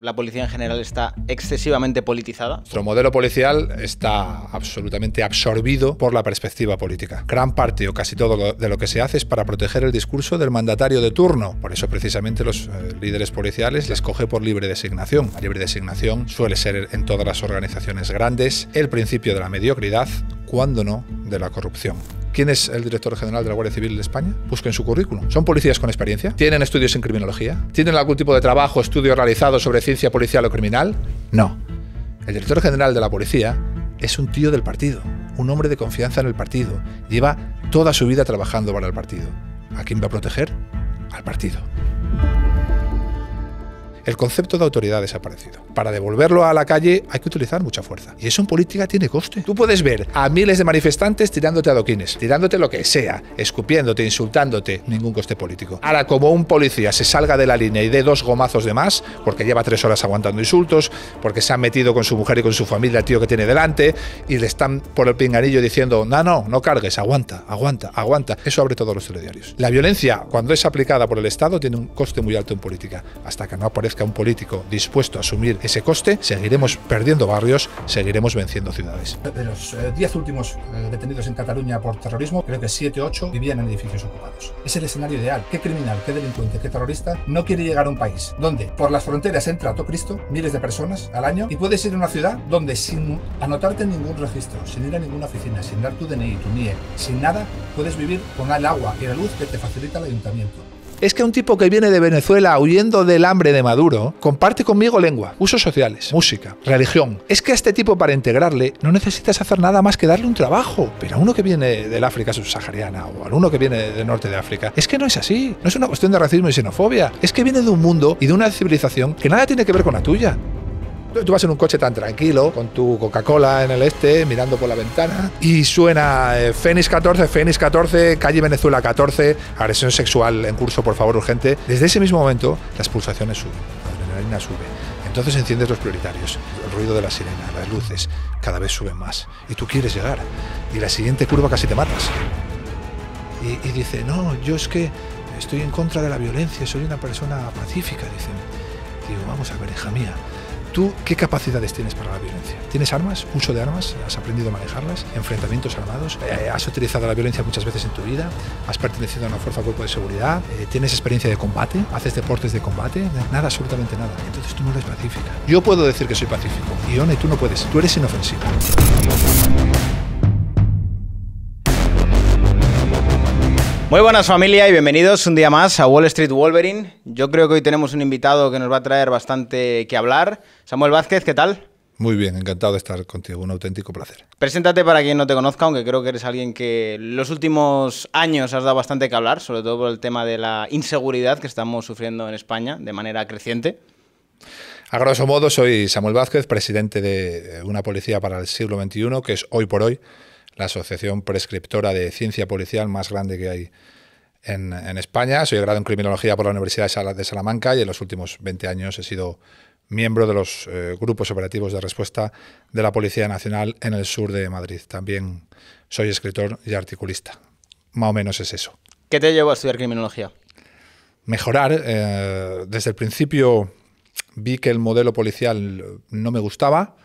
La policía en general está excesivamente politizada. Nuestro modelo policial está absolutamente absorbido por la perspectiva política. Gran parte o casi todo de lo que se hace es para proteger el discurso del mandatario de turno. Por eso precisamente los eh, líderes policiales les coge por libre designación. libre designación suele ser en todas las organizaciones grandes el principio de la mediocridad, cuando no de la corrupción. ¿Quién es el director general de la Guardia Civil de España? Busquen su currículum. Son policías con experiencia, tienen estudios en criminología, tienen algún tipo de trabajo, estudio realizado sobre ciencia policial o criminal. No. El director general de la policía es un tío del partido, un hombre de confianza en el partido. Lleva toda su vida trabajando para el partido. ¿A quién va a proteger? Al partido. El concepto de autoridad ha desaparecido para devolverlo a la calle hay que utilizar mucha fuerza. Y eso en política tiene coste. Tú puedes ver a miles de manifestantes tirándote adoquines, tirándote lo que sea, escupiéndote, insultándote, ningún coste político. Ahora, como un policía se salga de la línea y dé dos gomazos de más, porque lleva tres horas aguantando insultos, porque se ha metido con su mujer y con su familia el tío que tiene delante, y le están por el pinganillo diciendo, no, no, no cargues, aguanta, aguanta, aguanta. Eso abre todos los telediarios. La violencia, cuando es aplicada por el Estado, tiene un coste muy alto en política. Hasta que no aparezca un político dispuesto a asumir ese coste, seguiremos perdiendo barrios, seguiremos venciendo ciudades. De los 10 eh, últimos eh, detenidos en Cataluña por terrorismo, creo que 7 o 8 vivían en edificios ocupados. Es el escenario ideal. ¿Qué criminal, qué delincuente, qué terrorista no quiere llegar a un país donde por las fronteras entra a todo Cristo, miles de personas al año, y puedes ir a una ciudad donde sin anotarte ningún registro, sin ir a ninguna oficina, sin dar tu DNI, tu NIE, sin nada, puedes vivir con el agua y la luz que te facilita el ayuntamiento? es que un tipo que viene de Venezuela huyendo del hambre de Maduro comparte conmigo lengua, usos sociales, música, religión. Es que a este tipo para integrarle no necesitas hacer nada más que darle un trabajo. Pero a uno que viene del África subsahariana o a uno que viene del norte de África, es que no es así. No es una cuestión de racismo y xenofobia. Es que viene de un mundo y de una civilización que nada tiene que ver con la tuya. Tú vas en un coche tan tranquilo, con tu Coca-Cola en el este, mirando por la ventana, y suena eh, Fénix 14, Fénix 14, calle Venezuela 14, agresión sexual en curso, por favor, urgente. Desde ese mismo momento, las pulsaciones suben, la adrenalina sube. Entonces enciendes los prioritarios, el ruido de la sirena, las luces, cada vez suben más. Y tú quieres llegar. Y la siguiente curva casi te matas. Y, dice, no, yo es que estoy en contra de la violencia, soy una persona pacífica, dicen. Digo, vamos a ver, hija mía, ¿Tú qué capacidades tienes para la violencia? ¿Tienes armas? ¿Uso de armas? ¿Has aprendido a manejarlas? ¿Enfrentamientos armados? Eh, ¿Has utilizado la violencia muchas veces en tu vida? ¿Has pertenecido a una fuerza o cuerpo de seguridad? Eh, ¿Tienes experiencia de combate? ¿Haces deportes de combate? Nada, absolutamente nada. Entonces tú no eres pacífica. Yo puedo decir que soy pacífico. y tú no puedes. Tú eres inofensiva. Muy buenas familia y bienvenidos un día más a Wall Street Wolverine. Yo creo que hoy tenemos un invitado que nos va a traer bastante que hablar. Samuel Vázquez, ¿qué tal? Muy bien, encantado de estar contigo, un auténtico placer. Preséntate para quien no te conozca, aunque creo que eres alguien que los últimos años has dado bastante que hablar, sobre todo por el tema de la inseguridad que estamos sufriendo en España de manera creciente. A grosso modo, soy Samuel Vázquez, presidente de una policía para el siglo XXI, que es hoy por hoy la asociación prescriptora de ciencia policial más grande que hay en, España. Soy grado en criminología por la Universidad de Salamanca y en los últimos 20 años he sido miembro de los eh, grupos operativos de respuesta de la Policía Nacional en el sur de Madrid. También soy escritor y articulista. Más o menos es eso. ¿Qué te llevó a estudiar criminología? Mejorar. Eh, desde el principio vi que el modelo policial no me gustaba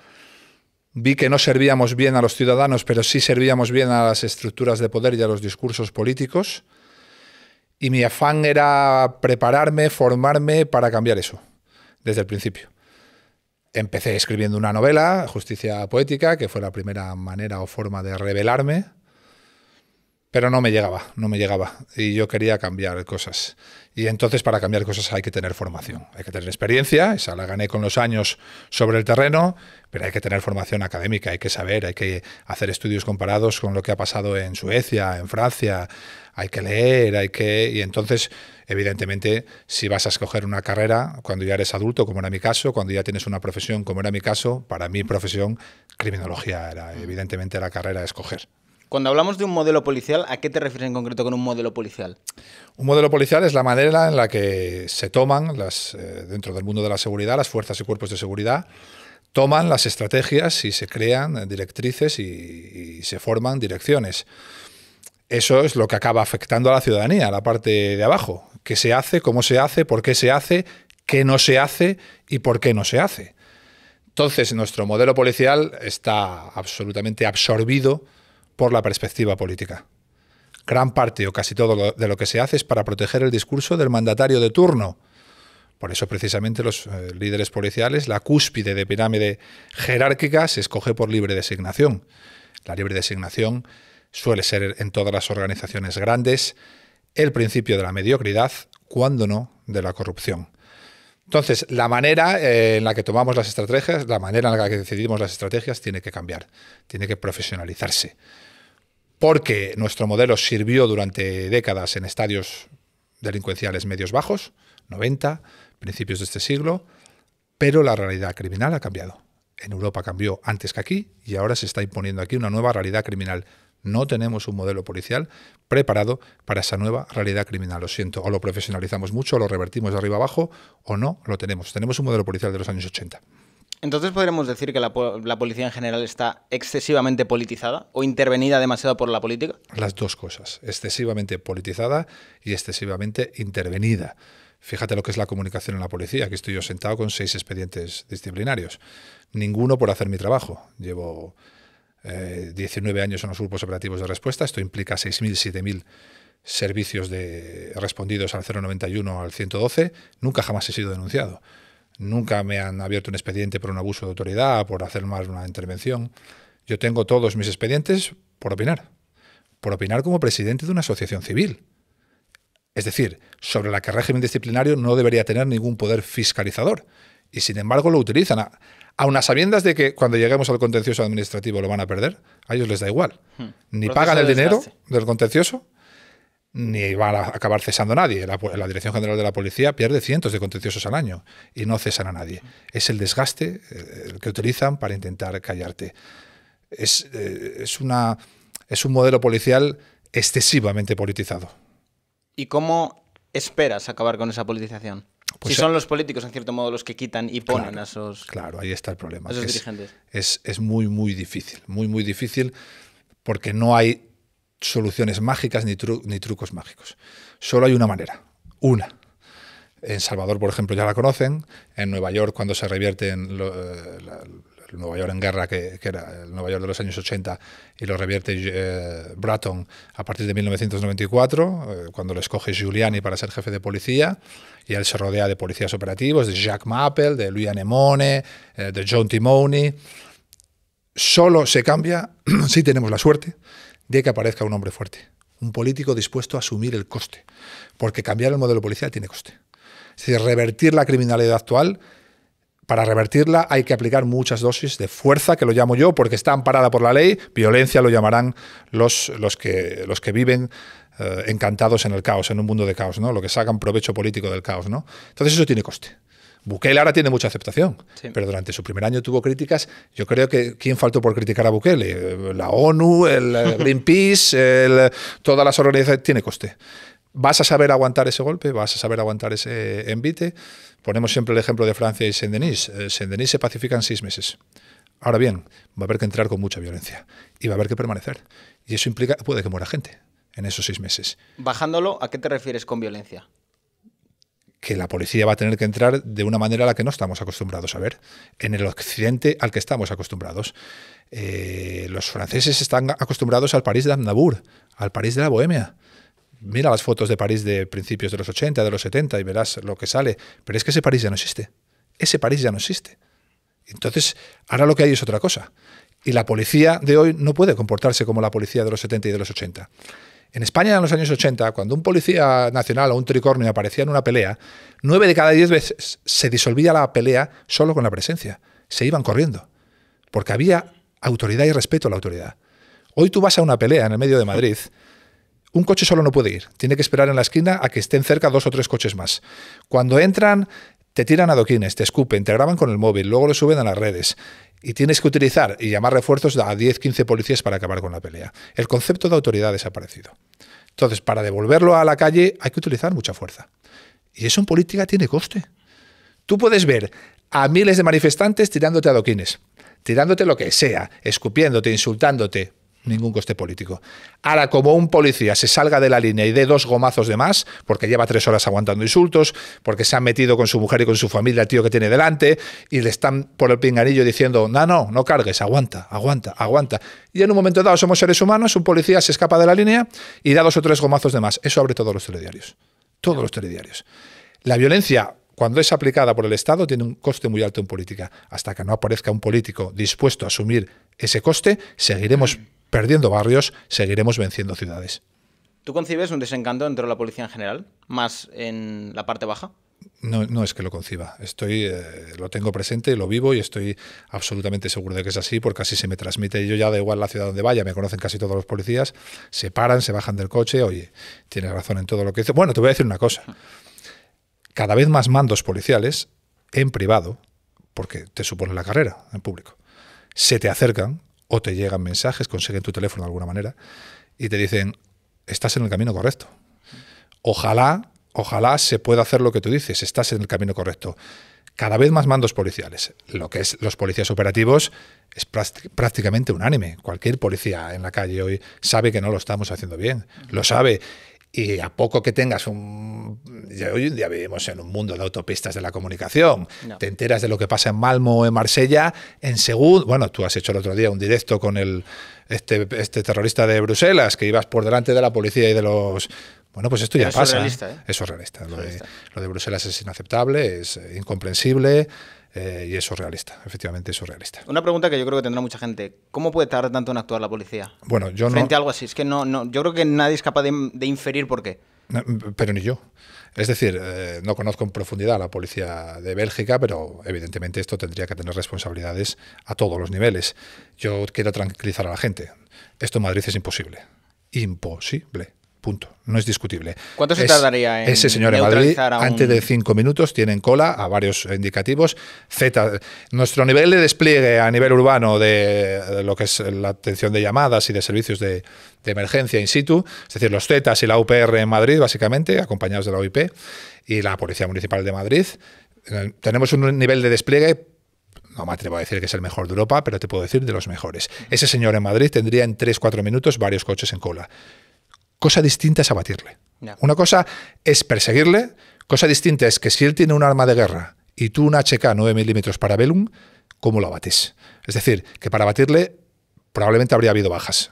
Vi que no servíamos bien a los ciudadanos, pero sí servíamos bien a las estructuras de poder y a los discursos políticos. Y mi afán era prepararme, formarme para cambiar eso, desde el principio. Empecé escribiendo una novela, Justicia Poética, que fue la primera manera o forma de revelarme pero no me llegaba, no me llegaba. Y yo quería cambiar cosas. Y entonces para cambiar cosas hay que tener formación, hay que tener experiencia, esa la gané con los años sobre el terreno, pero hay que tener formación académica, hay que saber, hay que hacer estudios comparados con lo que ha pasado en Suecia, en Francia, hay que leer, hay que... Y entonces, evidentemente, si vas a escoger una carrera, cuando ya eres adulto, como era mi caso, cuando ya tienes una profesión, como era mi caso, para mi profesión, criminología era evidentemente la carrera a escoger. Cuando hablamos de un modelo policial, ¿a qué te refieres en concreto con un modelo policial? Un modelo policial es la manera en la que se toman, las, eh, dentro del mundo de la seguridad, las fuerzas y cuerpos de seguridad, toman las estrategias y se crean directrices y, y se forman direcciones. Eso es lo que acaba afectando a la ciudadanía, a la parte de abajo. ¿Qué se hace? ¿Cómo se hace? ¿Por qué se hace? ¿Qué no se hace? ¿Y por qué no se hace? Entonces, nuestro modelo policial está absolutamente absorbido por la perspectiva política. Gran parte o casi todo de lo que se hace es para proteger el discurso del mandatario de turno. Por eso precisamente los eh, líderes policiales, la cúspide de pirámide jerárquica se escoge por libre designación. La libre designación suele ser en todas las organizaciones grandes el principio de la mediocridad, cuando no de la corrupción. Entonces, la manera eh, en la que tomamos las estrategias, la manera en la que decidimos las estrategias tiene que cambiar, tiene que profesionalizarse porque nuestro modelo sirvió durante décadas en estadios delincuenciales medios bajos, 90, principios de este siglo, pero la realidad criminal ha cambiado. En Europa cambió antes que aquí y ahora se está imponiendo aquí una nueva realidad criminal. No tenemos un modelo policial preparado para esa nueva realidad criminal. Lo siento, o lo profesionalizamos mucho, o lo revertimos de arriba abajo, o no lo tenemos. Tenemos un modelo policial de los años 80. Entonces podríamos decir que la, policía en general está excesivamente politizada o intervenida demasiado por la política. Las dos cosas, excesivamente politizada y excesivamente intervenida. Fíjate lo que es la comunicación en la policía, que estoy yo sentado con seis expedientes disciplinarios. Ninguno por hacer mi trabajo. Llevo 19 eh, años en los grupos operativos de respuesta. Esto implica 6.000, 7.000 servicios de, respondidos al 091 al 112. Nunca jamás he sido denunciado. Nunca me han abierto un expediente por un abuso de autoridad, por hacer más una intervención. Yo tengo todos mis expedientes por opinar. Por opinar como presidente de una asociación civil. Es decir, sobre la que régimen disciplinario no debería tener ningún poder fiscalizador. Y sin embargo lo utilizan. A, unas a sabiendas de que cuando lleguemos al contencioso administrativo lo van a perder, a ellos les da igual. Hmm. Ni pagan el dinero del contencioso, ni va a acabar cesando nadie. La, Dirección General de la Policía pierde cientos de contenciosos al año y no cesan a nadie. Es el desgaste eh, el que utilizan para intentar callarte. Eh, es, una, es un modelo policial excesivamente politizado. ¿Y cómo esperas acabar con esa politización? Pues si eh, son los políticos, en cierto modo, los que quitan y ponen a esos. Claro, ahí está el problema. Es, es muy, muy difícil. Muy, muy difícil porque no hay soluciones mágicas ni, trucos mágicos. Solo hay una manera, una. En Salvador, por ejemplo, ya la conocen. En Nueva York, cuando se revierte eh, el Nueva York en guerra, que, era el Nueva York de los años 80, y lo revierte eh, Bratton a partir de 1994, eh, cuando lo escoge Giuliani para ser jefe de policía, y él se rodea de policías operativos, de Jack Mappel, de Luis Anemone, de John Timoney. Solo se cambia, si tenemos la suerte, de que aparezca un hombre fuerte, un político dispuesto a asumir el coste, porque cambiar el modelo policial tiene coste. Es decir, revertir la criminalidad actual, para revertirla hay que aplicar muchas dosis de fuerza, que lo llamo yo, porque está amparada por la ley, violencia lo llamarán los, los, que, los que viven eh, encantados en el caos, en un mundo de caos, ¿no? lo que sacan provecho político del caos. ¿no? Entonces eso tiene coste. Bukele ahora tiene mucha aceptación, pero durante su primer año tuvo críticas. Yo creo que ¿quién faltó por criticar a Bukele? La ONU, el Greenpeace, toda todas las organizaciones. Tiene coste. ¿Vas a saber aguantar ese golpe? ¿Vas a saber aguantar ese envite? Ponemos siempre el ejemplo de Francia y Saint-Denis. Eh, Saint-Denis se pacifica en seis meses. Ahora bien, va a haber que entrar con mucha violencia y va a haber que permanecer. Y eso implica, puede que muera gente en esos seis meses. Bajándolo, ¿a qué te refieres con violencia? que la policía va a tener que entrar de una manera a la que no estamos acostumbrados a ver, en el occidente al que estamos acostumbrados. Eh, los franceses están acostumbrados al París de Amnabur, al París de la Bohemia. Mira las fotos de París de principios de los 80, de los 70 y verás lo que sale. Pero es que ese París ya no existe. Ese París ya no existe. Entonces, ahora lo que hay es otra cosa. Y la policía de hoy no puede comportarse como la policía de los 70 y de los 80. En España en los años 80, cuando un policía nacional o un tricornio aparecía en una pelea, nueve de cada diez veces se disolvía la pelea solo con la presencia. Se iban corriendo, porque había autoridad y respeto a la autoridad. Hoy tú vas a una pelea en el medio de Madrid, un coche solo no puede ir, tiene que esperar en la esquina a que estén cerca dos o tres coches más. Cuando entran, te tiran adoquines, te escupen, te graban con el móvil, luego lo suben a las redes y tienes que utilizar y llamar refuerzos a 10, 15 policías para acabar con la pelea. El concepto de autoridad ha desaparecido. Entonces, para devolverlo a la calle hay que utilizar mucha fuerza. Y eso en política tiene coste. Tú puedes ver a miles de manifestantes tirándote adoquines, tirándote lo que sea, escupiéndote, insultándote, ningún coste político. Ahora, como un policía se salga de la línea y dé dos gomazos de más, porque lleva tres horas aguantando insultos, porque se ha metido con su mujer y con su familia el tío que tiene delante, y le están por el pinganillo diciendo, no, no, no cargues, aguanta, aguanta, aguanta. Y en un momento dado somos seres humanos, un policía se escapa de la línea y da dos o tres gomazos de más. Eso abre todos los telediarios. Todos los telediarios. La violencia cuando es aplicada por el Estado, tiene un coste muy alto en política. Hasta que no aparezca un político dispuesto a asumir ese coste, seguiremos mm perdiendo barrios, seguiremos venciendo ciudades. ¿Tú concibes un desencanto dentro de la policía en general, más en la parte baja? No, no es que lo conciba. Estoy, eh, lo tengo presente, lo vivo y estoy absolutamente seguro de que es así porque así se me transmite. Yo ya da igual la ciudad donde vaya, me conocen casi todos los policías, se paran, se bajan del coche, oye, tienes razón en todo lo que dice. Bueno, te voy a decir una cosa. Cada vez más mandos policiales en privado, porque te supone la carrera en público, se te acercan o te llegan mensajes, consiguen tu teléfono de alguna manera y te dicen, estás en el camino correcto. Ojalá, ojalá se pueda hacer lo que tú dices, estás en el camino correcto. Cada vez más mandos policiales. Lo que es los policías operativos es prácticamente unánime. Cualquier policía en la calle hoy sabe que no lo estamos haciendo bien. Lo sabe y a poco que tengas un... Hoy en día vivimos en un mundo de autopistas de la comunicación. Te enteras de lo que pasa en Malmo o en Marsella en segundo... Bueno, tú has hecho el otro día un directo con el, este, este terrorista de Bruselas, que ibas por delante de la policía y de los... Bueno, pues esto ya pasa. Eso ¿eh? es realista. lo de Bruselas es inaceptable, es eh, incomprensible. Eh, y eso es realista, efectivamente eso es realista. Una pregunta que yo creo que tendrá mucha gente, ¿cómo puede tardar tanto en actuar la policía? Bueno, yo Frente a algo así, es que no, no, yo creo que nadie es capaz de, inferir por qué. pero ni yo. Es decir, eh, no conozco en profundidad a la policía de Bélgica, pero evidentemente esto tendría que tener responsabilidades a todos los niveles. Yo quiero tranquilizar a la gente. Esto en Madrid es imposible. Imposible. Punto. No es discutible. ¿Cuánto se tardaría en Ese señor en Madrid, antes de cinco minutos, Tienen cola a varios indicativos. Z, nuestro nivel de despliegue a nivel urbano de, lo que es la atención de llamadas y de servicios de, emergencia in situ, es decir, los Zetas y la UPR en Madrid, básicamente, acompañados de la OIP y la Policía Municipal de Madrid, eh, tenemos un nivel de despliegue no me atrevo a decir que es el mejor de Europa, pero te puedo decir de los mejores. Ese señor en Madrid tendría en tres, cuatro minutos varios coches en cola cosa distinta es abatirle. Una cosa es perseguirle, cosa distinta es que si él tiene un arma de guerra y tú un HK 9 milímetros para Bellum, ¿cómo lo abates? Es decir, que para abatirle probablemente habría habido bajas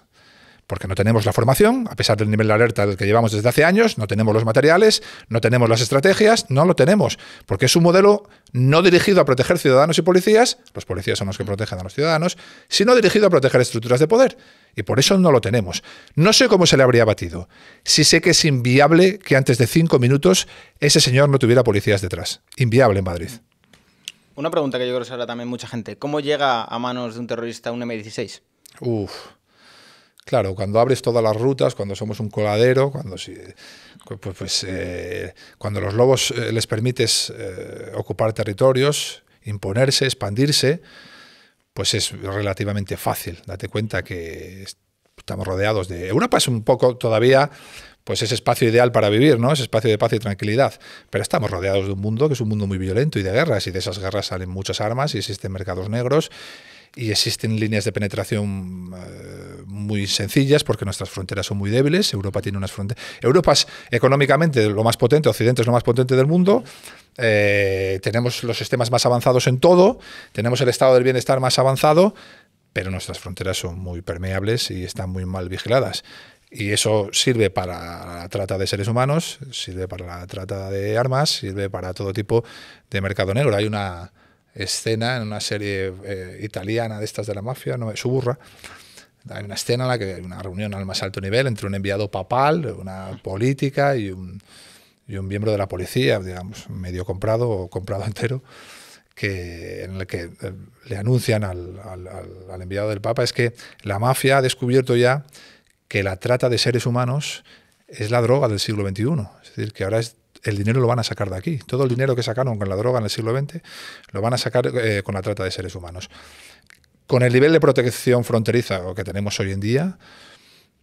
porque no tenemos la formación, a pesar del nivel de alerta del que llevamos desde hace años, no tenemos los materiales, no tenemos las estrategias, no lo tenemos, porque es un modelo no dirigido a proteger ciudadanos y policías, los policías son los que protegen a los ciudadanos, sino dirigido a proteger estructuras de poder, y por eso no lo tenemos. No sé cómo se le habría batido, sí sé que es inviable que antes de cinco minutos ese señor no tuviera policías detrás, inviable en Madrid. Una pregunta que yo creo que se también mucha gente, ¿cómo llega a manos de un terrorista un M16? Uf. Claro, cuando abres todas las rutas, cuando somos un coladero, cuando, pues, pues eh, cuando los lobos eh, les permites eh, ocupar territorios, imponerse, expandirse, pues es relativamente fácil. Date cuenta que estamos rodeados de... Europa es un poco todavía pues ese espacio ideal para vivir, ¿no? Ese espacio de paz y tranquilidad. Pero estamos rodeados de un mundo que es un mundo muy violento y de guerras, y de esas guerras salen muchas armas y existen mercados negros y existen líneas de penetración eh, muy sencillas porque nuestras fronteras son muy débiles. Europa tiene unas fronteras. Europa es económicamente lo más potente, Occidente es lo más potente del mundo. Eh, tenemos los sistemas más avanzados en todo, tenemos el estado del bienestar más avanzado, pero nuestras fronteras son muy permeables y están muy mal vigiladas. Y eso sirve para la trata de seres humanos, sirve para la trata de armas, sirve para todo tipo de mercado negro. Hay una escena en una serie eh, italiana de estas de la mafia, no, Suburra. Hay una escena en la que hay una reunión al más alto nivel entre un enviado papal, una política y un, y un miembro de la policía, digamos, medio comprado o comprado entero, que, en el que eh, le anuncian al, al, al enviado del Papa es que la mafia ha descubierto ya que la trata de seres humanos es la droga del siglo XXI. Es decir, que ahora es el dinero lo van a sacar de aquí. Todo el dinero que sacaron con la droga en el siglo XX lo van a sacar eh, con la trata de seres humanos. Con el nivel de protección fronteriza que tenemos hoy en día,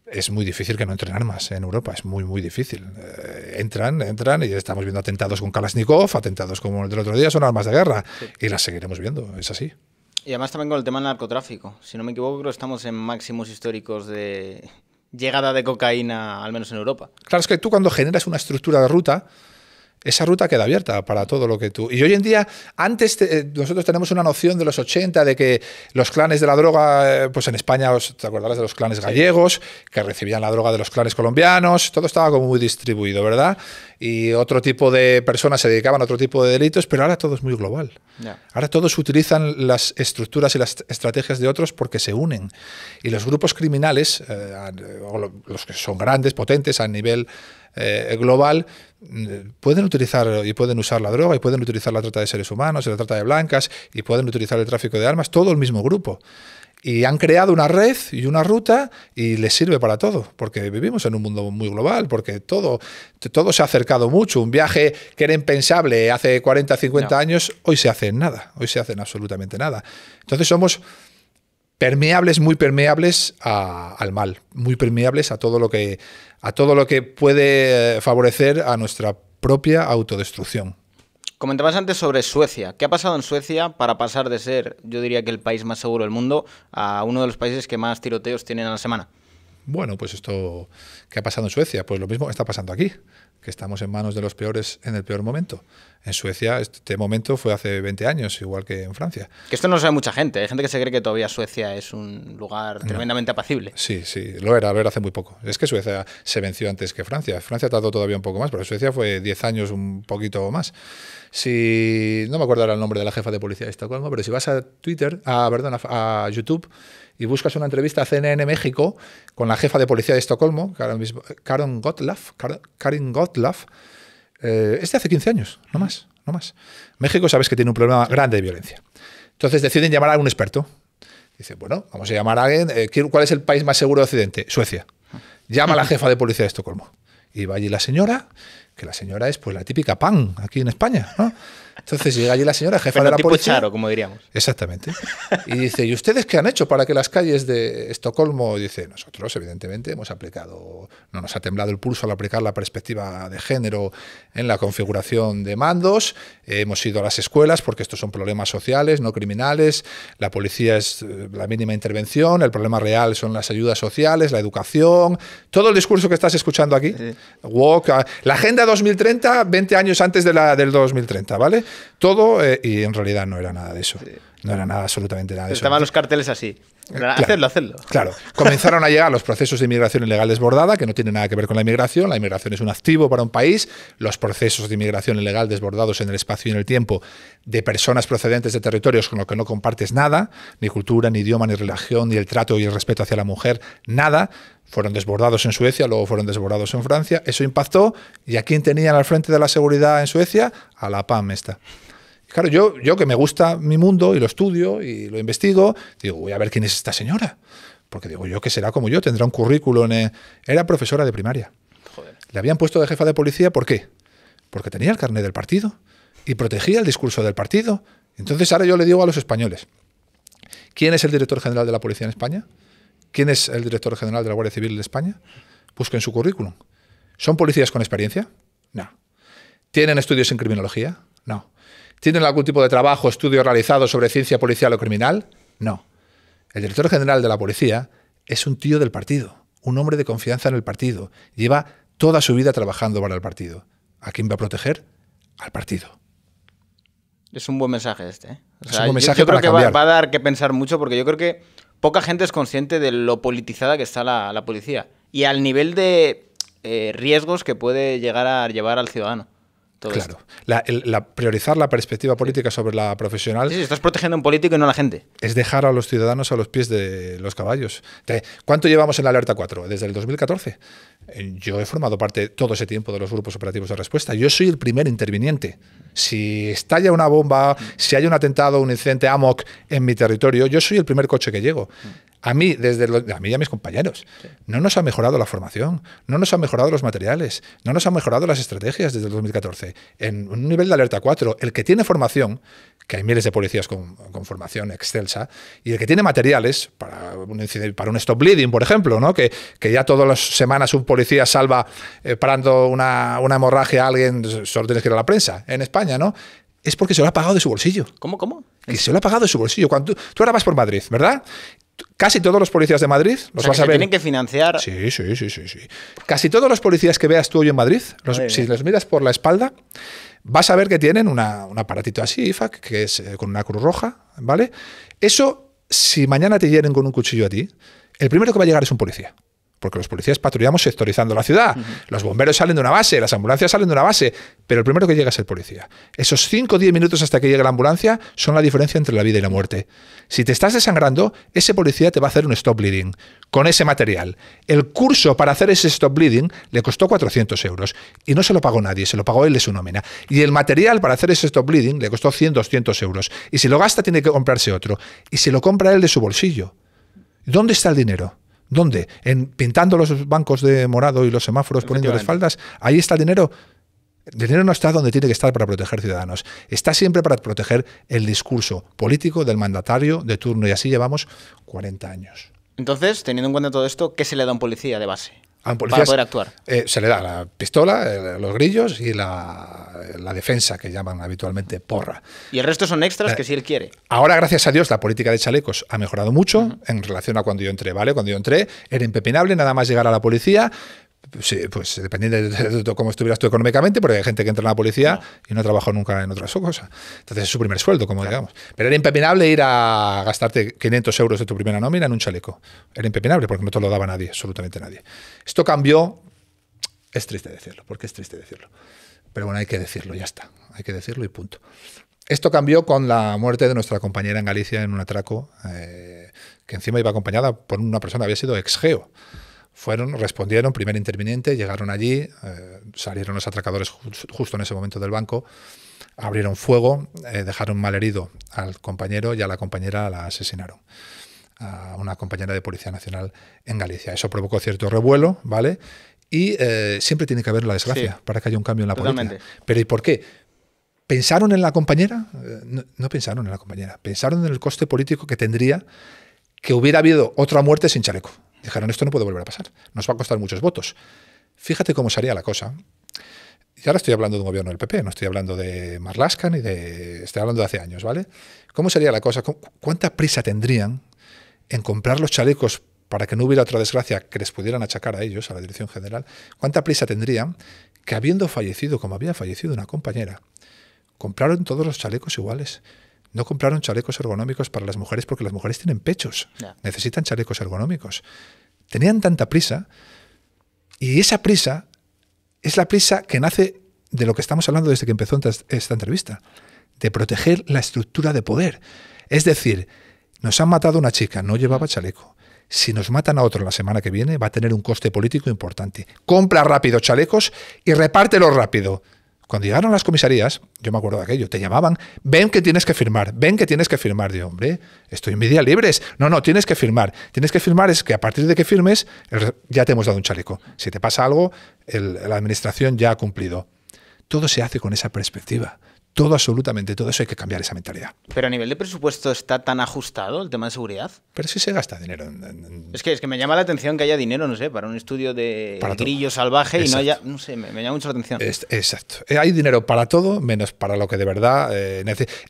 es muy difícil que no entren armas en Europa, es muy, muy difícil. Eh, entran, entran y estamos viendo atentados con Kalashnikov, atentados como el del otro día, son armas de guerra y las seguiremos viendo, es así. Y además también con el tema del narcotráfico. Si no me equivoco, estamos en máximos históricos de, llegada de cocaína, al menos en Europa. Claro, es que tú cuando generas una estructura de ruta, esa ruta queda abierta para todo lo que tú. Y hoy en día, antes eh, nosotros tenemos una noción de los 80 de que los clanes de la droga, eh, pues en España os, te acordarás de los clanes gallegos, que recibían la droga de los clanes colombianos, todo estaba como muy distribuido, ¿verdad? Y otro tipo de personas se dedicaban a otro tipo de delitos, pero ahora todo es muy global. Ahora todos utilizan las estructuras y las estrategias de otros porque se unen. Y los grupos criminales, eh, los que son grandes, potentes a nivel eh, global, pueden utilizar y pueden usar la droga y pueden utilizar la trata de seres humanos y la trata de blancas y pueden utilizar el tráfico de armas, todo el mismo grupo. Y han creado una red y una ruta y les sirve para todo, porque vivimos en un mundo muy global, porque todo, todo se ha acercado mucho. Un viaje que era impensable hace 40, 50 años, hoy se hace nada, hoy se hace absolutamente nada. Entonces somos permeables, muy permeables al mal, muy permeables a todo lo que a todo lo que puede favorecer a nuestra propia autodestrucción. Comentabas antes sobre Suecia. ¿Qué ha pasado en Suecia para pasar de ser, yo diría que el país más seguro del mundo, a uno de los países que más tiroteos tienen a la semana? bueno, pues esto que ha pasado en Suecia, pues lo mismo está pasando aquí, que estamos en manos de los peores en el peor momento. En Suecia este momento fue hace 20 años, igual que en Francia. Que esto no lo sabe mucha gente, hay gente que se cree que todavía Suecia es un lugar tremendamente apacible. Sí, sí, lo era, lo era hace muy poco. Es que Suecia se venció antes que Francia. Francia tardó todavía un poco más, pero Suecia fue 10 años un poquito más. Si no me acuerdo ahora el nombre de la jefa de policía de Estocolmo, pero si vas a Twitter, ah, a, a YouTube y buscas una entrevista a CNN México con la jefa de policía de Estocolmo, Karen Gottlaff, este hace 15 años, no más, no más. México sabes que tiene un problema grande de violencia. Entonces deciden llamar a un experto. Dice, bueno, vamos a llamar a alguien. Eh, ¿Cuál es el país más seguro de Occidente? Suecia. Llama a la jefa de policía de Estocolmo. Y va allí la señora, que la señora es pues la típica pan aquí en España, ¿no? Entonces llega allí la señora jefa de la tipo policía. Charo, como diríamos. Exactamente. Y dice, ¿y ustedes qué han hecho para que las calles de Estocolmo? Dice, nosotros evidentemente hemos aplicado, no nos ha temblado el pulso al aplicar la perspectiva de género en la configuración de mandos, hemos ido a las escuelas porque estos son problemas sociales, no criminales, la policía es eh, la mínima intervención, el problema real son las ayudas sociales, la educación, todo el discurso que estás escuchando aquí. Ah, la Agenda 2030, 20 años antes de la, del 2030, ¿vale? todo, eh, y en realidad no era nada de eso. No era nada, absolutamente nada de eso. Estaban los carteles así. hacedlo, hacedlo. Claro. Comenzaron a llegar los procesos de inmigración ilegal desbordada, que no tiene nada que ver con la inmigración. La inmigración es un activo para un país. Los procesos de inmigración ilegal desbordados en el espacio y en el tiempo de personas procedentes de territorios con los que no compartes nada, ni cultura, ni idioma, ni religión, ni el trato y el respeto hacia la mujer, nada fueron desbordados en Suecia, luego fueron desbordados en Francia, eso impactó, y a quién tenían al frente de la seguridad en Suecia, a la PAM esta. Claro, yo, yo que me gusta mi mundo y lo estudio y lo investigo, digo, voy a ver quién es esta señora. Porque digo yo que será como yo, tendrá un currículum. En... Era profesora de primaria. Le habían puesto de jefa de policía, ¿por qué? Porque tenía el carnet del partido y protegía el discurso del partido. Entonces ahora yo le digo a los españoles, ¿quién es el director general de la policía en España? ¿Quién es el director general de la Guardia Civil de España? Busquen su currículum. ¿Son policías con experiencia? No. ¿Tienen estudios en criminología? No. ¿Tienen algún tipo de trabajo, estudio realizado sobre ciencia policial o criminal? No. El director general de la policía es un tío del partido, un hombre de confianza en el partido. Lleva toda su vida trabajando para el partido. ¿A quién va a proteger? Al partido. Es un buen mensaje este. es un mensaje que va a dar que pensar mucho porque yo creo que poca gente es consciente de lo politizada que está la, policía y al nivel de eh, riesgos que puede llegar a llevar al ciudadano. claro, la, priorizar la perspectiva política sobre la profesional. Sí, sí, estás protegiendo a un político y no a la gente. Es dejar a los ciudadanos a los pies de los caballos. ¿Cuánto llevamos en la alerta 4? Desde el 2014. Eh, yo he formado parte todo ese tiempo de los grupos operativos de respuesta. Yo soy el primer interviniente. Si estalla una bomba, si hay un atentado, un incidente AMOC en mi territorio, yo soy el primer coche que llego. A mí, desde a mí y a mis compañeros, no nos ha mejorado la formación, no nos han mejorado los materiales, no nos han mejorado las estrategias desde el 2014. En un nivel de alerta 4, el que tiene formación que hay miles de policías con, formación excelsa, y el que tiene materiales para un, para un stop bleeding, por ejemplo, ¿no? que, ya todas las semanas un policía salva eh, parando una, una hemorragia a alguien, solo tienes que ir a la prensa, en España, ¿no? Es porque se lo ha pagado de su bolsillo. ¿Cómo, cómo? Que se lo ha pagado de su bolsillo. tú, ahora vas por Madrid, ¿verdad? Casi todos los policías de Madrid los vas a ver. tienen que financiar. Sí, sí, sí, sí, Casi todos los policías que veas tú hoy en Madrid, si los miras por la espalda, vas a ver que tienen una, un aparatito así, IFAC, que es eh, con una cruz roja, ¿vale? Eso, si mañana te hieren con un cuchillo a ti, el primero que va a llegar es un policía porque los policías patrullamos sectorizando la ciudad, los bomberos salen de una base, las ambulancias salen de una base, pero el primero que llega es el policía. Esos 5 o 10 minutos hasta que llega la ambulancia son la diferencia entre la vida y la muerte. Si te estás desangrando, ese policía te va a hacer un stop bleeding con ese material. El curso para hacer ese stop bleeding le costó 400 euros y no se lo pagó nadie, se lo pagó él de su nómina. Y el material para hacer ese stop bleeding le costó 100, 200 euros. Y si lo gasta tiene que comprarse otro. Y se lo compra él de su bolsillo. ¿Dónde está el dinero? ¿Dónde? En, pintando los bancos de morado y los semáforos, poniendo las faldas. Ahí está el dinero. El dinero no está donde tiene que estar para proteger ciudadanos. Está siempre para proteger el discurso político del mandatario de turno. Y así llevamos 40 años. Entonces, teniendo en cuenta todo esto, ¿qué se le da a un policía de base? Para poder actuar. Eh, se le da la pistola, eh, los grillos y la, defensa, que llaman habitualmente porra. Y el resto son extras eh, que si él quiere. Ahora, gracias a Dios, la política de chalecos ha mejorado mucho en relación a cuando yo entré, ¿vale? Cuando yo entré, era impepinable nada más llegar a la policía, Sí, pues dependiendo de, cómo estuvieras tú económicamente, porque hay gente que entra en la policía y no trabajó nunca en otras cosas. Entonces es su primer sueldo, como digamos. Pero era impepinable ir a gastarte 500 euros de tu primera nómina en un chaleco. Era impepinable porque no te lo daba nadie, absolutamente nadie. Esto cambió, es triste decirlo, porque es triste decirlo. Pero bueno, hay que decirlo, ya está. Hay que decirlo y punto. Esto cambió con la muerte de nuestra compañera en Galicia en un atraco, eh, que encima iba acompañada por una persona había sido exgeo. Fueron, respondieron, primer interviniente, llegaron allí, eh, salieron los atracadores justo en ese momento del banco, abrieron fuego, eh, dejaron mal herido al compañero y a la compañera la asesinaron a una compañera de Policía Nacional en Galicia. Eso provocó cierto revuelo, ¿vale? Y eh, siempre tiene que haber la desgracia para que haya un cambio en la política. Pero ¿y por qué? ¿Pensaron en la compañera? no, pensaron en la compañera. Pensaron en el coste político que tendría que hubiera habido otra muerte sin chaleco. Dijeron, esto no puede volver a pasar, nos va a costar muchos votos. Fíjate cómo sería la cosa. Y ahora estoy hablando de un gobierno del PP, no estoy hablando de Marlaska ni de... Estoy hablando de hace años, ¿vale? ¿Cómo sería la cosa? ¿Cuánta prisa tendrían en comprar los chalecos para que no hubiera otra desgracia que les pudieran achacar a ellos, a la Dirección General, ¿cuánta prisa tendrían que habiendo fallecido como había fallecido una compañera, compraron todos los chalecos iguales no compraron chalecos ergonómicos para las mujeres porque las mujeres tienen pechos. Necesitan chalecos ergonómicos. Tenían tanta prisa y esa prisa es la prisa que nace de lo que estamos hablando desde que empezó esta entrevista, de proteger la estructura de poder. Es decir, nos han matado una chica, no llevaba chaleco. Si nos matan a otro la semana que viene, va a tener un coste político importante. Compra rápido chalecos y repártelos rápido. Cuando llegaron las comisarías, yo me acuerdo de aquello, te llamaban, ven que tienes que firmar, ven que tienes que firmar. Digo, hombre, estoy en mi día libres. No, no, tienes que firmar. Tienes que firmar es que a partir de que firmes ya te hemos dado un chaleco. Si te pasa algo, la administración ya ha cumplido. Todo se hace con esa perspectiva todo, absolutamente todo eso hay que cambiar esa mentalidad. Pero a nivel de presupuesto está tan ajustado el tema de seguridad. Pero sí se gasta dinero. En, Es, que, es que me llama la atención que haya dinero, no sé, para un estudio de para grillo salvaje y no haya. No sé, me, llama mucho la atención. exacto. Eh, hay dinero para todo, menos para lo que de verdad. Eh,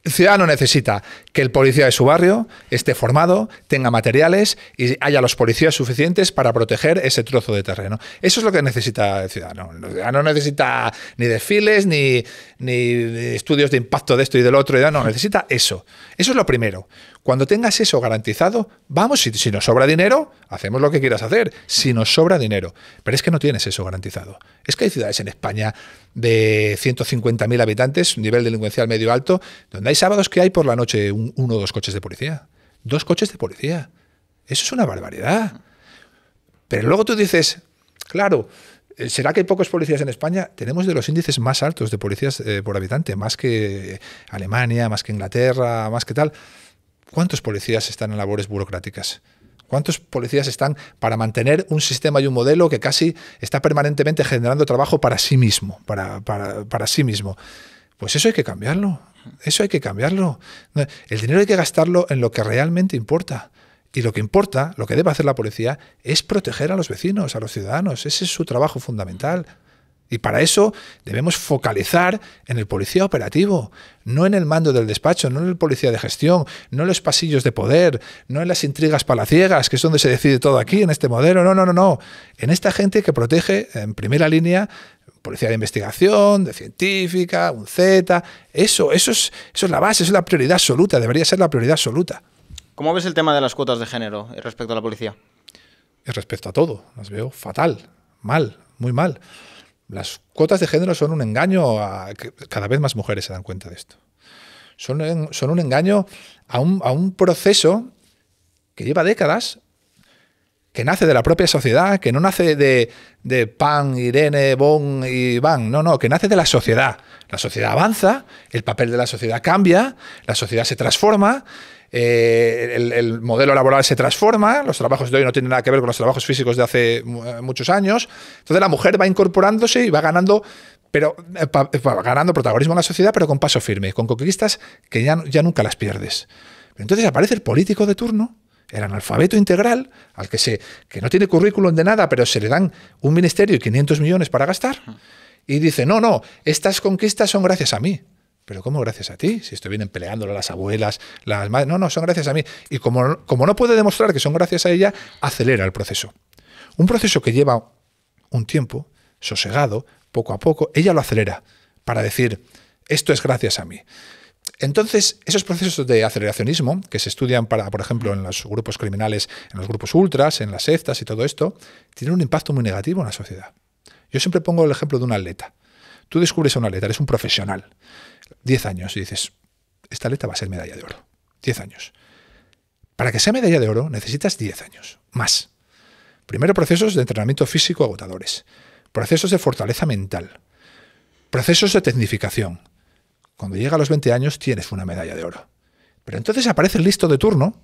el ciudadano necesita que el policía de su barrio esté formado, tenga materiales y haya los policías suficientes para proteger ese trozo de terreno. Eso es lo que necesita el ciudadano. El ciudadano no necesita ni desfiles, ni, ni estudios de impacto de esto y del otro, y no, necesita eso. Eso es lo primero. Cuando tengas eso garantizado, vamos, si, si nos sobra dinero, hacemos lo que quieras hacer, si nos sobra dinero. Pero es que no tienes eso garantizado. Es que hay ciudades en España de 150.000 habitantes, un nivel delincuencial medio alto, donde hay sábados que hay por la noche uno o dos coches de policía. Dos coches de policía. Eso es una barbaridad. Pero luego tú dices, claro, eh, ¿Será que hay pocos policías en España? Tenemos de los índices más altos de policías eh, por habitante, más que Alemania, más que Inglaterra, más que tal. ¿Cuántos policías están en labores burocráticas? ¿Cuántos policías están para mantener un sistema y un modelo que casi está permanentemente generando trabajo para sí mismo? para sí mismo. Pues eso hay que cambiarlo. Eso hay que cambiarlo. El dinero hay que gastarlo en lo que realmente importa. Y lo que importa, lo que debe hacer la policía, es proteger a los vecinos, a los ciudadanos. Ese es su trabajo fundamental. Y para eso debemos focalizar en el policía operativo, no en el mando del despacho, no en el policía de gestión, no en los pasillos de poder, no en las intrigas palaciegas, que es donde se decide todo aquí, en este modelo, no, no, no, no. En esta gente que protege en primera línea policía de investigación, de científica, un Z, eso, eso es, eso es la base, eso es la prioridad absoluta, debería ser la prioridad absoluta. ¿Cómo ves el tema de las cuotas de género respecto a la policía? Respecto a todo, las veo fatal, mal, muy mal. Las cuotas de género son un engaño, a, cada vez más mujeres se dan cuenta de esto. Son, un engaño a un, proceso que lleva décadas que nace de la propia sociedad, que no nace de, de, Pan, Irene, Bon y Van, no, no, que nace de la sociedad. La sociedad avanza, el papel de la sociedad cambia, la sociedad se transforma eh, el, modelo laboral se transforma, los trabajos de hoy no tienen nada que ver con los trabajos físicos de hace eh, muchos años. Entonces la mujer va incorporándose y va ganando, pero, eh, ganando protagonismo en la sociedad, pero con paso firme, con conquistas que ya, nunca las pierdes. entonces aparece el político de turno, el analfabeto integral, al que, se, que no tiene currículum de nada, pero se le dan un ministerio y 500 millones para gastar, y dice, no, no, estas conquistas son gracias a mí. Pero ¿cómo gracias a ti? Si estoy vienen peleándolo las abuelas, las madres. No, no, son gracias a mí. Y como, no puede demostrar que son gracias a ella, acelera el proceso. Un proceso que lleva un tiempo, sosegado, poco a poco, ella lo acelera para decir, esto es gracias a mí. Entonces, esos procesos de aceleracionismo que se estudian, para, por ejemplo, en los grupos criminales, en los grupos ultras, en las sectas y todo esto, tienen un impacto muy negativo en la sociedad. Yo siempre pongo el ejemplo de un atleta. Tú descubres a un atleta, eres un profesional. 10 años y dices, esta atleta va a ser medalla de oro. 10 años. Para que sea medalla de oro necesitas 10 años, más. Primero procesos de entrenamiento físico agotadores, procesos de fortaleza mental, procesos de tecnificación. Cuando llega a los 20 años tienes una medalla de oro. Pero entonces aparece el listo de turno,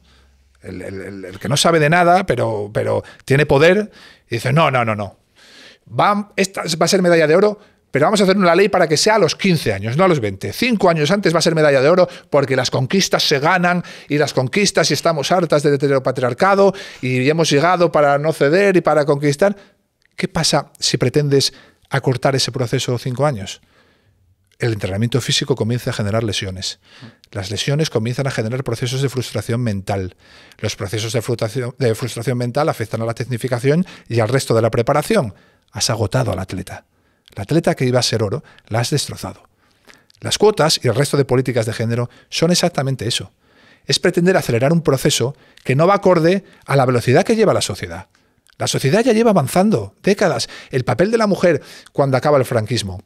el, que no sabe de nada, pero, pero tiene poder, y dice, no, no, no, no. Va, esta va a ser medalla de oro pero vamos a hacer una ley para que sea a los 15 años, no a los 20. Cinco años antes va a ser medalla de oro porque las conquistas se ganan y las conquistas y estamos hartas de del patriarcado y hemos llegado para no ceder y para conquistar. ¿Qué pasa si pretendes acortar ese proceso cinco años? El entrenamiento físico comienza a generar lesiones. Las lesiones comienzan a generar procesos de frustración mental. Los procesos de frustración, de frustración mental afectan a la tecnificación y al resto de la preparación. Has agotado al atleta la atleta que iba a ser oro la has destrozado. Las cuotas y el resto de políticas de género son exactamente eso. Es pretender acelerar un proceso que no va acorde a la velocidad que lleva la sociedad. La sociedad ya lleva avanzando décadas. El papel de la mujer cuando acaba el franquismo,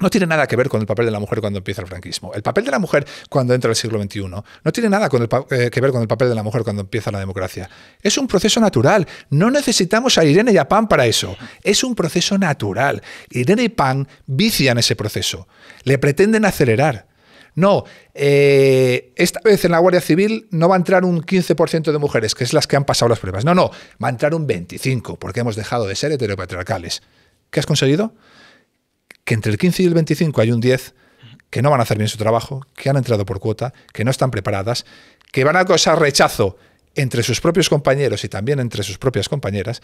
no tiene nada que ver con el papel de la mujer cuando empieza el franquismo. El papel de la mujer cuando entra el siglo XXI no tiene nada eh, que ver con el papel de la mujer cuando empieza la democracia. Es un proceso natural. No necesitamos a Irene y a Pan para eso. Es un proceso natural. Irene y Pan vician ese proceso. Le pretenden acelerar. No, eh, esta vez en la Guardia Civil no va a entrar un 15% de mujeres, que es las que han pasado las pruebas. No, no, va a entrar un 25%, porque hemos dejado de ser heteropatriarcales. ¿Qué has conseguido? que entre el 15 y el 25 hay un 10 que no van a hacer bien su trabajo, que han entrado por cuota, que no están preparadas, que van a causar rechazo entre sus propios compañeros y también entre sus propias compañeras,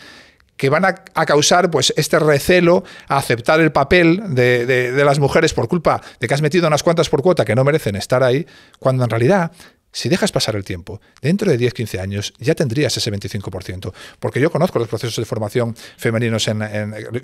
que van a, causar pues, este recelo a aceptar el papel de, de las mujeres por culpa de que has metido unas cuantas por cuota que no merecen estar ahí, cuando en realidad si dejas pasar el tiempo, dentro de 10-15 años ya tendrías ese 25%, porque yo conozco los procesos de formación femeninos en,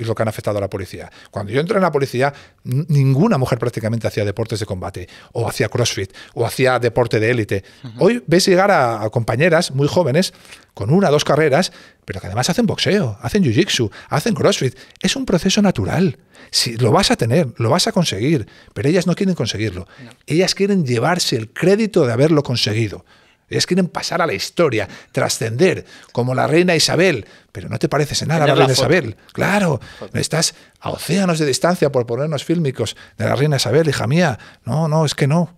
lo que han afectado a la policía. Cuando yo entré en la policía, ninguna mujer prácticamente hacía deportes de combate, o hacía CrossFit, o hacía deporte de élite. Hoy ves llegar a, a compañeras muy jóvenes con una o dos carreras, pero que además hacen boxeo, hacen jiu-jitsu, hacen CrossFit. Es un proceso natural. Si lo vas a tener, lo vas a conseguir, pero ellas no quieren conseguirlo. Ellas quieren llevarse el crédito de haberlo conseguido. Ellas quieren pasar a la historia, trascender, como la reina Isabel. Pero no te pareces en nada a la reina Isabel. Claro, estás a océanos de distancia por ponernos fílmicos de la reina Isabel, hija mía. No, no, es que no.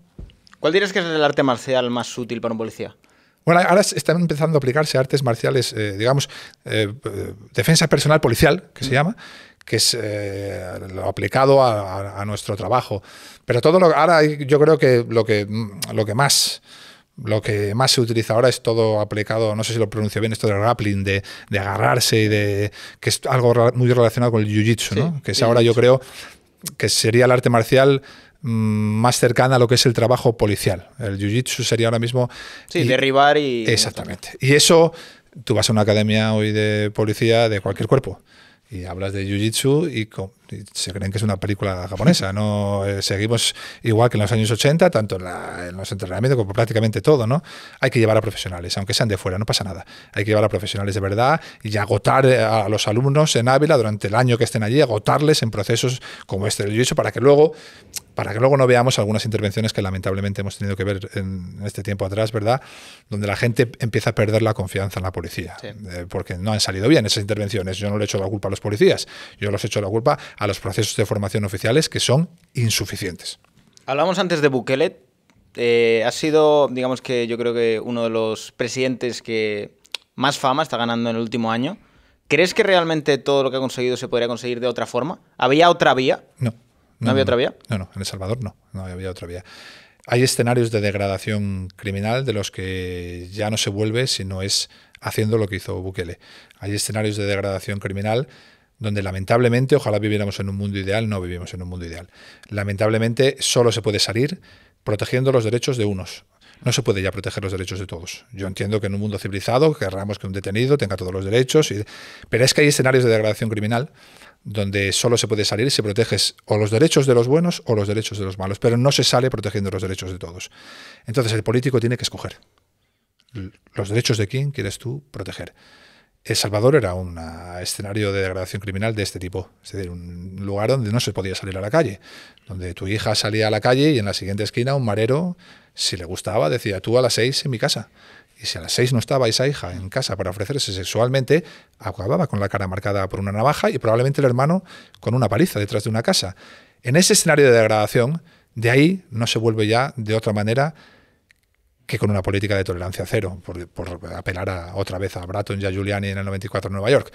¿Cuál dirías que es el arte marcial más útil para un policía? Bueno, ahora están empezando a aplicarse artes marciales, eh, digamos, eh, eh, defensa personal policial, que se llama, que es eh, lo aplicado a, nuestro trabajo. Pero todo lo, ahora yo creo que lo que, mm, lo que más lo que más se utiliza ahora es todo aplicado, no sé si lo pronuncio bien, esto del grappling, de, agarrarse y de. que es algo muy relacionado con el jiu-jitsu, ¿no? Que es ahora yo creo que sería el arte marcial mm, más cercano a lo que es el trabajo policial. El jiu-jitsu sería ahora mismo. Sí, derribar y. Exactamente. Y eso, tú vas a una academia hoy de policía de cualquier cuerpo y hablas de Jiu-Jitsu y, se creen que es una película japonesa. no eh, Seguimos igual que en los años 80, tanto en, los entrenamientos como prácticamente todo. ¿no? Hay que llevar a profesionales, aunque sean de fuera, no pasa nada. Hay que llevar a profesionales de verdad y agotar eh, a los alumnos en Ávila durante el año que estén allí, agotarles en procesos como este del Jiu-Jitsu para que luego para que luego no veamos algunas intervenciones que lamentablemente hemos tenido que ver en este tiempo atrás, ¿verdad? Donde la gente empieza a perder la confianza en la policía, eh, porque no han salido bien esas intervenciones. Yo no le hecho la culpa a los policías, yo los hecho la culpa a los procesos de formación oficiales que son insuficientes. Hablamos antes de Bukele. Eh, ha sido, digamos que yo creo que uno de los presidentes que más fama está ganando en el último año. ¿Crees que realmente todo lo que ha conseguido se podría conseguir de otra forma? ¿Había otra vía? No. ¿No, había otra vía? No, no, en El Salvador no, no había otra vía. Hay escenarios de degradación criminal de los que ya no se vuelve si no es haciendo lo que hizo Bukele. Hay escenarios de degradación criminal donde lamentablemente, ojalá viviéramos en un mundo ideal, no vivimos en un mundo ideal. Lamentablemente solo se puede salir protegiendo los derechos de unos. No se puede ya proteger los derechos de todos. Yo entiendo que en un mundo civilizado querramos que un detenido tenga todos los derechos, y... pero es que hay escenarios de degradación criminal donde solo se puede salir si proteges o los derechos de los buenos o los derechos de los malos, pero no se sale protegiendo los derechos de todos. Entonces el político tiene que escoger los derechos de quién quieres tú proteger. El Salvador era un escenario de degradación criminal de este tipo, es decir, un lugar donde no se podía salir a la calle, donde tu hija salía a la calle y en la siguiente esquina un marero, si le gustaba, decía tú a las seis en mi casa. Y si a las seis no estaba esa hija en casa para ofrecerse sexualmente, acababa con la cara marcada por una navaja y probablemente el hermano con una paliza detrás de una casa. En ese escenario de degradación, de ahí no se vuelve ya de otra manera que con una política de tolerancia cero, por, apelar a, otra vez a Bratton y a Giuliani en el 94 en Nueva York,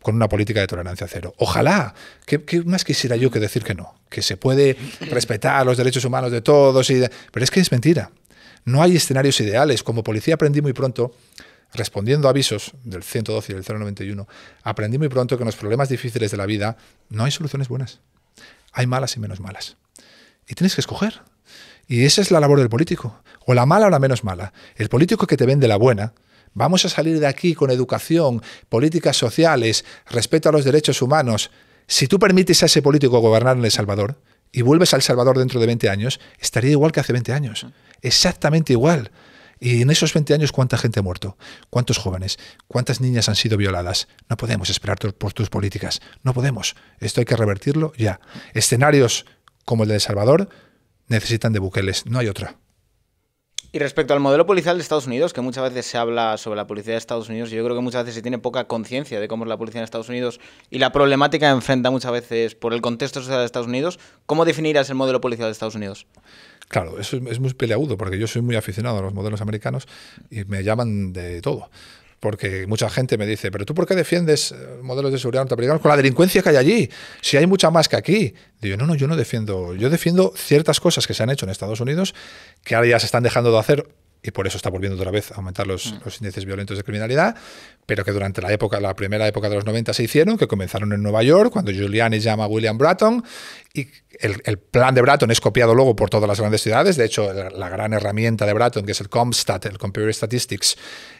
con una política de tolerancia cero. Ojalá, ¿qué, más quisiera yo que decir que no? Que se puede respetar los derechos humanos de todos, y pero es que es mentira. No hay escenarios ideales. Como policía aprendí muy pronto, respondiendo a avisos del 112 y del 091, aprendí muy pronto que en los problemas difíciles de la vida no hay soluciones buenas. Hay malas y menos malas. Y tienes que escoger. Y esa es la labor del político. O la mala o la menos mala. El político que te vende la buena, vamos a salir de aquí con educación, políticas sociales, respeto a los derechos humanos. Si tú permites a ese político gobernar en El Salvador, y vuelves a El Salvador dentro de 20 años, estaría igual que hace 20 años. Exactamente igual. Y en esos 20 años, ¿cuánta gente ha muerto? ¿Cuántos jóvenes? ¿Cuántas niñas han sido violadas? No podemos esperar por tus políticas. No podemos. Esto hay que revertirlo ya. Escenarios como el de El Salvador necesitan de buqueles. No hay otra. Y respecto al modelo policial de Estados Unidos, que muchas veces se habla sobre la policía de Estados Unidos, yo creo que muchas veces se tiene poca conciencia de cómo es la policía de Estados Unidos y la problemática que enfrenta muchas veces por el contexto social de Estados Unidos. ¿Cómo definirás el modelo policial de Estados Unidos? Claro, eso es, es muy peleagudo, porque yo soy muy aficionado a los modelos americanos y me llaman de todo porque mucha gente me dice, pero tú por qué defiendes eh, modelos de seguridad norteamericanos con la delincuencia que hay allí, si hay mucha más que aquí. Digo, no, no, yo no defiendo, yo defiendo ciertas cosas que se han hecho en Estados Unidos, que ahora ya se están dejando de hacer y por eso está volviendo otra vez a aumentar mm. los, índices violentos de criminalidad, pero que durante la época, la primera época de los 90 se hicieron, que comenzaron en Nueva York, cuando Giuliani llama a William Bratton, y el, plan de Bratton es copiado luego por todas las grandes ciudades, de hecho, la, gran herramienta de Bratton, que es el Comstat, el Computer Statistics,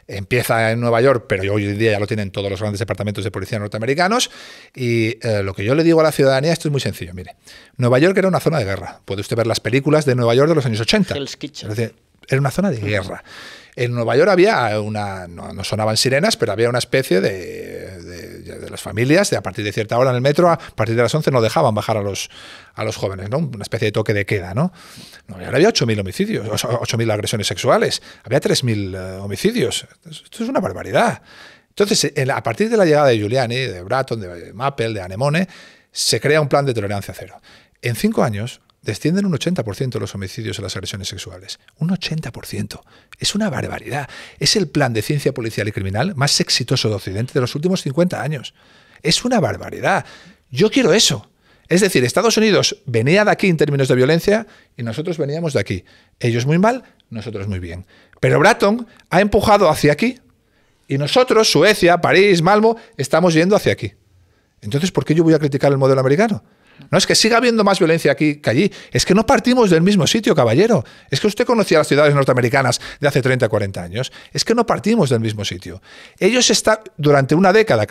empieza en Nueva York, pero hoy en día ya lo tienen todos los grandes departamentos de policía norteamericanos, y eh, lo que yo le digo a la ciudadanía, esto es muy sencillo, mire, Nueva York era una zona de guerra, puede usted ver las películas de Nueva York de los años 80 era una zona de guerra. En Nueva York había una, no, sonaban sirenas, pero había una especie de, de, las familias, de a partir de cierta hora en el metro, a partir de las 11 no dejaban bajar a los, a los jóvenes, ¿no? Una especie de toque de queda, ¿no? Ahora había 8.000 homicidios, 8.000 agresiones sexuales, había 3.000 eh, homicidios. Esto es una barbaridad. Entonces, a partir de la llegada de Giuliani, de Bratton, de Maple, de Anemone, se crea un plan de tolerancia cero. En cinco años descienden un 80% los homicidios y las agresiones sexuales. Un 80%. Es una barbaridad. Es el plan de ciencia policial y criminal más exitoso de Occidente de los últimos 50 años. Es una barbaridad. Yo quiero eso. Es decir, Estados Unidos venía de aquí en términos de violencia y nosotros veníamos de aquí. Ellos muy mal, nosotros muy bien. Pero Bratton ha empujado hacia aquí y nosotros, Suecia, París, Malmo, estamos yendo hacia aquí. Entonces, ¿por qué yo voy a criticar el modelo americano? No es que siga habiendo más violencia aquí que allí. Es que no partimos del mismo sitio, caballero. Es que usted conocía las ciudades norteamericanas de hace 30, 40 años. Es que no partimos del mismo sitio. Ellos están, durante una década,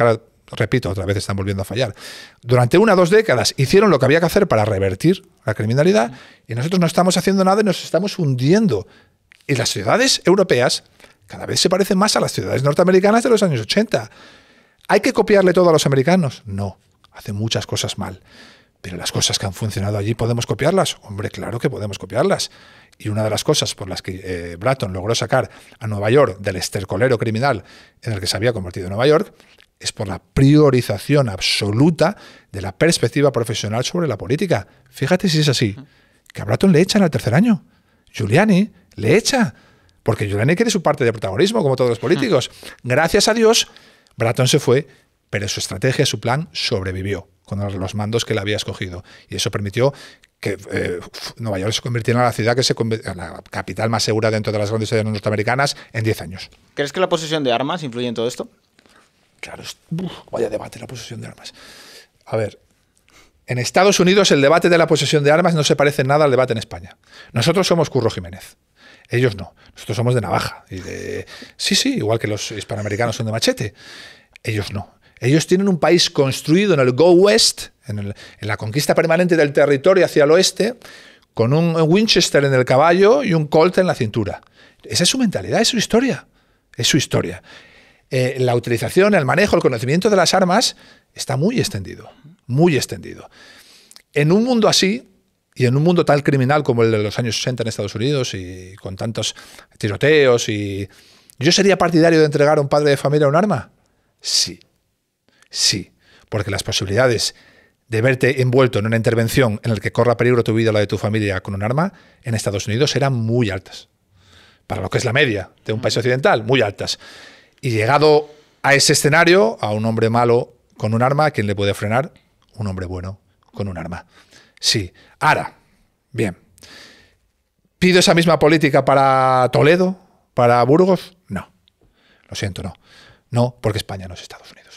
repito, otra vez están volviendo a fallar. Durante una o dos décadas hicieron lo que había que hacer para revertir la criminalidad y nosotros no estamos haciendo nada y nos estamos hundiendo. Y las ciudades europeas cada vez se parecen más a las ciudades norteamericanas de los años 80. ¿Hay que copiarle todo a los americanos? No, hacen muchas cosas mal. Pero las cosas que han funcionado allí, ¿podemos copiarlas? Hombre, claro que podemos copiarlas. Y una de las cosas por las que eh, Bratton logró sacar a Nueva York del estercolero criminal en el que se había convertido Nueva York es por la priorización absoluta de la perspectiva profesional sobre la política. Fíjate si es así, que a Bratton le echan al tercer año. Giuliani le echa, porque Giuliani quiere su parte de protagonismo, como todos los políticos. Gracias a Dios, Bratton se fue, pero su estrategia, su plan sobrevivió con los mandos que le había escogido. Y eso permitió que eh, Nueva York se convirtiera en la ciudad que se la capital más segura dentro de las grandes ciudades norteamericanas en 10 años. ¿Crees que la posesión de armas influye en todo esto? Claro, vaya debate la posesión de armas. A ver, en Estados Unidos el debate de la posesión de armas no se parece nada al debate en España. Nosotros somos Curro Jiménez. Ellos no. Nosotros somos de navaja. Y de... Sí, sí, igual que los hispanoamericanos son de machete. Ellos no. Ellos tienen un país construido en el Go West, en, la conquista permanente del territorio hacia el oeste, con un Winchester en el caballo y un Colt en la cintura. Esa es su mentalidad, es su historia. Es su historia. Eh, la utilización, el manejo, el conocimiento de las armas está muy extendido, muy extendido. En un mundo así, y en un mundo tan criminal como el de los años 60 en Estados Unidos, y con tantos tiroteos, y ¿yo sería partidario de entregar a un padre de familia un arma? Sí, Sí, porque las posibilidades de verte envuelto en una intervención en la que corra peligro tu vida o la de tu familia con un arma en Estados Unidos eran muy altas. Para lo que es la media de un país occidental, muy altas. Y llegado a ese escenario, a un hombre malo con un arma, ¿quién le puede frenar? Un hombre bueno con un arma. Sí. Ahora, bien. ¿Pido esa misma política para Toledo? ¿Para Burgos? No. Lo siento, no. No, porque España no es Estados Unidos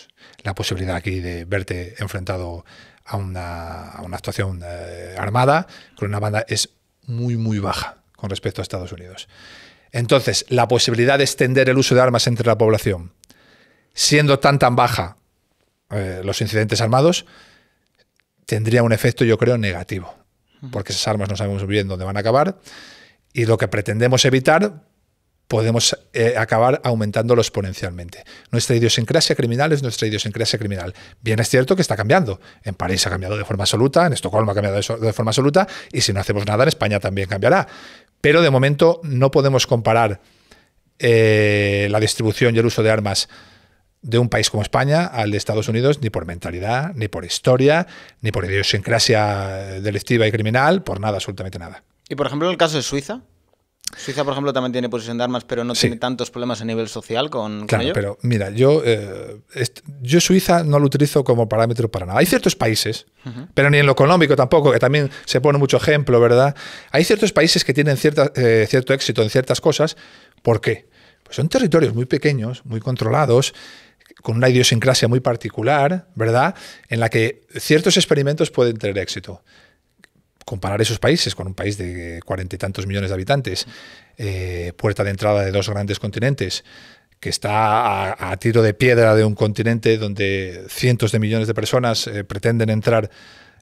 la posibilidad aquí de verte enfrentado a una, actuación eh, armada con una banda es muy, muy baja con respecto a Estados Unidos. Entonces, la posibilidad de extender el uso de armas entre la población, siendo tan, tan baja eh, los incidentes armados, tendría un efecto, yo creo, negativo, porque esas armas no sabemos bien dónde van a acabar. Y lo que pretendemos evitar, podemos eh, acabar aumentándolo exponencialmente. Nuestra idiosincrasia criminal es nuestra idiosincrasia criminal. Bien es cierto que está cambiando. En París ha cambiado de forma absoluta, en Estocolmo ha cambiado de, forma absoluta, y si no hacemos nada en España también cambiará. Pero de momento no podemos comparar eh, la distribución y el uso de armas de un país como España al de Estados Unidos, ni por mentalidad, ni por historia, ni por idiosincrasia delictiva y criminal, por nada, absolutamente nada. ¿Y por ejemplo el caso de Suiza? Suiza, por ejemplo, también tiene posesión de armas, pero no tiene tantos problemas a nivel social con, claro, pero mira, yo, eh, yo Suiza no lo utilizo como parámetro para nada. Hay ciertos países, pero ni en lo económico tampoco, que también se pone mucho ejemplo, ¿verdad? Hay ciertos países que tienen eh, cierto éxito en ciertas cosas. ¿Por qué? Pues son territorios muy pequeños, muy controlados, con una idiosincrasia muy particular, ¿verdad? En la que ciertos experimentos pueden tener éxito comparar esos países con un país de cuarenta y tantos millones de habitantes, eh, puerta de entrada de dos grandes continentes, que está a, tiro de piedra de un continente donde cientos de millones de personas eh, pretenden entrar,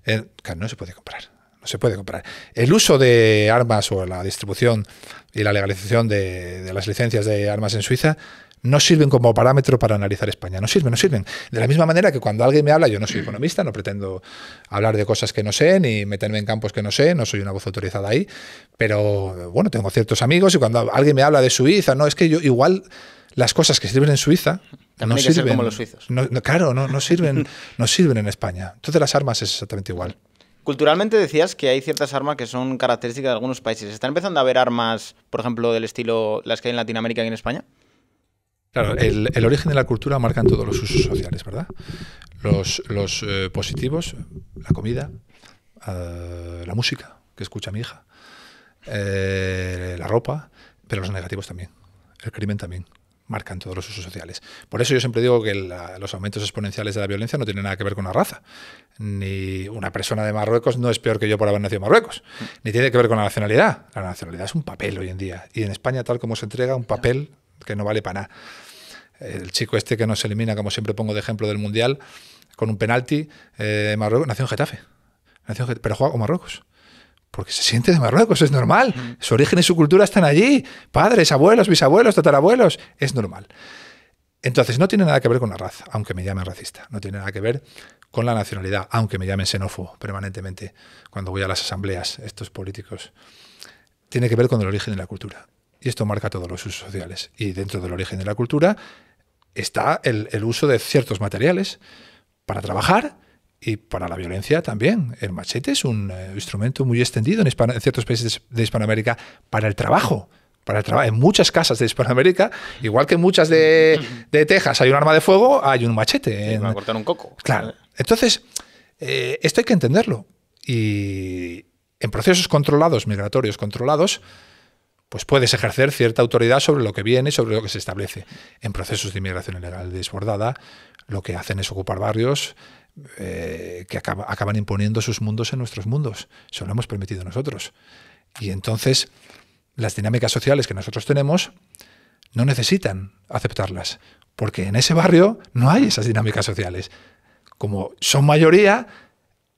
en, no se puede comparar. No se puede comprar El uso de armas o la distribución y la legalización de las licencias de armas en Suiza no sirven como parámetro para analizar España. No sirven, no sirven. De la misma manera que cuando alguien me habla, yo no soy economista, no pretendo hablar de cosas que no sé, ni meterme en campos que no sé, no soy una voz autorizada ahí, pero bueno, tengo ciertos amigos y cuando alguien me habla de Suiza, no, es que yo igual las cosas que sirven en Suiza no que sirven ser como los suizos. claro, no, sirven, no sirven en España. Entonces las armas es exactamente igual. Culturalmente decías que hay ciertas armas que son características de algunos países. ¿Están empezando a haber armas, por ejemplo, del estilo las que hay en Latinoamérica y en España? Claro, el, origen de la cultura marcan todos los usos sociales, ¿verdad? Los, eh, positivos, la comida, eh, la música que escucha mi hija, eh, la ropa, pero los negativos también, el crimen también marcan todos los usos sociales. Por eso yo siempre digo que los aumentos exponenciales de la violencia no tienen nada que ver con la raza. Ni una persona de Marruecos no es peor que yo por haber nacido en Marruecos. Ni tiene que ver con la nacionalidad. La nacionalidad es un papel hoy en día. Y en España, tal como se entrega, un papel que no vale para nada el chico este que nos elimina, como siempre pongo de ejemplo del Mundial, con un penalti, eh, Marruecos, nació en Getafe. pero juega con Marruecos. Porque se siente de Marruecos, es normal. Su origen y su cultura están allí. Padres, abuelos, bisabuelos, tatarabuelos. Es normal. Entonces, no tiene nada que ver con la raza, aunque me llamen racista. No tiene nada que ver con la nacionalidad, aunque me llamen xenófobo permanentemente cuando voy a las asambleas, estos políticos. Tiene que ver con el origen y la cultura. Y esto marca todos los usos sociales. Y dentro del origen de la cultura, está el, uso de ciertos materiales para trabajar y para la violencia también. El machete es un eh, instrumento muy extendido en, ciertos países de, Hispanoamérica para el trabajo. Para el En muchas casas de Hispanoamérica, igual que en muchas de, Texas, hay un arma de fuego, hay un machete. Para cortar un coco. Claro. Entonces, eh, esto hay que entenderlo. Y en procesos controlados, migratorios controlados, pues puedes ejercer cierta autoridad sobre lo que viene, sobre lo que se establece. En procesos de inmigración ilegal desbordada, lo que hacen es ocupar barrios eh, que acaban imponiendo sus mundos en nuestros mundos. Eso lo hemos permitido nosotros. Y entonces, las dinámicas sociales que nosotros tenemos no necesitan aceptarlas, porque en ese barrio no hay esas dinámicas sociales. Como son mayoría,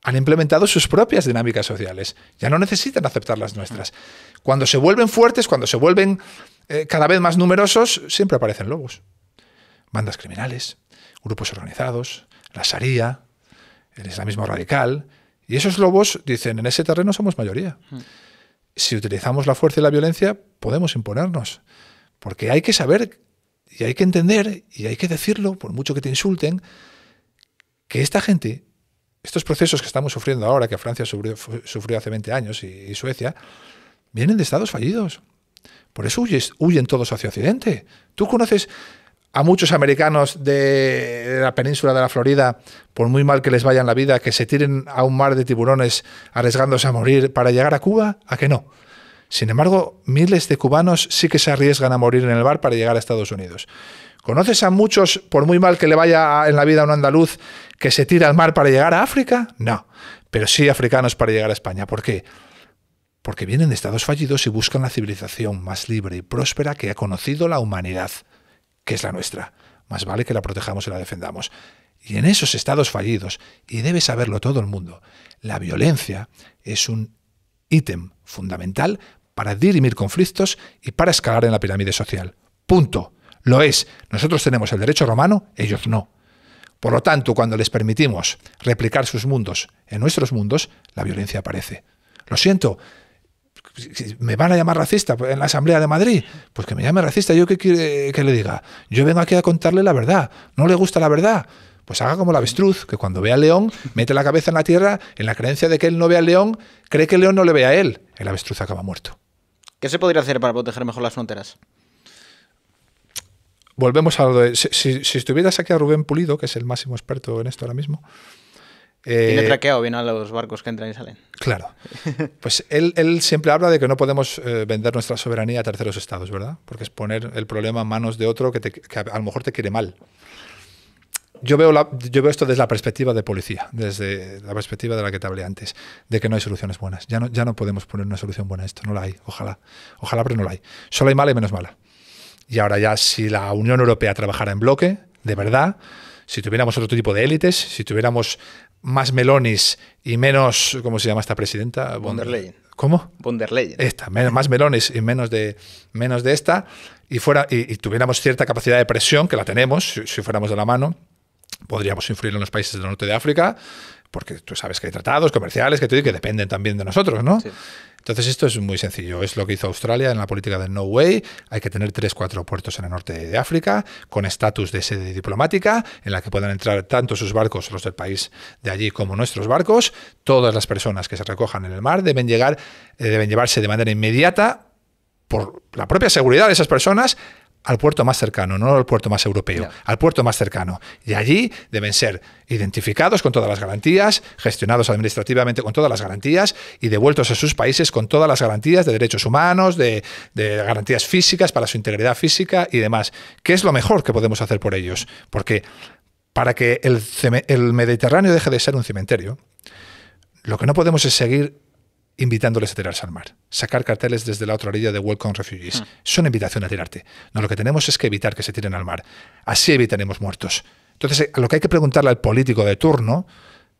han implementado sus propias dinámicas sociales. Ya no necesitan aceptar las nuestras. Cuando se vuelven fuertes, cuando se vuelven eh, cada vez más numerosos, siempre aparecen lobos. Bandas criminales, grupos organizados, la Sharia, el islamismo radical. Y esos lobos dicen, en ese terreno somos mayoría. Hmm. Si utilizamos la fuerza y la violencia, podemos imponernos. Porque hay que saber y hay que entender y hay que decirlo, por mucho que te insulten, que esta gente estos procesos que estamos sufriendo ahora, que Francia sufrió, hace 20 años y, Suecia, vienen de estados fallidos. Por eso huyen todos hacia Occidente. Tú conoces a muchos americanos de la península de la Florida, por muy mal que les vaya en la vida, que se tiren a un mar de tiburones arriesgándose a morir para llegar a Cuba, ¿a que no? Sin embargo, miles de cubanos sí que se arriesgan a morir en el mar para llegar a Estados Unidos. ¿Conoces a muchos, por muy mal que le vaya en la vida a un andaluz, que se tira al mar para llegar a África? No, pero sí africanos para llegar a España. ¿Por qué? Porque vienen de estados fallidos y buscan la civilización más libre y próspera que ha conocido la humanidad, que es la nuestra. Más vale que la protejamos y la defendamos. Y en esos estados fallidos, y debe saberlo todo el mundo, la violencia es un ítem fundamental para dirimir conflictos y para escalar en la pirámide social. Punto. Lo es. Nosotros tenemos el derecho romano, ellos no. Por lo tanto, cuando les permitimos replicar sus mundos en nuestros mundos, la violencia aparece. Lo siento, ¿Me van a llamar racista en la Asamblea de Madrid? Pues que me llame racista. ¿Yo qué que le diga? Yo vengo aquí a contarle la verdad. ¿No le gusta la verdad? Pues haga como la avestruz, que cuando ve al león, mete la cabeza en la tierra en la creencia de que él no ve al león, cree que el león no le ve a él. El avestruz acaba muerto. ¿Qué se podría hacer para proteger mejor las fronteras? volvemos a lo de. Si, estuvieras aquí a Rubén Pulido, que es el máximo experto en esto ahora mismo. Eh, Tiene traqueado bien a los barcos que entran y salen. Claro. Pues él, él siempre habla de que no podemos eh, vender nuestra soberanía a terceros estados, ¿verdad? Porque es poner el problema en manos de otro que, te, a lo mejor te quiere mal. Yo veo, la, yo veo esto desde la perspectiva de policía, desde la perspectiva de la que te hablé antes, de que no hay soluciones buenas. Ya no, ya no podemos poner una solución buena a esto, no la hay, ojalá. Ojalá, pero no la hay. Solo hay mala y menos mala. Y ahora ya, si la Unión Europea trabajara en bloque, de verdad, si tuviéramos otro tipo de élites, si tuviéramos más melones y menos, ¿cómo se llama esta presidenta? Von der Leyen. ¿Cómo? Von Esta, más melones y menos de, menos de esta, y, fuera, y, tuviéramos cierta capacidad de presión, que la tenemos, si fuéramos de la mano, podríamos influir en los países del norte de África, porque tú sabes que hay tratados comerciales que, que dependen también de nosotros, ¿no? Entonces esto es muy sencillo, es lo que hizo Australia en la política del no way, hay que tener tres, cuatro puertos en el norte de África con estatus de sede diplomática en la que puedan entrar tanto sus barcos, los del país de allí, como nuestros barcos, todas las personas que se recojan en el mar deben, llegar, eh, deben llevarse de manera inmediata por la propia seguridad de esas personas al puerto más cercano, no al puerto más europeo, al puerto más cercano. Y allí deben ser identificados con todas las garantías, gestionados administrativamente con todas las garantías y devueltos a sus países con todas las garantías de derechos humanos, de, garantías físicas para su integridad física y demás. ¿Qué es lo mejor que podemos hacer por ellos? Porque para que el, el Mediterráneo deje de ser un cementerio, lo que no podemos es seguir invitándoles a tirarse al mar. Sacar carteles desde la otra orilla de Welcome Refugees. Hmm. Son Es una invitación a tirarte. No, lo que tenemos es que evitar que se tiren al mar. Así evitaremos muertos. Entonces, eh, lo que hay que preguntarle al político de turno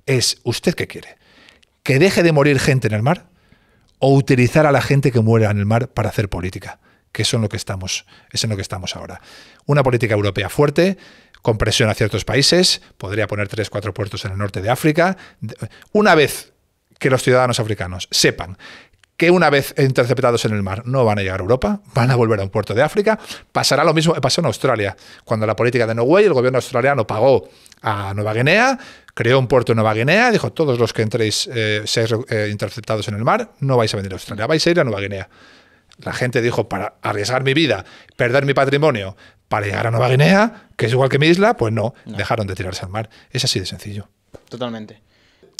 es, ¿usted qué quiere? ¿Que deje de morir gente en el mar? ¿O utilizar a la gente que muera en el mar para hacer política? Que eso lo que estamos, es en lo que estamos ahora. Una política europea fuerte, con presión a ciertos países, podría poner tres, cuatro puertos en el norte de África. Una vez que los ciudadanos africanos sepan que una vez interceptados en el mar no van a llegar a Europa, van a volver a un puerto de África. Pasará lo mismo que pasó en Australia, cuando la política de No Way, el gobierno australiano pagó a Nueva Guinea, creó un puerto en Nueva Guinea, dijo, todos los que entréis, eh, eh, interceptados en el mar, no vais a venir a Australia, vais a ir a Nueva Guinea. La gente dijo, para arriesgar mi vida, perder mi patrimonio, para llegar a Nueva Guinea, que es igual que mi isla, pues no. dejaron de tirarse al mar. Es así de sencillo. Totalmente.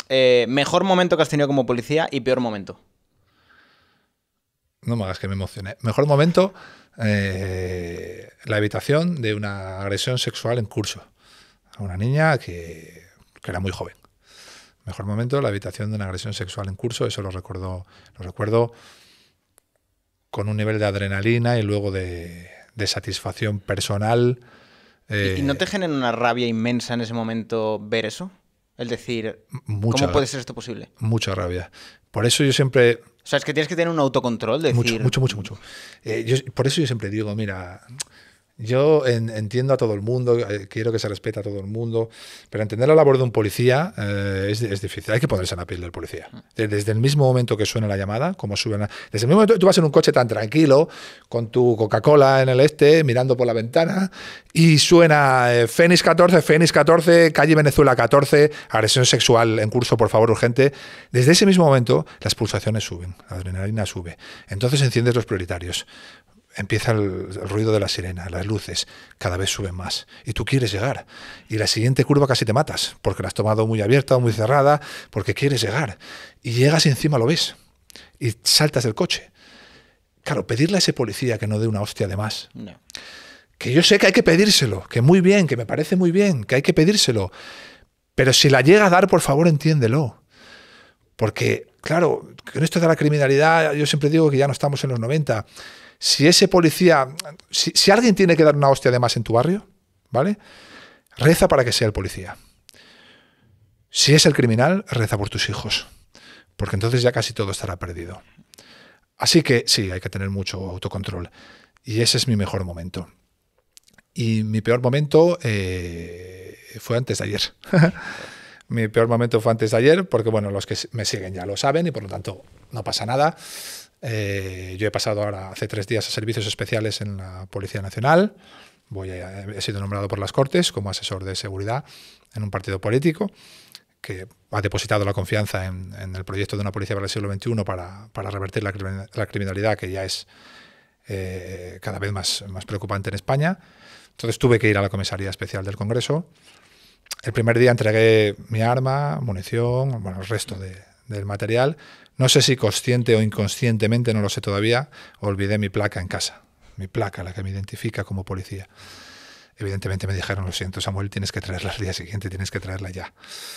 Eh, mejor momento que has tenido como policía y peor momento. No me hagas que me emocione. Mejor momento, eh, la evitación de una agresión sexual en curso a una niña que, que era muy joven. Mejor momento, la evitación de una agresión sexual en curso, eso lo recuerdo, lo recuerdo con un nivel de adrenalina y luego de, satisfacción personal. ¿Y no eh, te genera una rabia inmensa en ese momento ver eso? El decir, mucha ¿cómo puede ser esto posible? Mucha rabia. Por eso yo siempre... O sea, es que tienes que tener un autocontrol, de decir... Mucho, mucho, mucho. mucho. Eh, por eso yo siempre digo, mira, yo entiendo a todo el mundo, eh, quiero que se respete a todo el mundo, pero entender la labor de un policía eh, es, difícil. Hay que ponerse en la piel del policía. Mm. Desde, el mismo momento que suena la llamada, como suena. Desde el mismo momento que tú vas en un coche tan tranquilo, con tu Coca-Cola en el este, mirando por la ventana, y suena eh, Fénix 14, Fénix 14, calle Venezuela 14, agresión sexual en curso, por favor, urgente. Desde ese mismo momento, las pulsaciones suben, la adrenalina sube. Entonces enciendes los prioritarios empieza el, ruido de la sirena, las luces cada vez suben más y tú quieres llegar. Y la siguiente curva casi te matas porque la has tomado muy abierta o muy cerrada porque quieres llegar. Y llegas encima lo ves y saltas del coche. Claro, pedirle a ese policía que no dé una hostia de más. Que yo sé que hay que pedírselo, que muy bien, que me parece muy bien, que hay que pedírselo. Pero si la llega a dar, por favor, entiéndelo. Porque, claro, con esto de la criminalidad, yo siempre digo que ya no estamos en los 90 si ese policía, si, alguien tiene que dar una hostia de más en tu barrio, ¿vale? Reza para que sea el policía. Si es el criminal, reza por tus hijos, porque entonces ya casi todo estará perdido. Así que sí, hay que tener mucho autocontrol. Y ese es mi mejor momento. Y mi peor momento eh, fue antes de ayer. mi peor momento fue antes de ayer, porque bueno, los que me siguen ya lo saben y por lo tanto no pasa nada. Eh, yo he pasado ahora hace tres días a servicios especiales en la Policía Nacional. Voy a, he sido nombrado por las Cortes como asesor de seguridad en un partido político que ha depositado la confianza en, el proyecto de una policía para el siglo XXI para, revertir la, criminalidad que ya es eh, cada vez más, más preocupante en España. Entonces tuve que ir a la comisaría especial del Congreso. El primer día entregué mi arma, munición, bueno, el resto del material, no sé si consciente o inconscientemente, no lo sé todavía, olvidé mi placa en casa, mi placa, la que me identifica como policía. Evidentemente me dijeron, lo siento Samuel, tienes que traerla al día siguiente, tienes que traerla ya.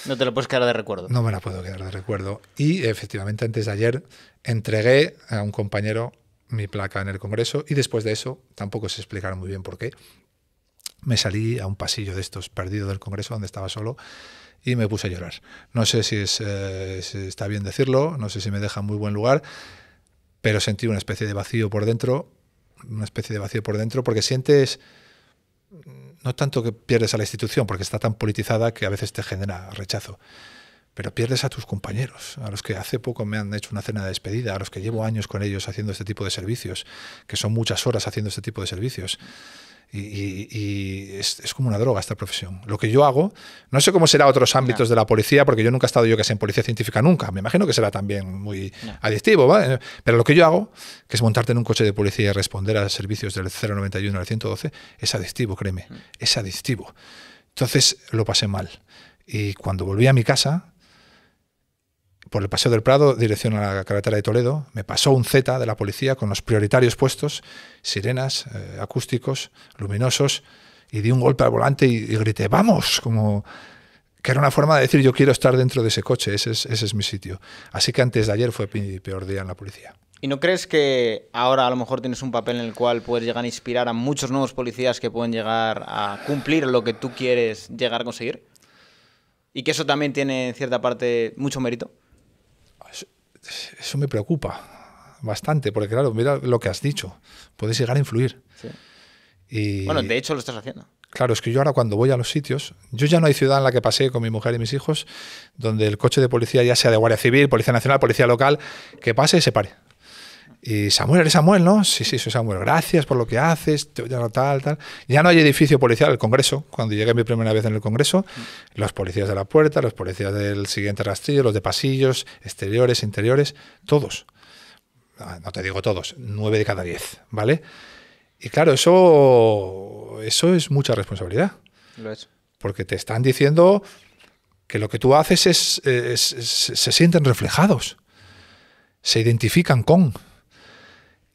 No te la puedes quedar de recuerdo. No me la puedo quedar de recuerdo. Y efectivamente antes de ayer entregué a un compañero mi placa en el Congreso y después de eso, tampoco se explicaron muy bien por qué, me salí a un pasillo de estos perdido del Congreso donde estaba solo y me puse a llorar. No sé eh, si, está bien decirlo, no sé si me deja en muy buen lugar, pero sentí una especie de vacío por dentro, una especie de vacío por dentro, porque sientes mm, no tanto que pierdes a la institución, porque está tan politizada que a veces te genera rechazo, pero pierdes a tus compañeros, a los que hace poco me han hecho una cena de despedida, a los que llevo años con ellos haciendo este tipo de servicios, que son muchas horas haciendo este tipo de servicios. Y, es, como una droga esta profesión. Lo que yo hago, no sé cómo será otros ámbitos de la policía, porque yo nunca he estado yo que sea en policía científica nunca. Me imagino que será también muy adictivo, ¿vale? Pero lo que yo hago, que es montarte en un coche de policía y responder a servicios del 091 al 112, es adictivo, créeme. Mm. Es adictivo. Entonces lo pasé mal. Y cuando volví a mi casa, por el Paseo del Prado, dirección a la carretera de Toledo, me pasó un Z de la policía con los prioritarios puestos, sirenas, eh, acústicos, luminosos, y di un golpe al volante y, grité, vamos, como que era una forma de decir yo quiero estar dentro de ese coche, ese es, ese es mi sitio. Así que antes de ayer fue mi peor día en la policía. ¿Y no crees que ahora a lo mejor tienes un papel en el cual puedes llegar a inspirar a muchos nuevos policías que pueden llegar a cumplir lo que tú quieres llegar a conseguir? Y que eso también tiene en cierta parte mucho mérito eso me preocupa bastante, porque claro, mira lo que has dicho, puedes llegar a influir. Y, bueno, de hecho lo estás haciendo. Claro, es que yo ahora cuando voy a los sitios, yo ya no hay ciudad en la que pasé con mi mujer y mis hijos, donde el coche de policía, ya sea de Guardia Civil, Policía Nacional, Policía Local, que pase y se pare. Y Samuel, eres Samuel, ¿no? Sí, sí, soy Samuel. Gracias por lo que haces, tal, tal. Ya no hay edificio policial, el Congreso. Cuando llegué mi primera vez en el Congreso, los policías de la puerta, los policías del siguiente rastrillo, los de pasillos, exteriores, interiores, todos. Ah, no te digo todos, nueve de cada diez, ¿vale? Y claro, eso, eso es mucha responsabilidad. Lo es. Porque te están diciendo que lo que tú haces es se sienten reflejados, se identifican con.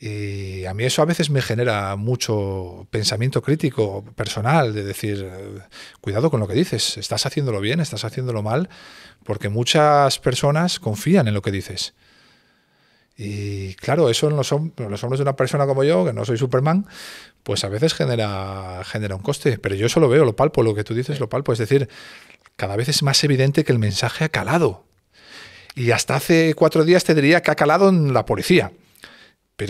Y a mí eso a veces me genera mucho pensamiento crítico personal, de decir, cuidado con lo que dices, estás haciéndolo bien, estás haciéndolo mal, porque muchas personas confían en lo que dices. Y claro, eso en los, los hombros de una persona como yo, que no soy Superman, pues a veces genera, genera un coste. Pero yo eso lo veo, lo palpo, lo que tú dices lo palpo. Es decir, cada vez es más evidente que el mensaje ha calado. Y hasta hace cuatro días te diría que ha calado en la policía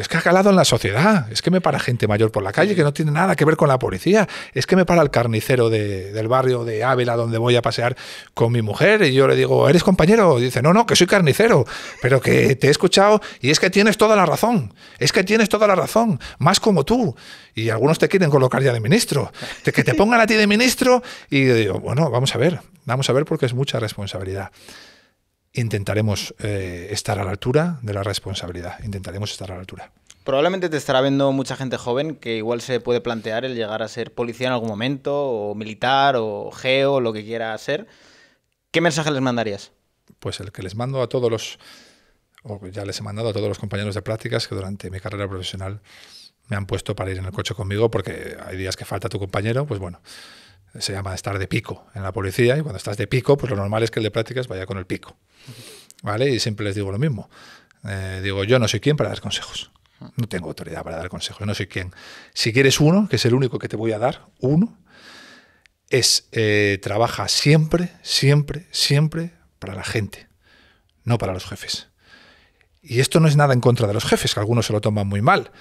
es que ha calado en la sociedad, es que me para gente mayor por la calle que no tiene nada que ver con la policía, es que me para el carnicero del barrio de Ávila donde voy a pasear con mi mujer y yo le digo, ¿eres compañero? Y dice, no, no, que soy carnicero, pero que te he escuchado y es que tienes toda la razón, es que tienes toda la razón, más como tú. Y algunos te quieren colocar ya de ministro, que te pongan a ti de ministro y digo, bueno, vamos a ver, vamos a ver porque es mucha responsabilidad intentaremos eh, estar a la altura de la responsabilidad, intentaremos estar a la altura. Probablemente te estará viendo mucha gente joven que igual se puede plantear el llegar a ser policía en algún momento, o militar, o geo, lo que quiera ser. ¿Qué mensaje les mandarías? Pues el que les mando a todos los, o ya les he mandado a todos los compañeros de prácticas que durante mi carrera profesional me han puesto para ir en el coche conmigo, porque hay días que falta tu compañero, pues bueno, se llama estar de pico en la policía y cuando estás de pico, pues lo normal es que el de prácticas vaya con el pico. ¿Vale? Y siempre les digo lo mismo. Eh, digo, yo no soy quien para dar consejos. No tengo autoridad para dar consejos, no soy quien. Si quieres uno, que es el único que te voy a dar, uno, es eh, trabaja siempre, siempre, siempre para la gente, no para los jefes. Y esto no es nada en contra de los jefes, que algunos se lo toman muy mal,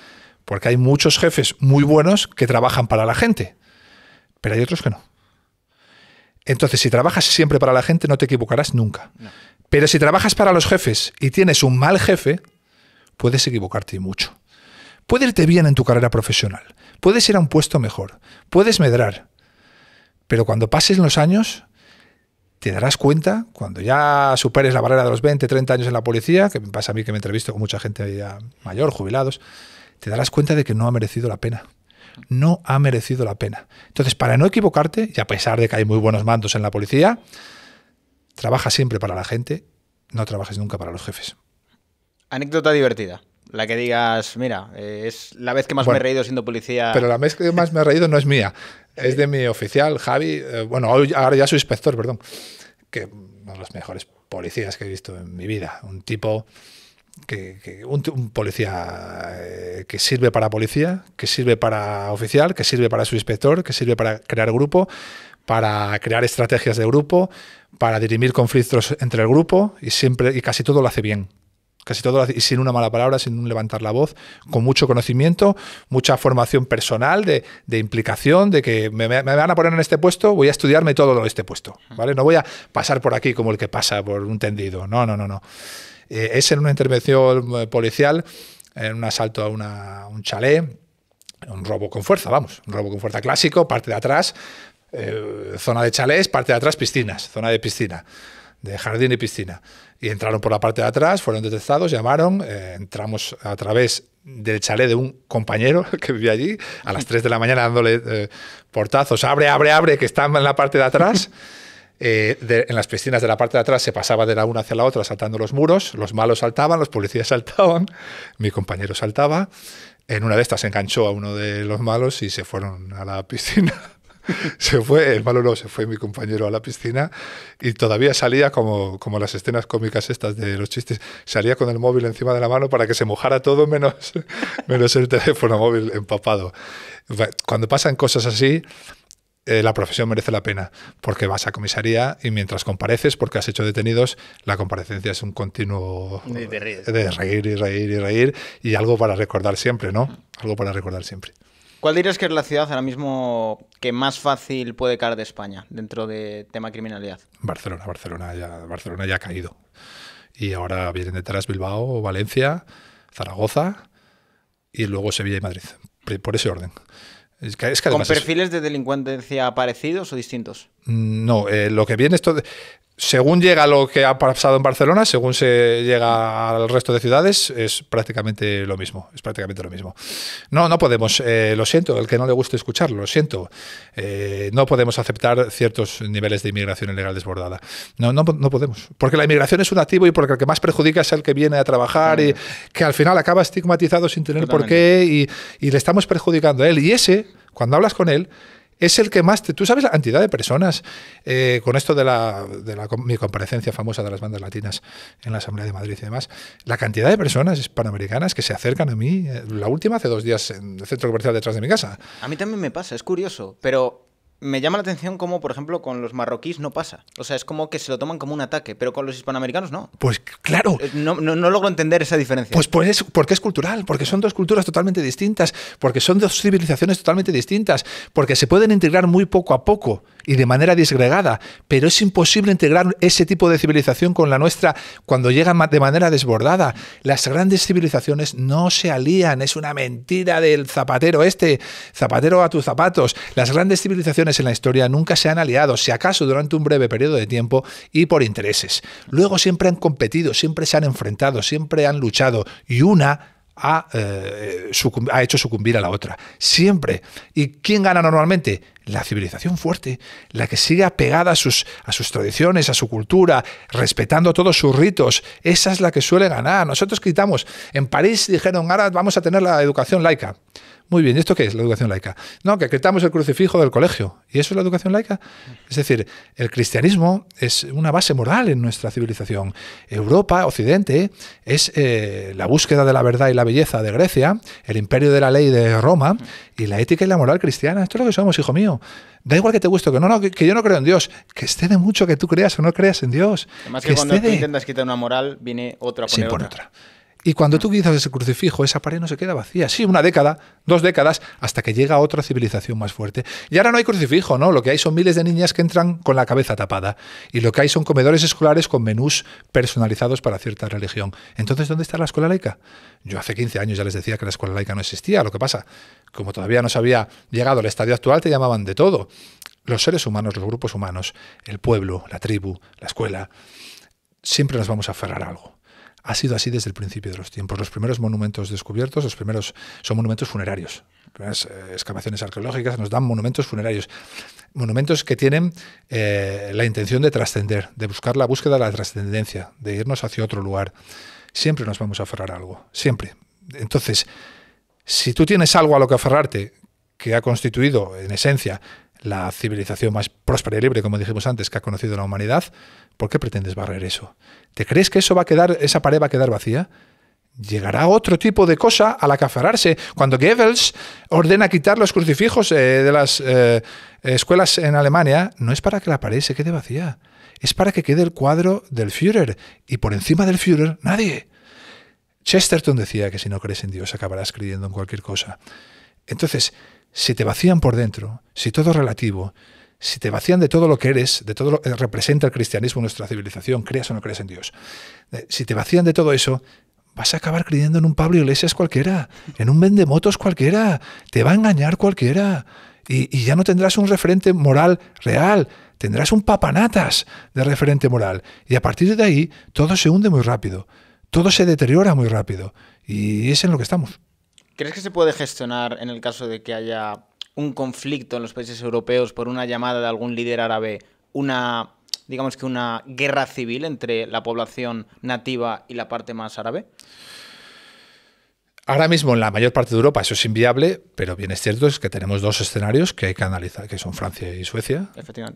porque hay muchos jefes muy buenos que trabajan para la gente pero hay otros que no. Entonces, si trabajas siempre para la gente, no te equivocarás nunca. Pero si trabajas para los jefes y tienes un mal jefe, puedes equivocarte mucho. Puede irte bien en tu carrera profesional, puedes ir a un puesto mejor, puedes medrar, pero cuando pases los años, te darás cuenta, cuando ya superes la barrera de los 20, 30 años en la policía, que me pasa a mí que me entrevisto con mucha gente mayor, jubilados, te darás cuenta de que no ha merecido la pena no ha merecido la pena. Entonces, para no equivocarte, y a pesar de que hay muy buenos mandos en la policía, trabaja siempre para la gente, no trabajes nunca para los jefes. Anécdota divertida. La que digas, mira, eh, es la vez que más me he reído siendo policía. Pero la vez que más me he reído no es mía, es de mi oficial, Javi. Eh, bueno, ahora ya soy inspector, perdón. Que uno de los mejores policías que he visto en mi vida. Un tipo que, un, policía eh, que sirve para policía, que sirve para oficial, que sirve para su inspector, que sirve para crear grupo, para crear estrategias de grupo, para dirimir conflictos entre el grupo y siempre y casi todo lo hace bien. Casi todo y sin una mala palabra, sin levantar la voz, con mucho conocimiento, mucha formación personal de, implicación, de que me, me, van a poner en este puesto, voy a estudiarme todo lo de este puesto, ¿vale? No voy a pasar por aquí como el que pasa por un tendido, no, no, no, no. Eh, es en una intervención eh, policial, en un asalto a un chalet, un robo con fuerza, vamos, un robo con fuerza clásico, parte de atrás, eh, zona de chalés, parte de atrás, piscinas, zona de piscina, de jardín y piscina. Y entraron por la parte de atrás, fueron detectados, llamaron, entramos a través del chalet de un compañero que vivía allí, a las 3 de la mañana dándole portazos, abre, abre, abre, que están en la parte de atrás. Eh, en las piscinas de la parte de atrás se pasaba de la una hacia la otra saltando los muros, los malos saltaban, los policías saltaban, mi compañero saltaba. En una de estas se enganchó a uno de los malos y se fueron a la piscina. se fue, el malo no, se fue mi compañero a la piscina y todavía salía como, como las escenas cómicas estas de los chistes, salía con el móvil encima de la mano para que se mojara todo menos, menos el teléfono móvil empapado. Cuando pasan cosas así, eh, la profesión merece la pena, porque vas a comisaría y mientras compareces, porque has hecho detenidos, la comparecencia es un continuo eh, de, reír. y reír y reír y algo para recordar siempre, ¿no? Algo para recordar siempre. ¿Cuál dirías que es la ciudad ahora mismo que más fácil puede caer de España dentro de tema criminalidad? Barcelona, Barcelona ya, Barcelona ya ha caído. Y ahora vienen detrás Bilbao, Valencia, Zaragoza y luego Sevilla y Madrid. Por ese orden. ¿Con perfiles de delincuencia parecidos o distintos? Mm, no, eh, lo que viene esto todo según llega lo que ha pasado en Barcelona, según se llega al resto de ciudades, es prácticamente lo mismo. Es prácticamente lo mismo. No, no podemos, eh, lo siento, el que no le guste escucharlo, lo siento. Eh, no podemos aceptar ciertos niveles de inmigración ilegal desbordada. No, no, podemos. Porque la inmigración es un activo y porque el que más perjudica es el que viene a trabajar y que al final acaba estigmatizado sin tener por qué y, y le estamos perjudicando a él. Y ese, cuando hablas con él, es el que más... Te, Tú sabes la cantidad de personas eh, con esto de, la, de mi comparecencia famosa de las bandas latinas en la Asamblea de Madrid y demás, la cantidad de personas hispanoamericanas que se acercan a mí, eh, la última hace dos días en el centro comercial detrás de mi casa. A mí también me pasa, es curioso, pero me llama la atención cómo, por ejemplo, con los marroquíes no pasa. O sea, es como que se lo toman como un ataque, pero con los hispanoamericanos no. Pues claro. Eh, no, no, logro entender esa diferencia. Pues, pues porque es cultural, porque son dos culturas totalmente distintas, porque son dos civilizaciones totalmente distintas, porque se pueden integrar muy poco a poco y de manera disgregada, pero es imposible integrar ese tipo de civilización con la nuestra cuando llegan de manera desbordada. Las grandes civilizaciones no se alían, es una mentira del zapatero este, zapatero a tus zapatos. Las grandes civilizaciones en la historia nunca se han aliado, si acaso durante un breve periodo de tiempo y por intereses. Luego siempre han competido, siempre se han enfrentado, siempre han luchado y una eh, ha, hecho sucumbir a la otra. Siempre. ¿Y quién gana normalmente? La civilización fuerte, la que sigue apegada a sus, a sus tradiciones, a su cultura, respetando todos sus ritos. Esa es la que suele ganar. Nosotros gritamos, en París dijeron, ahora vamos a tener la educación laica. Muy bien, ¿y esto qué es la educación laica? No, que quitamos el crucifijo del colegio. ¿Y eso es la educación laica? Es decir, el cristianismo es una base moral en nuestra civilización. Europa, Occidente, es eh, la búsqueda de la verdad y la belleza de Grecia, el imperio de la ley de Roma y la ética y la moral cristiana. Esto es lo que somos, hijo mío. Da igual que te guste o que no, que, yo no creo en Dios. Que esté de mucho que tú creas o no creas en Dios. Además que, cuando intentas quitar una moral, viene otra por otra. Y cuando tú quizás ese crucifijo, esa pared no se queda vacía. Sí, una década, dos décadas, hasta que llega otra civilización más fuerte. Y ahora no hay crucifijo, ¿no? Lo que hay son miles de niñas que entran con la cabeza tapada. Y lo que hay son comedores escolares con menús personalizados para cierta religión. Entonces, ¿dónde está la escuela laica? Yo hace 15 años ya les decía que la escuela laica no existía. Lo que pasa, como todavía no se había llegado al estadio actual, te llamaban de todo. Los seres humanos, los grupos humanos, el pueblo, la tribu, la escuela, siempre nos vamos a aferrar a algo ha sido así desde el principio de los tiempos. Los primeros monumentos descubiertos, los primeros son monumentos funerarios. Las eh, excavaciones arqueológicas nos dan monumentos funerarios, monumentos que tienen eh, la intención de trascender, de buscar la búsqueda de la trascendencia, de irnos hacia otro lugar. Siempre nos vamos a aferrar a algo, siempre. Entonces, si tú tienes algo a lo que aferrarte, que ha constituido en esencia la civilización más próspera y libre, como dijimos antes, que ha conocido la humanidad, ¿por qué pretendes barrer eso? ¿Te crees que eso va a quedar, esa pared va a quedar vacía? Llegará otro tipo de cosa a la Cuando Goebbels ordena quitar los crucifijos eh, de las eh, escuelas en Alemania, no es para que la pared se quede vacía, es para que quede el cuadro del Führer. Y por encima del Führer, nadie. Chesterton decía que si no crees en Dios acabarás creyendo en cualquier cosa. Entonces, si te vacían por dentro, si todo es relativo, si te vacían de todo lo que eres, de todo lo que representa el cristianismo, en nuestra civilización, creas o no creas en Dios, si te vacían de todo eso, vas a acabar creyendo en un Pablo Iglesias cualquiera, en un vendemotos cualquiera, te va a engañar cualquiera. Y, y, ya no tendrás un referente moral real, tendrás un papanatas de referente moral. Y a partir de ahí todo se hunde muy rápido, todo se deteriora muy rápido. Y es en lo que estamos. ¿Crees que se puede gestionar en el caso de que haya un conflicto en los países europeos por una llamada de algún líder árabe, una digamos que una guerra civil entre la población nativa y la parte más árabe? Ahora mismo en la mayor parte de Europa eso es inviable, pero bien es cierto es que tenemos dos escenarios que hay que analizar, que son Francia y Suecia,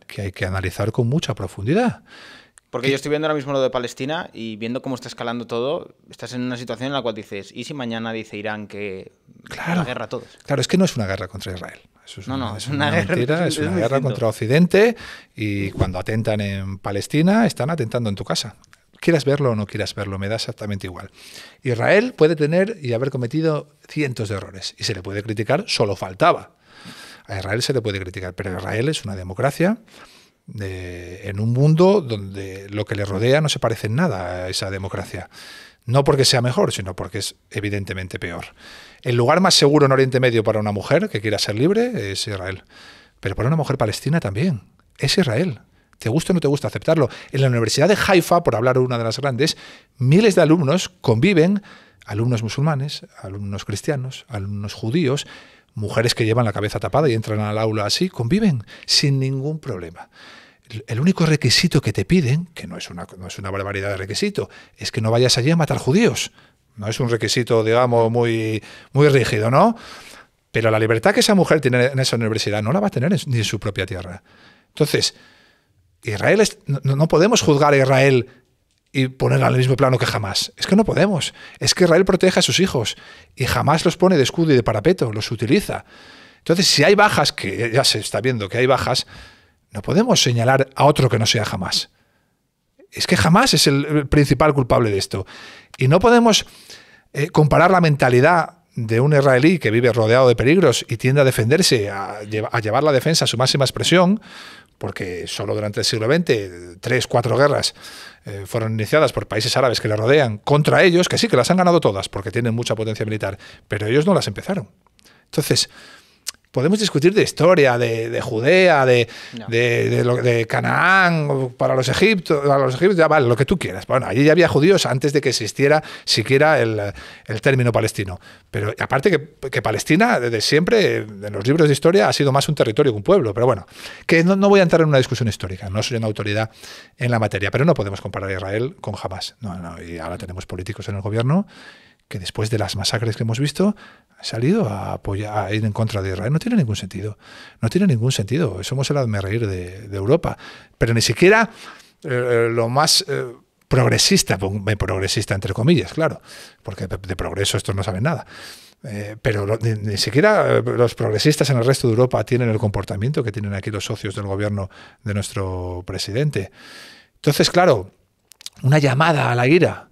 que hay que analizar con mucha profundidad. Porque yo estoy viendo ahora mismo lo de Palestina y viendo cómo está escalando todo, estás en una situación en la cual dices, ¿y si mañana dice Irán que claro, la guerra a todos? Claro, es que no es una guerra contra Israel. no, no, es una, guerra, es una guerra contra Occidente y cuando atentan en Palestina están atentando en tu casa quieras verlo o no quieras verlo, me da exactamente igual. Israel puede tener y haber cometido cientos de errores y se le puede criticar, solo faltaba. A Israel se le puede criticar, pero Israel es una democracia en un mundo donde lo que le rodea no se parece en nada a esa democracia. No porque sea mejor, sino porque es evidentemente peor. El lugar más seguro en Oriente Medio para una mujer que quiera ser libre es Israel. Pero para una mujer palestina también. Es Israel. Te gusta o no te gusta aceptarlo. En la Universidad de Haifa, por hablar una de las grandes, miles de alumnos conviven, alumnos musulmanes, alumnos cristianos, alumnos judíos, mujeres que llevan la cabeza tapada y entran al aula así, conviven sin ningún problema. El único requisito que te piden, que no es una, es una barbaridad de requisito, es que no vayas allí a matar judíos. No es un requisito, digamos, muy, muy rígido, ¿no? Pero la libertad que esa mujer tiene en esa universidad no la va a tener ni en su propia tierra. Entonces, Israel no, no podemos juzgar a Israel y poner al mismo plano que jamás. Es que no podemos. Es que Israel protege a sus hijos y jamás los pone de escudo y de parapeto, los utiliza. Entonces, si hay bajas, que ya se está viendo que hay bajas, no podemos señalar a otro que no sea jamás. Es que jamás es el principal culpable de esto. Y no podemos eh, comparar la mentalidad de un israelí que vive rodeado de peligros y tiende a defenderse, a, llevar la defensa a su máxima expresión, porque solo durante el siglo XX tres, cuatro guerras eh, fueron iniciadas por países árabes que la rodean contra ellos, que sí, que las han ganado todas, porque tienen mucha potencia militar, pero ellos no las empezaron. Entonces, podemos discutir de historia, de, Judea, de, Canaán, para los egipcios, para los egipcios, vale, lo que tú quieras. Bueno, allí ya había judíos antes de que existiera siquiera el, término palestino. Pero aparte que, Palestina, desde siempre, en los libros de historia, ha sido más un territorio que un pueblo. Pero bueno, que no, voy a entrar en una discusión histórica, no soy una autoridad en la materia, pero no podemos comparar a Israel con Hamas. No, no, y ahora tenemos políticos en el gobierno que después de las masacres que hemos visto ha salido a apoyar, a ir en contra de Israel. No tiene ningún sentido. No tiene ningún sentido. Somos el hazme reír de, Europa. Pero ni siquiera eh, eh, lo más eh, progresista, progresista entre comillas, claro, porque de, progreso estos no saben nada. pero ni, ni, siquiera los progresistas en el resto de Europa tienen el comportamiento que tienen aquí los socios del gobierno de nuestro presidente. Entonces, claro, una llamada a la ira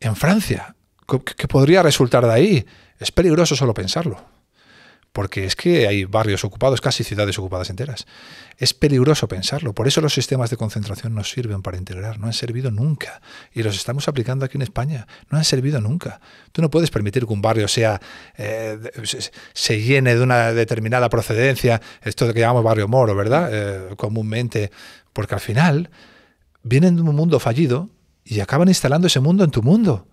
en Francia, ¿Qué podría resultar de ahí. Es peligroso solo pensarlo, porque es que hay barrios ocupados, casi ciudades ocupadas enteras. Es peligroso pensarlo, por eso los sistemas de concentración no sirven para integrar, no han servido nunca, y los estamos aplicando aquí en España, no han servido nunca. Tú no puedes permitir que un barrio sea eh, se, llene de una determinada procedencia, esto que llamamos barrio moro, ¿verdad? Eh, comúnmente, porque al final vienen de un mundo fallido y acaban instalando ese mundo en tu mundo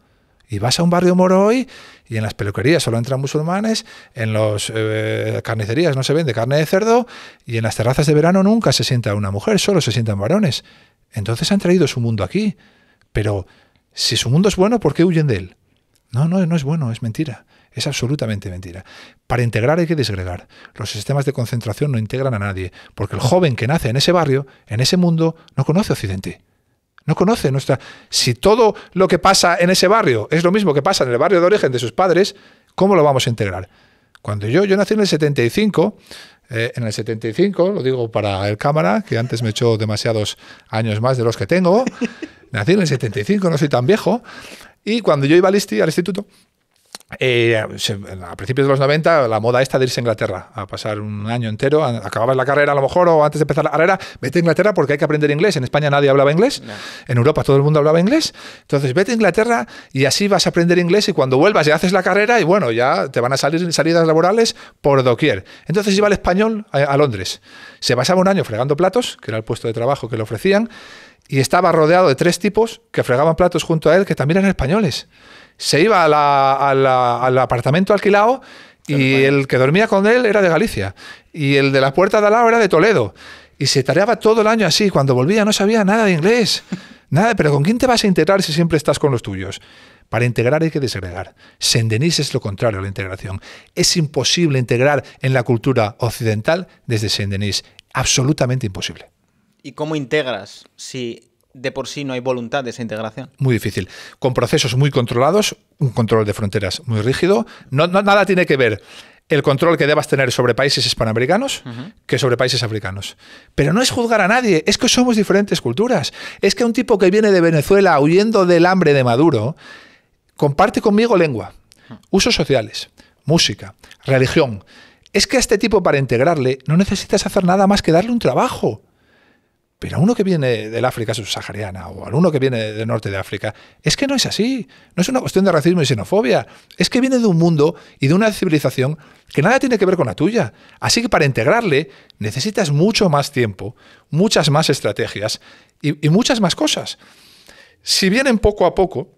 y vas a un barrio moro hoy y en las peluquerías solo entran musulmanes, en las eh, carnicerías no se vende carne de cerdo y en las terrazas de verano nunca se sienta una mujer, solo se sientan varones. Entonces han traído su mundo aquí. Pero si su mundo es bueno, ¿por qué huyen de él? No, no, no es bueno, es mentira. Es absolutamente mentira. Para integrar hay que desgregar. Los sistemas de concentración no integran a nadie, porque el joven que nace en ese barrio, en ese mundo, no conoce Occidente. No conoce nuestra... Si todo lo que pasa en ese barrio es lo mismo que pasa en el barrio de origen de sus padres, ¿cómo lo vamos a integrar? Cuando yo, yo nací en el 75, eh, en el 75, lo digo para el cámara, que antes me echó demasiados años más de los que tengo, nací en el 75, no soy tan viejo, y cuando yo iba al instituto, eh, a principios de los 90, la moda esta de irse a Inglaterra a pasar un año entero, acababas la carrera a lo mejor o antes de empezar la carrera, vete a Inglaterra porque hay que aprender inglés. En España nadie hablaba inglés, en Europa todo el mundo hablaba inglés. Entonces vete a Inglaterra y así vas a aprender inglés y cuando vuelvas ya haces la carrera y bueno, ya te van a salir salidas laborales por doquier. Entonces iba el español a, a Londres. Se pasaba un año fregando platos, que era el puesto de trabajo que le ofrecían, y estaba rodeado de tres tipos que fregaban platos junto a él que también eran españoles se iba al apartamento alquilado y el que dormía con él era de Galicia. Y el de la puerta de al lado era de Toledo. Y se tareaba todo el año así. Cuando volvía no sabía nada de inglés. Nada, pero ¿con quién te vas a integrar si siempre estás con los tuyos? Para integrar hay que desagregar. denis es lo contrario a la integración. Es imposible integrar en la cultura occidental desde Saint-Denis. Absolutamente imposible. ¿Y cómo integras si de por sí no hay voluntad de esa integración. Muy difícil. Con procesos muy controlados, un control de fronteras muy rígido. nada tiene que ver el control que debas tener sobre países hispanoamericanos que sobre países africanos. Pero no es juzgar a nadie, es que somos diferentes culturas. Es que un tipo que viene de Venezuela huyendo del hambre de Maduro comparte conmigo lengua, usos sociales, música, religión. Es que a este tipo para integrarle no necesitas hacer nada más que darle un trabajo. Pero a uno que viene del África subsahariana o a uno que viene del norte de África, es que no es así. No es una cuestión de racismo y xenofobia. Es que viene de un mundo y de una civilización que nada tiene que ver con la tuya. Así que para integrarle necesitas mucho más tiempo, muchas más estrategias y, muchas más cosas. Si vienen poco a poco,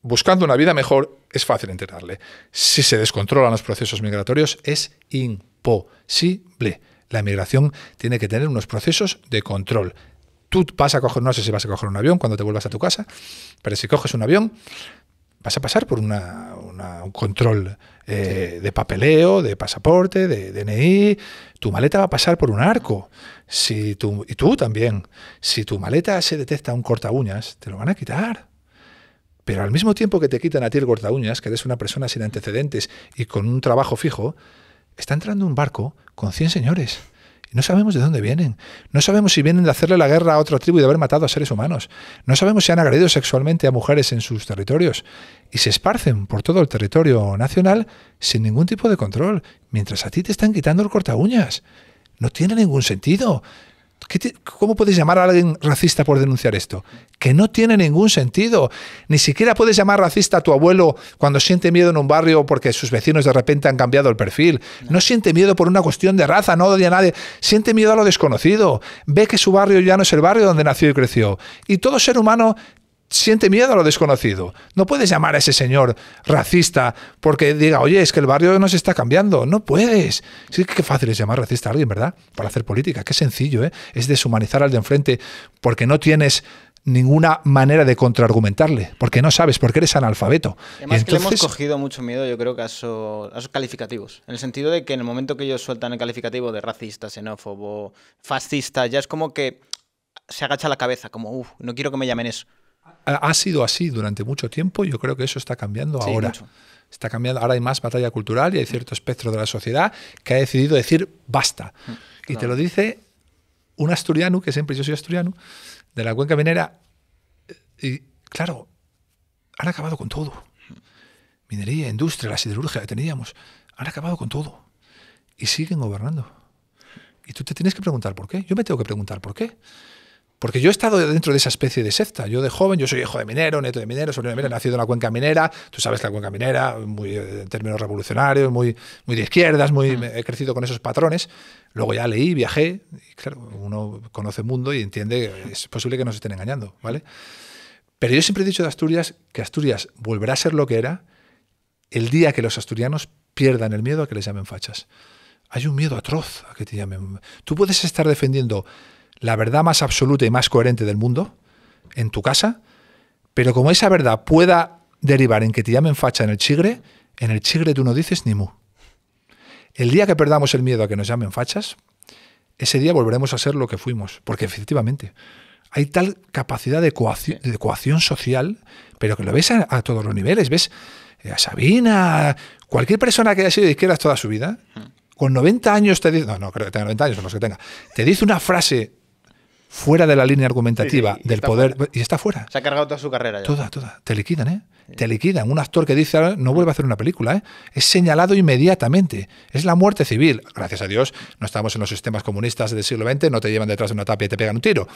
buscando una vida mejor, es fácil integrarle. Si se descontrolan los procesos migratorios, es imposible la migración tiene que tener unos procesos de control. Tú vas a coger, no sé si vas a coger un avión cuando te vuelvas a tu casa, pero si coges un avión, vas a pasar por un control eh, de papeleo, de pasaporte, de DNI. Tu maleta va a pasar por un arco. Si y tú también. Si tu maleta se detecta un corta uñas, te lo van a quitar. Pero al mismo tiempo que te quitan a ti el corta uñas, que eres una persona sin antecedentes y con un trabajo fijo, Está entrando un barco con 100 señores. No sabemos de dónde vienen. No sabemos si vienen de hacerle la guerra a otra tribu y de haber matado a seres humanos. No sabemos si han agredido sexualmente a mujeres en sus territorios. Y se esparcen por todo el territorio nacional sin ningún tipo de control, mientras a ti te están quitando el cortaúñas. No tiene ningún sentido. ¿Cómo puedes llamar a alguien racista por denunciar esto? Que no tiene ningún sentido. Ni siquiera puedes llamar racista a tu abuelo cuando siente miedo en un barrio porque sus vecinos de repente han cambiado el perfil. No siente miedo por una cuestión de raza, no odia a nadie. Siente miedo a lo desconocido. Ve que su barrio ya no es el barrio donde nació y creció. Y todo ser humano siente miedo a lo desconocido. No puedes llamar a ese señor racista porque diga, oye, es que el barrio no se está cambiando. No puedes. Sí, qué fácil es llamar racista a alguien, ¿verdad? Para hacer política. Qué sencillo, ¿eh? Es deshumanizar al de enfrente porque no tienes ninguna manera de contraargumentarle, porque no sabes, porque eres analfabeto. Además, que hemos cogido mucho miedo, yo creo, que a a esos, calificativos. En el sentido de que en el momento que ellos sueltan el calificativo de racista, xenófobo, fascista, ya es como que se agacha la cabeza, como, uff, no quiero que me llamen eso ha sido así durante mucho tiempo y yo creo que eso está cambiando ahora. Está cambiando, ahora hay más batalla cultural y hay cierto espectro de la sociedad que ha decidido decir basta. Mm, y te lo dice un asturiano, que siempre yo soy asturiano, de la cuenca minera. Y claro, han acabado con todo. Minería, industria, la siderurgia que teníamos, han acabado con todo. Y siguen gobernando. Y tú te tienes que preguntar por qué. Yo me tengo que preguntar por qué. Porque yo he estado dentro de esa especie de secta. Yo de joven, yo soy hijo de minero, neto de minero, soy de nacido en la cuenca minera. Tú sabes la cuenca minera, muy eh, en términos revolucionarios, muy, muy de izquierdas, muy, he crecido con esos patrones. Luego ya leí, viajé, claro, uno conoce el mundo y entiende que es posible que nos estén engañando, ¿vale? Pero yo siempre he dicho de Asturias que Asturias volverá a ser lo que era el día que los asturianos pierdan el miedo a que les llamen fachas hay un miedo atroz a que te llamen. Tú puedes estar defendiendo la verdad más absoluta y más coherente del mundo en tu casa, pero como esa verdad pueda derivar en que te llamen facha en el chigre, en el chigre tú no dices ni mu. El día que perdamos el miedo a que nos llamen fachas, ese día volveremos a ser lo que fuimos, porque efectivamente hay tal capacidad de coacción, social, pero que lo ves a, todos los niveles, ves eh, a Sabina, cualquier persona que haya sido de izquierdas toda su vida, con 90 años te dice, no, no creo que tenga 90 años, los que tenga, te dice una frase fuera de la línea argumentativa del poder y está fuera. Se ha cargado toda su carrera ya. Toda, toda. Te liquidan, ¿eh? Te liquidan. Un actor que dice, ah, no vuelve a hacer una película, ¿eh? Es señalado inmediatamente. Es la muerte civil. Gracias a Dios, no estamos en los sistemas comunistas del siglo XX, no te llevan detrás de una tapia y te pegan un tiro.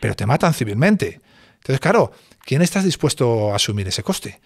Pero te matan civilmente. Entonces, claro, ¿quién estás dispuesto a asumir ese coste?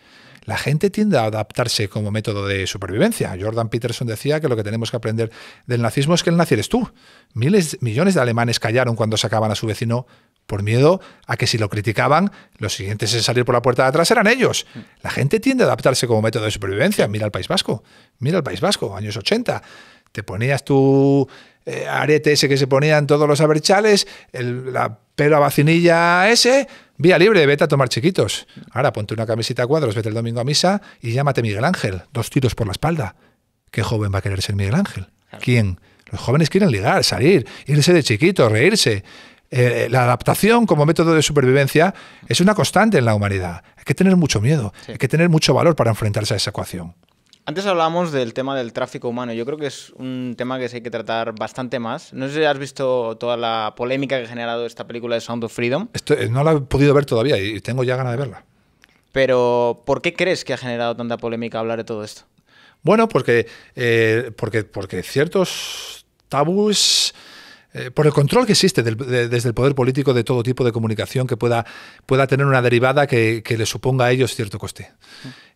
la gente tiende a adaptarse como método de supervivencia. Jordan Peterson decía que lo que tenemos que aprender del nazismo es que el nazi eres tú. Miles, millones de alemanes callaron cuando sacaban a su vecino por miedo a que si lo criticaban, los siguientes en salir por la puerta de atrás eran ellos. La gente tiende a adaptarse como método de supervivencia. Mira el País Vasco, mira el País Vasco, años 80. Te ponías tu eh, arete ese que se ponían todos los aberchales, la pero a Vacinilla ese, vía libre, vete a tomar chiquitos. Ahora ponte una camiseta a cuadros, vete el domingo a misa y llámate Miguel Ángel. Dos tiros por la espalda. ¿Qué joven va a querer ser Miguel Ángel? ¿Quién? Los jóvenes quieren ligar, salir, irse de chiquitos, reírse. Eh, eh, la adaptación como método de supervivencia es una constante en la humanidad. Hay que tener mucho miedo, hay que tener mucho valor para enfrentarse a esa ecuación. Antes hablábamos del tema del tráfico humano. Yo creo que es un tema que se hay que tratar bastante más. No sé si has visto toda la polémica que ha generado esta película de Sound of Freedom. Eh, no la he podido ver todavía y tengo ya ganas de verla. Pero, ¿por qué crees que ha generado tanta polémica hablar de todo esto? Bueno, porque, eh, porque, porque ciertos tabús eh, por el control que existe desde el poder político de todo tipo de comunicación que pueda, pueda tener una derivada que, le suponga a ellos cierto coste.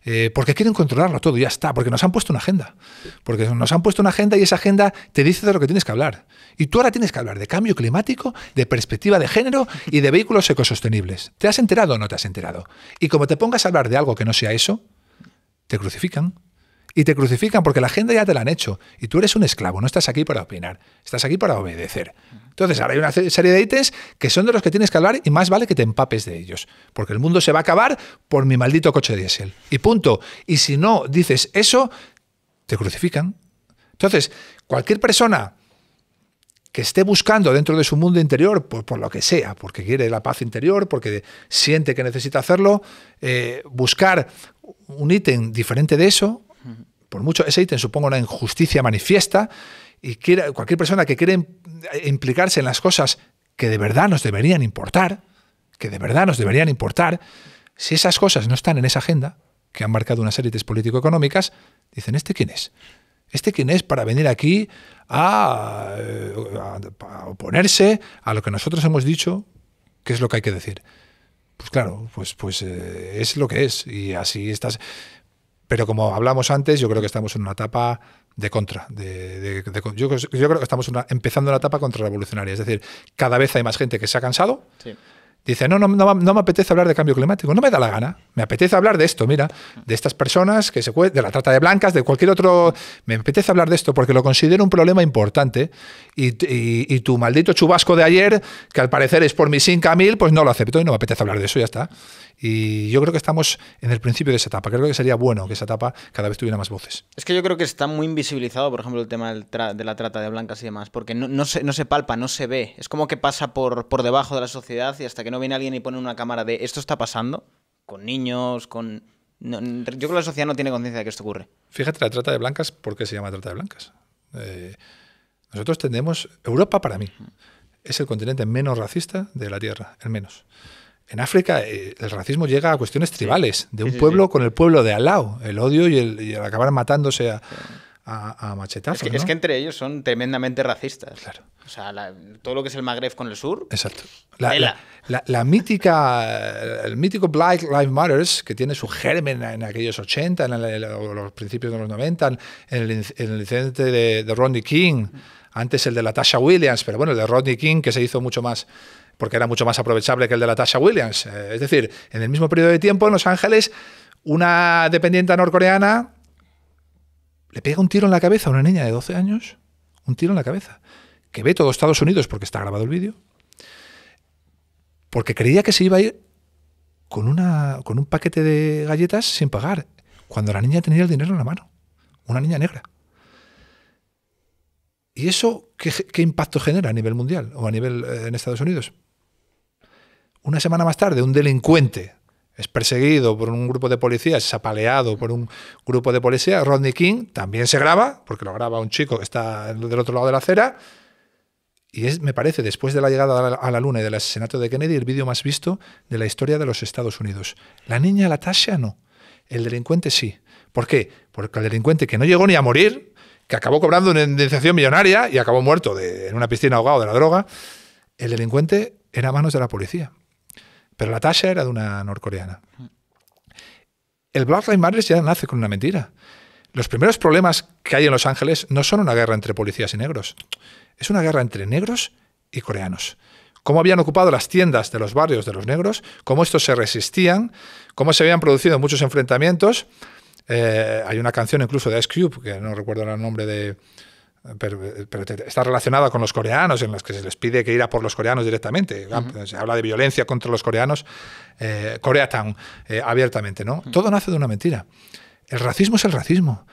Eh, porque quieren controlarlo todo, ya está, porque nos han puesto una agenda. Porque nos han puesto una agenda y esa agenda te dice de lo que tienes que hablar. Y tú ahora tienes que hablar de cambio climático, de perspectiva de género y de vehículos ecosostenibles. ¿Te has enterado o no te has enterado? Y como te pongas a hablar de algo que no sea eso, te crucifican y te crucifican porque la agenda ya te la han hecho y tú eres un esclavo, no estás aquí para opinar, estás aquí para obedecer. Entonces, ahora hay una serie de ítems que son de los que tienes que hablar y más vale que te empapes de ellos, porque el mundo se va a acabar por mi maldito coche diésel. Y punto. Y si no dices eso, te crucifican. Entonces, cualquier persona que esté buscando dentro de su mundo interior, por lo que sea, porque quiere la paz interior, porque siente que necesita hacerlo, eh, buscar un ítem diferente de eso, por mucho, ese ítem supongo una injusticia manifiesta y cualquier persona que quiera implicarse en las cosas que de verdad nos deberían importar, que de verdad nos deberían importar, si esas cosas no están en esa agenda que han marcado unas élites político-económicas, dicen, ¿este quién es? ¿Este quién es para venir aquí a, eh, oponerse a lo que nosotros hemos dicho, que es lo que hay que decir? Pues claro, pues, pues eh, es lo que es. Y así estás... Pero como hablamos antes, yo creo que estamos en una etapa de contra. De, yo, creo que estamos empezando una etapa contrarrevolucionaria. Es decir, cada vez hay más gente que se ha cansado. Dice, no, no, no, me apetece hablar de cambio climático, no me da la gana. Me apetece hablar de esto, mira, de estas personas que se de la trata de blancas, de cualquier otro. Me apetece hablar de esto porque lo considero un problema importante. Y, tu maldito chubasco de ayer, que al parecer es por mi sin Camil, pues no lo acepto y no me apetece hablar de eso, ya está. Y yo creo que estamos en el principio de esa etapa. Creo que sería bueno que esa etapa cada vez tuviera más voces. Es que yo creo que está muy invisibilizado, por ejemplo, el tema de la trata de blancas y demás, porque no, no, se, palpa, no se ve. Es como que pasa por, por debajo de la sociedad y hasta que no viene alguien y pone una cámara de esto está pasando, con niños, con... yo creo que la sociedad no tiene conciencia de que esto ocurre. Fíjate, la trata de blancas, ¿por qué se llama trata de blancas? Eh, nosotros tenemos, Europa para mí, es el continente menos racista de la Tierra, el menos en África eh, el racismo llega a cuestiones tribales, de un pueblo con el pueblo de al el odio y el, acabar matándose a, a, machetazos. Es que, entre ellos son tremendamente racistas. Claro. O sea, todo lo que es el Magreb con el sur. Exacto. La, mítica, el mítico Black Lives Matter que tiene su germen en aquellos 80, en, los principios de los 90, en el, incidente de, Rodney King, mm. antes el de Tasha Williams, pero bueno, el de Rodney King, que se hizo mucho más porque era mucho más aprovechable que el de la Tasha Williams. Eh, es decir, en el mismo periodo de tiempo, en Los Ángeles, una dependiente norcoreana le pega un tiro en la cabeza a una niña de 12 años, un tiro en la cabeza, que ve todo Estados Unidos porque está grabado el vídeo, porque creía que se iba a ir con, una, con un paquete de galletas sin pagar, cuando la niña tenía el dinero en la mano, una niña negra. ¿Y eso qué, impacto genera a nivel mundial o a nivel eh, en Estados Unidos? Una semana más tarde, un delincuente es perseguido por un grupo de policías, es apaleado por un grupo de policías. Rodney King también se graba, porque lo graba un chico que está del otro lado de la acera. Y es, me parece, después de la llegada a la luna y del asesinato de Kennedy, el vídeo más visto de la historia de los Estados Unidos. La niña Latasha no. El delincuente sí. ¿Por qué? Porque el delincuente que no llegó ni a morir, que acabó cobrando una indemnización millonaria y acabó muerto en una piscina ahogado de la droga, el delincuente era a manos de la policía. Pero la tasa era de una norcoreana. El Black Lives Matter ya nace con una mentira. Los primeros problemas que hay en Los Ángeles no son una guerra entre policías y negros. Es una guerra entre negros y coreanos cómo habían ocupado las tiendas de los barrios de los negros, cómo estos se resistían, cómo se habían producido muchos enfrentamientos. Eh, hay una canción incluso de Ice Cube, que no recuerdo el nombre de, pero, está relacionada con los coreanos, en las que se les pide que ir a por los coreanos directamente. Ah, pues, se habla de violencia contra los coreanos, corea eh, Koreatown, eh, abiertamente, ¿no? Todo nace de una mentira. El racismo es el racismo.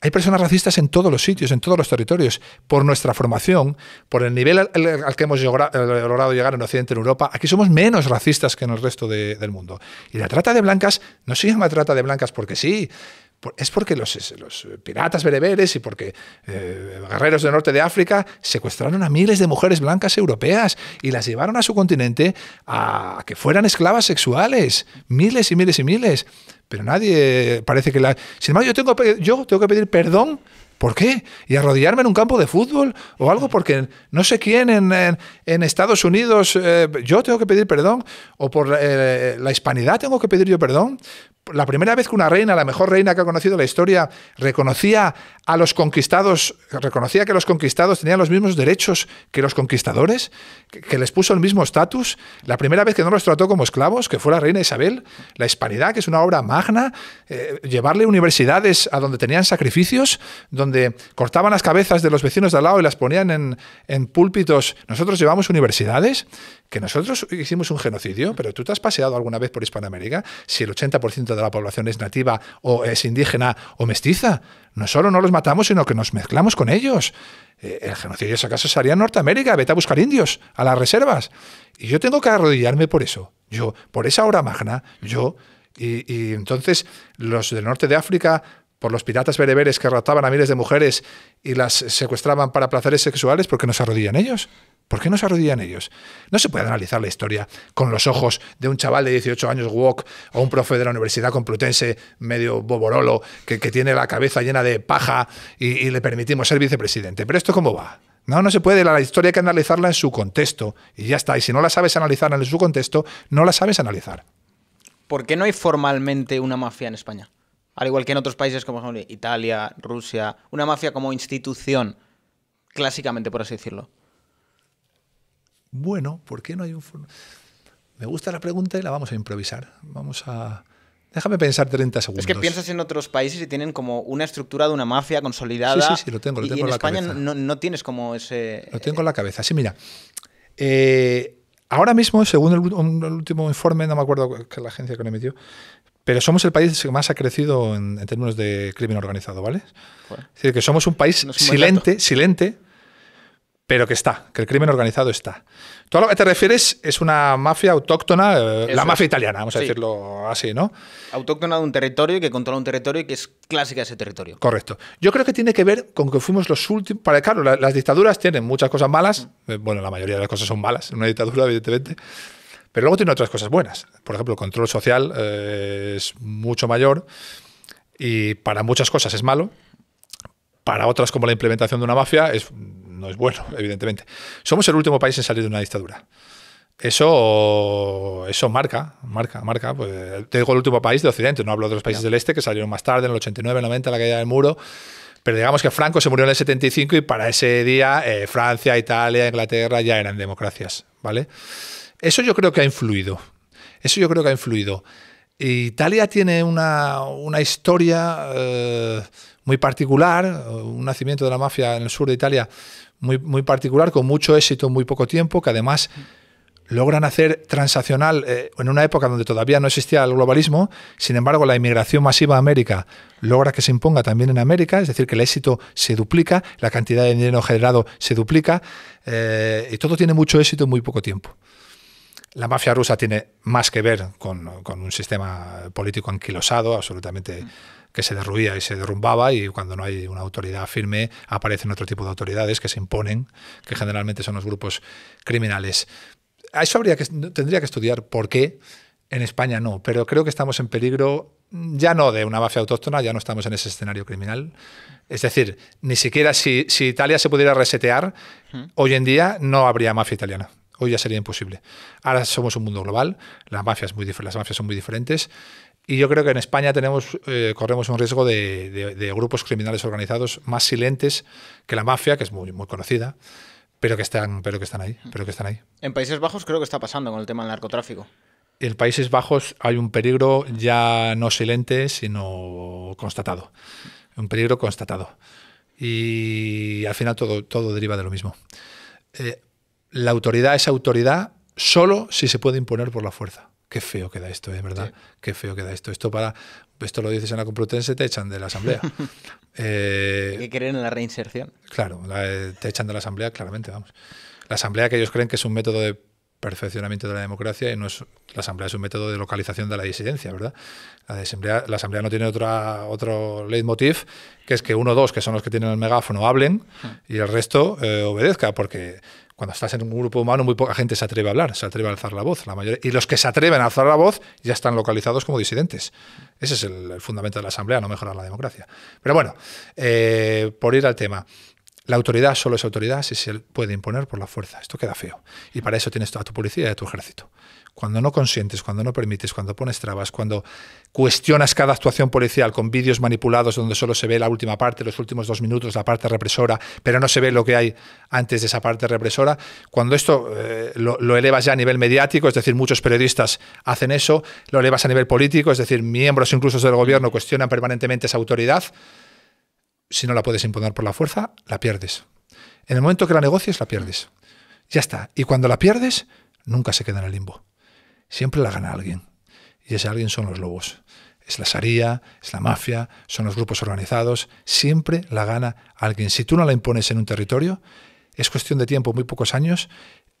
Hay personas racistas en todos los sitios, en todos los territorios. Por nuestra formación, por el nivel al, que hemos eh, logrado llegar en Occidente, en Europa, aquí somos menos racistas que en el resto del mundo. Y la trata de blancas no se llama trata de blancas porque sí, es porque los, piratas bereberes y porque eh, guerreros del norte de África secuestraron a miles de mujeres blancas europeas y las llevaron a su continente a que fueran esclavas sexuales. Miles y miles y miles. Pero nadie parece que la... Sin embargo, yo tengo, yo tengo que pedir perdón. ¿Por qué? Y arrodillarme en un campo de fútbol o algo porque no sé quién en, Estados Unidos eh, yo tengo que pedir perdón o por eh, la hispanidad tengo que pedir yo perdón la primera vez que una reina, la mejor reina que ha conocido la historia, reconocía a los conquistados, reconocía que los conquistados tenían los mismos derechos que los conquistadores, que, les puso el mismo estatus, la primera vez que no los trató como esclavos, que fue la reina Isabel, la hispanidad, que es una obra magna, eh, llevarle universidades a donde tenían sacrificios, donde cortaban las cabezas de los vecinos de al lado y las ponían en, en púlpitos. Nosotros llevamos universidades, que nosotros hicimos un genocidio, pero tú te has paseado alguna vez por Hispanoamérica, si el 80% de de la población es nativa o es indígena o mestiza. No solo no los matamos, sino que nos mezclamos con ellos. Eh, el genocidio, si acaso, sería en Norteamérica. Vete a buscar indios a las reservas. Y yo tengo que arrodillarme por eso. Yo, por esa hora magna, yo. y entonces los del norte de África por los piratas bereberes que raptaban a miles de mujeres y las secuestraban para placeres sexuales, ¿por qué no se arrodillan ellos? ¿Por qué no se arrodillan ellos? No se puede analizar la historia con los ojos de un chaval de 18 años wok o un profe de la Universidad Complutense medio boborolo que, tiene la cabeza llena de paja y, y le permitimos ser vicepresidente. Pero esto cómo va? No, no se puede. La historia hay que analizarla en su contexto. Y ya está. Y si no la sabes analizar en su contexto, no la sabes analizar. ¿Por qué no hay formalmente una mafia en España? al igual que en otros países como Italia, Rusia, una mafia como institución, clásicamente, por así decirlo? Bueno, ¿por qué no hay un... Me gusta la pregunta y la vamos a improvisar. Vamos a... Déjame pensar 30 segundos. Es que piensas en otros países y tienen como una estructura de una mafia consolidada. Sí, sí, sí lo tengo, lo tengo en España No, no, tienes como ese... Lo tengo eh, en la cabeza. Sí, mira. Eh, ahora mismo, según el, último informe, no me acuerdo es la agencia que lo emitió, pero somos el país que más ha crecido en, términos de crimen organizado, ¿vale? es decir, que somos un país silente, silente, pero que está, que el crimen organizado está. Todo lo que te refieres es una mafia autóctona, eh, la mafia italiana, vamos a decirlo así, ¿no? Autóctona de un territorio que controla un territorio y que es clásica ese territorio. Correcto. Yo creo que tiene que ver con que fuimos los últimos. Para claro, las dictaduras tienen muchas cosas malas. Mm. Eh, bueno, la mayoría de las cosas son malas en una dictadura, evidentemente. Pero luego tiene otras cosas buenas. Por ejemplo, el control social eh, es mucho mayor y para muchas cosas es malo. Para otras, como la implementación de una mafia, es, no es bueno, evidentemente. Somos el último país en salir de una dictadura. Eso, eso marca, marca, marca. Pues, te digo el último país de Occidente, no hablo de los países del Este que salieron más tarde, en el 89, 90, la caída del muro. Pero digamos que Franco se murió en el 75 y para ese día eh, Francia, Italia, Inglaterra ya eran democracias, ¿vale? Eso yo creo que ha influido. Eso yo creo que ha influido. Italia tiene una, historia eh, muy particular, un nacimiento de la mafia en el sur de Italia muy, muy particular, con mucho éxito en muy poco tiempo, que además logran hacer transaccional eh, en una época donde todavía no existía el globalismo, sin embargo la inmigración masiva a América logra que se imponga también en América, es decir, que el éxito se duplica, la cantidad de dinero generado se duplica, eh, y todo tiene mucho éxito en muy poco tiempo la mafia rusa tiene más que ver con, un sistema político anquilosado, absolutamente mm. que se derruía y se derrumbaba y cuando no hay una autoridad firme aparecen otro tipo de autoridades que se imponen, que generalmente son los grupos criminales. A eso habría que, tendría que estudiar por qué en España no, pero creo que estamos en peligro mm, ya no de una mafia autóctona, ya no estamos en ese escenario criminal. Es decir, ni siquiera si Italia se pudiera resetear, mm. hoy en día no habría mafia italiana. Hoy ya sería imposible. Ahora somos un mundo global, las mafias, son muy diferentes y yo creo que en España tenemos, eh, corremos un riesgo de, grupos criminales organizados más silentes que la mafia, que es muy, conocida, pero que, están, pero, que están ahí, pero que están ahí. En Países Bajos creo que está pasando con el tema del narcotráfico. En Países Bajos hay un peligro ya no silente, sino constatado. Un peligro constatado. Y al final todo, todo deriva de lo mismo. Eh, la autoridad es autoridad solo si se puede imponer por la fuerza. Qué feo queda esto, es ¿eh? verdad. Qué feo queda esto. Esto para esto lo dices en la Complutense, te echan de la asamblea. eh, creen en la reinserción. Claro, te echan de la asamblea, claramente, vamos. La asamblea que ellos creen que es un método de perfeccionamiento de la democracia y no es la asamblea es un método de localización de la disidencia, ¿verdad? La asamblea, la asamblea no tiene otra, otro leitmotiv que es que uno o dos, que son los que tienen el megáfono, hablen y el resto eh, obedezca, porque cuando estás en un grupo humano, muy poca gente se atreve a hablar, se atreve a alzar la voz. La mayoría, y los que se atreven a alzar la voz ya están localizados como disidentes. Ese es el, fundamento de la Asamblea, no mejorar la democracia. Pero bueno, eh, por ir al tema. La autoridad solo es autoridad si se puede imponer por la fuerza. Esto queda feo. Y para eso tienes a tu policía y a tu ejército cuando no consientes, cuando no permites, cuando pones trabas, cuando cuestionas cada actuación policial con vídeos manipulados donde solo se ve la última parte, los últimos dos minutos, la parte represora, pero no se ve lo que hay antes de esa parte represora, cuando esto eh, lo, lo, elevas ya a nivel mediático, es decir, muchos periodistas hacen eso, lo elevas a nivel político, es decir, miembros incluso del gobierno cuestionan permanentemente esa autoridad, si no la puedes imponer por la fuerza, la pierdes. En el momento que la negocias, la pierdes. Ya está. Y cuando la pierdes, nunca se queda en el limbo siempre la gana alguien. Y ese alguien son los lobos. Es la saría, es la mafia, son los grupos organizados. Siempre la gana alguien. Si tú no la impones en un territorio, es cuestión de tiempo, muy pocos años,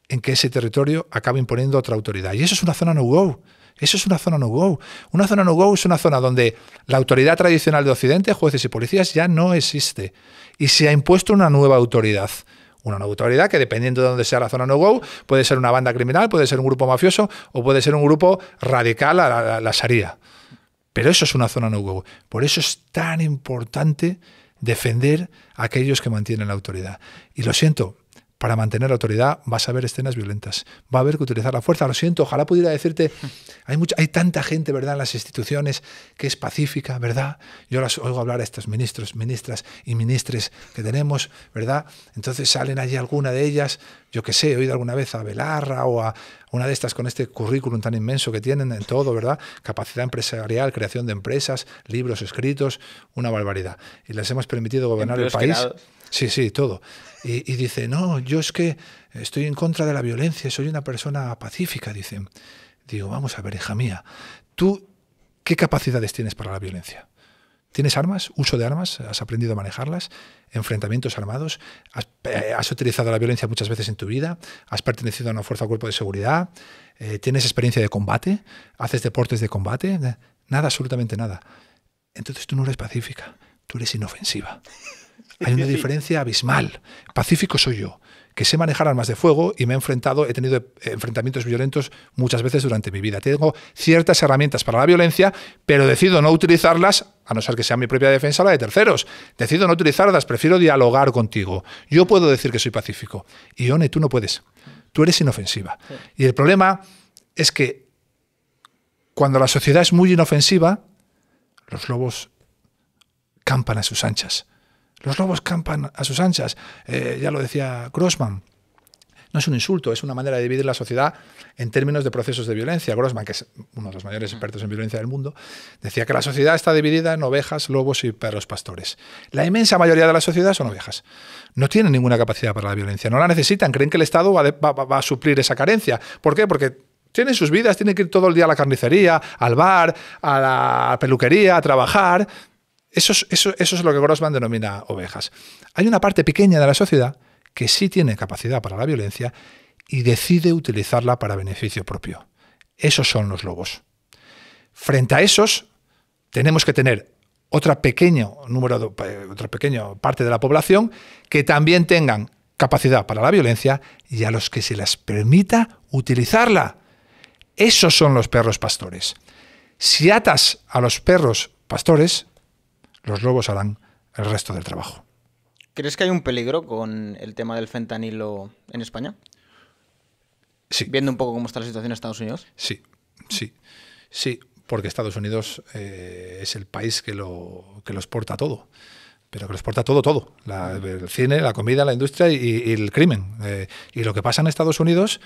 en que ese territorio acabe imponiendo otra autoridad. Y eso es una zona no-go. Eso es una zona no-go. Una zona no-go es una zona donde la autoridad tradicional de Occidente, jueces y policías, ya no existe. Y se ha impuesto una nueva autoridad una autoridad que dependiendo de dónde sea la zona no go, puede ser una banda criminal, puede ser un grupo mafioso o puede ser un grupo radical a la, a Pero eso es una zona no go. Por eso es tan importante defender a aquellos que mantienen la autoridad. Y lo siento, para mantener la autoridad vas a ver escenas violentas, va a haber que utilizar la fuerza. Lo siento, ojalá pudiera decirte, hay, mucha, hay tanta gente, ¿verdad?, en las instituciones que es pacífica, ¿verdad? Yo las oigo hablar a estos ministros, ministras y ministres que tenemos, ¿verdad? Entonces salen allí alguna de ellas, yo que sé, he oído alguna vez a Belarra o a una de estas con este currículum tan inmenso que tienen en todo, ¿verdad? Capacidad empresarial, creación de empresas, libros escritos, una barbaridad. Y les hemos permitido gobernar el país. Sí, sí, todo. Y, dice, no, yo es que estoy en contra de la violencia, soy una persona pacífica, dicen. Digo, vamos a ver, hija mía, ¿tú qué capacidades tienes para la violencia? ¿Tienes armas? ¿Uso de armas? ¿Has aprendido a manejarlas? ¿Enfrentamientos armados? ¿Has, eh, utilizado la violencia muchas veces en tu vida? ¿Has pertenecido a una fuerza o cuerpo de seguridad? Eh, ¿Tienes experiencia de combate? ¿Haces deportes de combate? Nada, absolutamente nada. Entonces tú no eres pacífica, tú eres inofensiva. Hay una diferencia abismal. Pacífico soy yo, que sé manejar armas de fuego y me he enfrentado, he tenido enfrentamientos violentos muchas veces durante mi vida. Tengo ciertas herramientas para la violencia, pero decido no utilizarlas, a no ser que sea mi propia defensa la de terceros. Decido no utilizarlas, prefiero dialogar contigo. Yo puedo decir que soy pacífico. Y tú no puedes. Tú eres inofensiva. Y el problema es que cuando la sociedad es muy inofensiva, los lobos campan a sus anchas. Los lobos campan a sus anchas, eh, ya lo decía Grossman. No es un insulto, es una manera de dividir la sociedad en términos de procesos de violencia. Grossman, que es uno de los mayores expertos en violencia del mundo, decía que la sociedad está dividida en ovejas, lobos y perros pastores. La inmensa mayoría de la sociedad son ovejas. No tienen ninguna capacidad para la violencia, no la necesitan, creen que el Estado va, va a suplir esa carencia. ¿Por qué? Porque tienen sus vidas, tienen que ir todo el día a la carnicería, al bar, a la peluquería, a trabajar. Eso es, lo que Grossman denomina ovejas. Hay una parte pequeña de la sociedad que sí tiene capacidad para la violencia y decide utilizarla para beneficio propio. Esos son los lobos. Frente a esos, tenemos que tener otra pequeño número de, eh, otra pequeña parte de la población que también tengan capacidad para la violencia y a los que se les permita utilizarla. Esos son los perros pastores. Si atas a los perros pastores, los lobos harán el resto del trabajo. ¿Crees que hay un peligro con el tema del fentanilo en España? Sí. Viendo un poco cómo está la situación en Estados Unidos. Sí, sí, sí, porque Estados Unidos eh, es el país que lo, que exporta todo pero que lo exporta todo, todo. el cine, la comida, la industria y, el crimen. Eh, y lo que pasa en Estados Unidos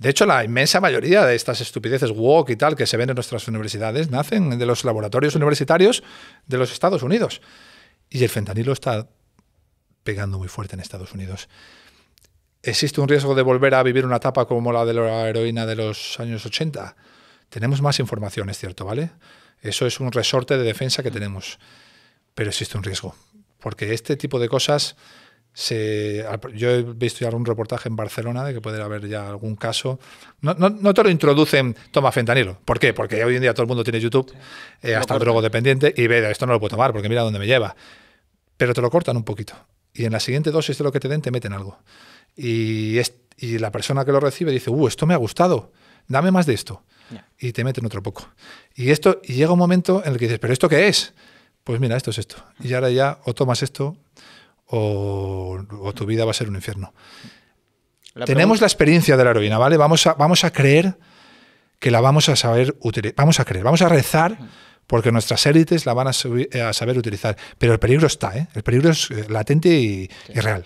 de hecho, la inmensa mayoría de estas estupideces woke y tal que se ven en nuestras universidades nacen de los laboratorios universitarios de los Estados Unidos. Y el fentanilo está pegando muy fuerte en Estados Unidos. ¿Existe un riesgo de volver a vivir una etapa como la de la heroína de los años 80? Tenemos más información, es cierto, ¿vale? Eso es un resorte de defensa que tenemos. Pero existe un riesgo. Porque este tipo de cosas se, yo he visto ya algún reportaje en Barcelona de que puede haber ya algún caso. No, no, te lo introducen, toma fentanilo. ¿Por qué? Porque hoy en día todo el mundo tiene YouTube, eh, hasta el dependiente y ve, esto no lo puedo tomar porque mira dónde me lleva. Pero te lo cortan un poquito. Y en la siguiente dosis de lo que te den, te meten algo. Y, es, y la persona que lo recibe dice, uh, esto me ha gustado, dame más de esto. Y te meten otro poco. Y, esto, y llega un momento en el que dices, ¿pero esto qué es? Pues mira, esto es esto. Y ahora ya o tomas esto o, tu vida va a ser un infierno. Tenemos la experiencia de la heroína, ¿vale? Vamos a, vamos a creer que la vamos a saber utilizar. Vamos a creer, vamos a rezar porque nuestras élites la van a, eh, saber utilizar. Pero el peligro está, ¿eh? El peligro es eh, latente y real.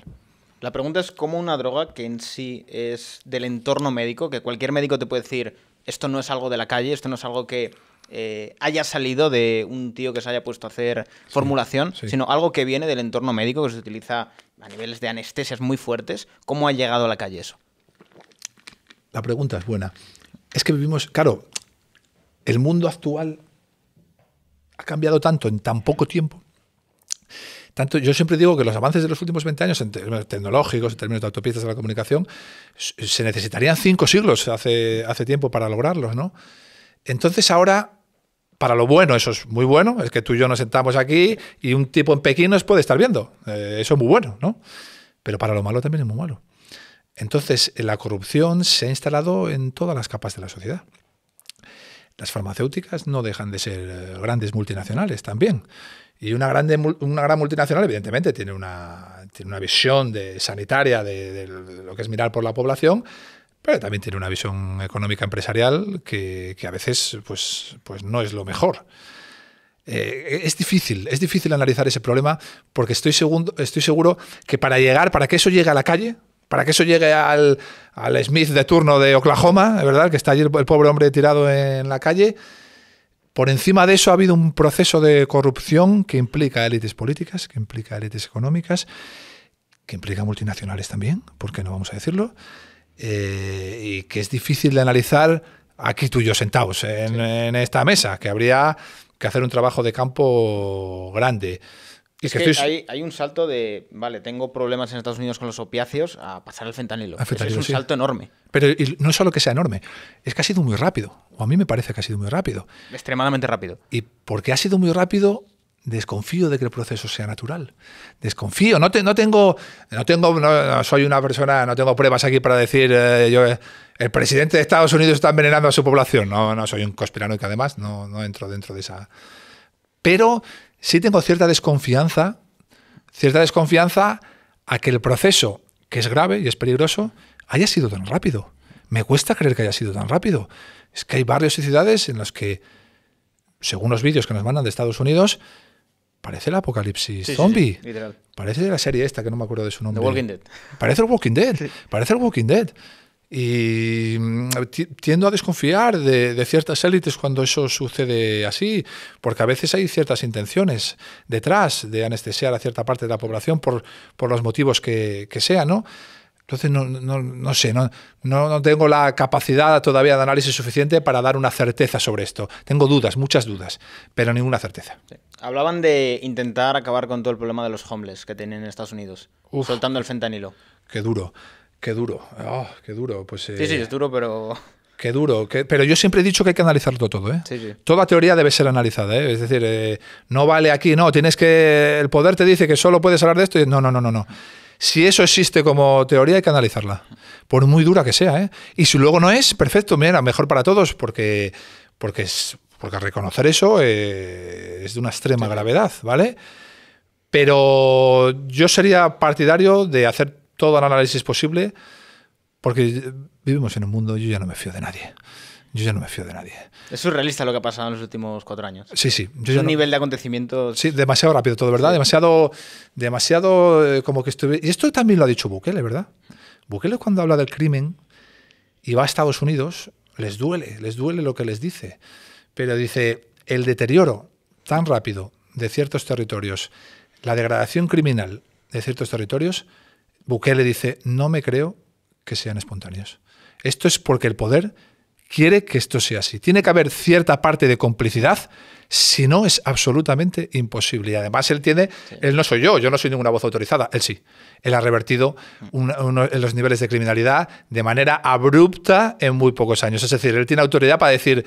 La pregunta es cómo una droga que en sí es del entorno médico, que cualquier médico te puede decir, esto no es algo de la calle, esto no es algo que eh, haya salido de un tío que se haya puesto a hacer formulación, sino algo que viene del entorno médico que se utiliza a niveles de anestesias muy fuertes. ¿Cómo ha llegado a la calle eso? La pregunta es buena. Es que vivimos, claro, el mundo actual ha cambiado tanto en tan poco tiempo. Tanto, yo siempre digo que los avances de los últimos 20 años, en términos tecnológicos, en términos de autopistas de la comunicación, se necesitarían cinco siglos hace, hace tiempo para lograrlos, ¿no? Entonces ahora para lo bueno, eso es muy bueno, es que tú y yo nos sentamos aquí y un tipo en Pekín nos puede estar viendo. Eh, eso es muy bueno, ¿no? Pero para lo malo también es muy malo. Entonces, eh, la corrupción se ha instalado en todas las capas de la sociedad. Las farmacéuticas no dejan de ser eh, grandes multinacionales también. Y una, grande, una gran multinacional, evidentemente, tiene una, una visión de, sanitaria de lo que es mirar por la población, también tiene una visión económica empresarial que, a veces pues, pues no es lo mejor. Eh, es difícil, es difícil analizar ese problema porque estoy, estoy seguro que para llegar, para que eso llegue a la calle, para que eso llegue al, al Smith de turno de Oklahoma, ¿verdad? Que está allí el pobre hombre tirado en la calle. Por encima de eso ha habido un proceso de corrupción que implica élites políticas, que implica élites económicas, que implica multinacionales también, porque no vamos a decirlo, eh, y que es difícil de analizar aquí tú y sentados en, esta mesa, que habría que hacer un trabajo de campo grande. Es que, hay, un salto de, vale, tengo problemas en Estados Unidos con los opiáceos, a pasar el fentanilo. es un salto enorme. Pero no es solo que sea enorme, es que ha sido muy rápido, o a mí me parece que ha sido muy rápido. Extremadamente rápido. Y porque ha sido muy rápido, desconfío de que el proceso sea natural. Desconfío, no, no tengo, no tengo, soy una persona, no tengo pruebas aquí para decir, eh, eh, el presidente de Estados Unidos está envenenando a su población. No, no soy un que además, no, no entro dentro de esa. Pero sí tengo cierta desconfianza, cierta desconfianza a que el proceso, que es grave y es peligroso, haya sido tan rápido. Me cuesta creer que haya sido tan rápido. Es que hay barrios y ciudades en los que, según los vídeos que nos mandan de Estados Unidos, Parece el apocalipsis zombie. Parece la serie esta, que no me acuerdo de su nombre. The Walking Dead. Parece el Walking Dead. Parece el Walking Dead. Y mm, tiendo a desconfiar de, ciertas élites cuando eso sucede así, porque a veces hay ciertas intenciones detrás de anestesiar a cierta parte de la población por, por los motivos que, que sean, ¿no? Entonces, no, no, sé, no, no, tengo la capacidad todavía de análisis suficiente para dar una certeza sobre esto. Tengo dudas, muchas dudas, pero ninguna certeza. Hablaban de intentar acabar con todo el problema de los homeless que tienen en Estados Unidos, soltando el fentanilo. Qué duro, qué duro, ah, qué duro. Pues, sí, sí, eh, es duro, pero... Qué duro, pero yo siempre he dicho que hay que analizarlo todo. ¿eh? Toda teoría debe ser analizada. ¿eh? Es decir, eh, no vale aquí, no, tienes que... El poder te dice que solo puedes hablar de esto y no, no, no, no. no. Si eso existe como teoría, hay que analizarla. Por muy dura que sea, ¿eh? Y si luego no es, perfecto, mira, mejor para todos, porque, porque, es, porque reconocer eso eh, es de una extrema gravedad, ¿vale? Pero yo sería partidario de hacer todo el análisis posible, porque vivimos en un mundo, yo ya no me fío de nadie yo ya no me fío de nadie. Es surrealista lo que ha pasado en los últimos cuatro años. Sí, sí. un nivel de acontecimiento... Sí, demasiado rápido todo, ¿verdad? Demasiado, demasiado eh, como que estuve. Y esto también lo ha dicho Bukele, ¿verdad? Bukele cuando habla del crimen y va a Estados Unidos, les duele, les duele lo que les dice. Pero dice, el deterioro tan rápido de ciertos territorios, la degradación criminal de ciertos territorios, Bukele dice, no me creo que sean espontáneos. Esto es porque el poder quiere que esto sea así. Tiene que haber cierta parte de complicidad, si no es absolutamente imposible. Y además él tiene, él no soy yo, yo no soy ninguna voz autorizada, él sí. Él ha revertido mm. en los niveles de criminalidad de manera abrupta en muy pocos años. Es decir, él tiene autoridad para decir,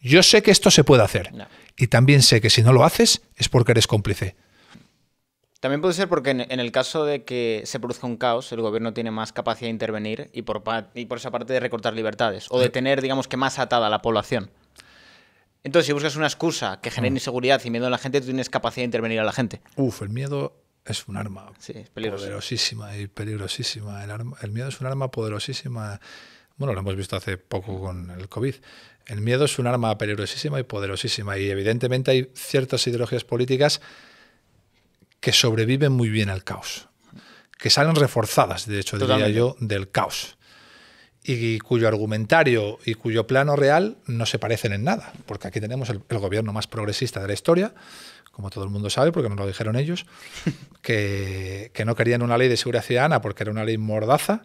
yo sé que esto se puede hacer. Y también sé que si no lo haces es porque eres cómplice. También puede ser porque en, el caso de que se produzca un caos, el gobierno tiene más capacidad de intervenir y por, esa parte de recortar libertades o de tener, digamos que, más atada a la población. Entonces, si buscas una excusa que genere mm. inseguridad y miedo a la gente, tú tienes capacidad de intervenir a la gente. Uf, el miedo es un arma sí, poderosísima y peligrosísima. el, miedo es un arma poderosísima. Bueno, lo hemos visto hace poco con el COVID. El miedo es un arma peligrosísima y poderosísima. Y evidentemente hay ciertas ideologías políticas que sobreviven muy bien al caos, que salen reforzadas, de hecho, diría yo, del caos, y cuyo argumentario y cuyo plano real no se parecen en nada, porque aquí tenemos el, gobierno más progresista de la historia, como todo el mundo sabe, porque nos lo dijeron ellos, que, no querían una ley de seguridad ciudadana porque era una ley mordaza,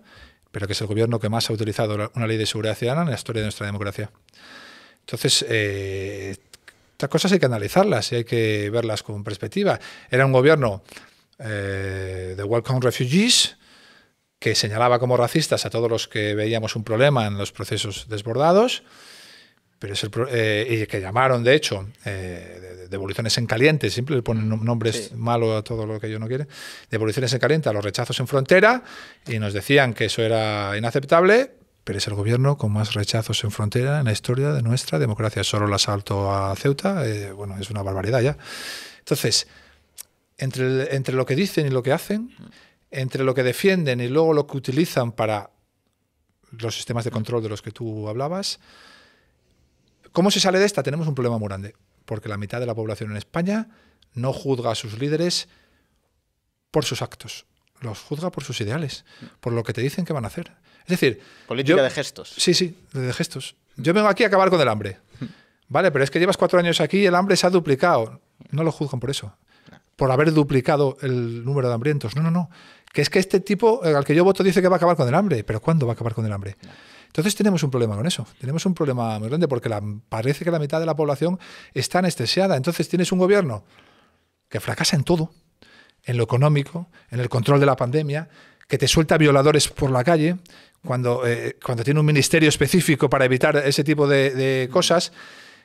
pero que es el gobierno que más ha utilizado una ley de seguridad ciudadana en la historia de nuestra democracia. Entonces, eh, estas cosas hay que analizarlas y hay que verlas con perspectiva. Era un gobierno eh, de Welcome Refugees que señalaba como racistas a todos los que veíamos un problema en los procesos desbordados, pero es el, eh, y que llamaron, de hecho, eh, devoluciones en caliente, siempre ponen nombres malos a todo lo que yo no quieren, devoluciones en caliente a los rechazos en frontera, y nos decían que eso era inaceptable, pero es el gobierno con más rechazos en frontera en la historia de nuestra democracia. Solo el asalto a Ceuta, eh, bueno, es una barbaridad ya. Entonces, entre, entre lo que dicen y lo que hacen, entre lo que defienden y luego lo que utilizan para los sistemas de control de los que tú hablabas, ¿cómo se sale de esta? Tenemos un problema muy grande, porque la mitad de la población en España no juzga a sus líderes por sus actos, los juzga por sus ideales, por lo que te dicen que van a hacer. Es decir. Política de gestos. Sí, sí, de gestos. Yo vengo aquí a acabar con el hambre. Vale, pero es que llevas cuatro años aquí y el hambre se ha duplicado. No lo juzgan por eso. Por haber duplicado el número de hambrientos. No, no, no. Que es que este tipo eh, al que yo voto dice que va a acabar con el hambre. Pero ¿cuándo va a acabar con el hambre? Entonces tenemos un problema con eso. Tenemos un problema muy grande porque parece que la mitad de la población está anestesiada. Entonces tienes un gobierno que fracasa en todo, en lo económico, en el control de la pandemia, que te suelta violadores por la calle, cuando, eh, cuando tiene un ministerio específico para evitar ese tipo de, cosas.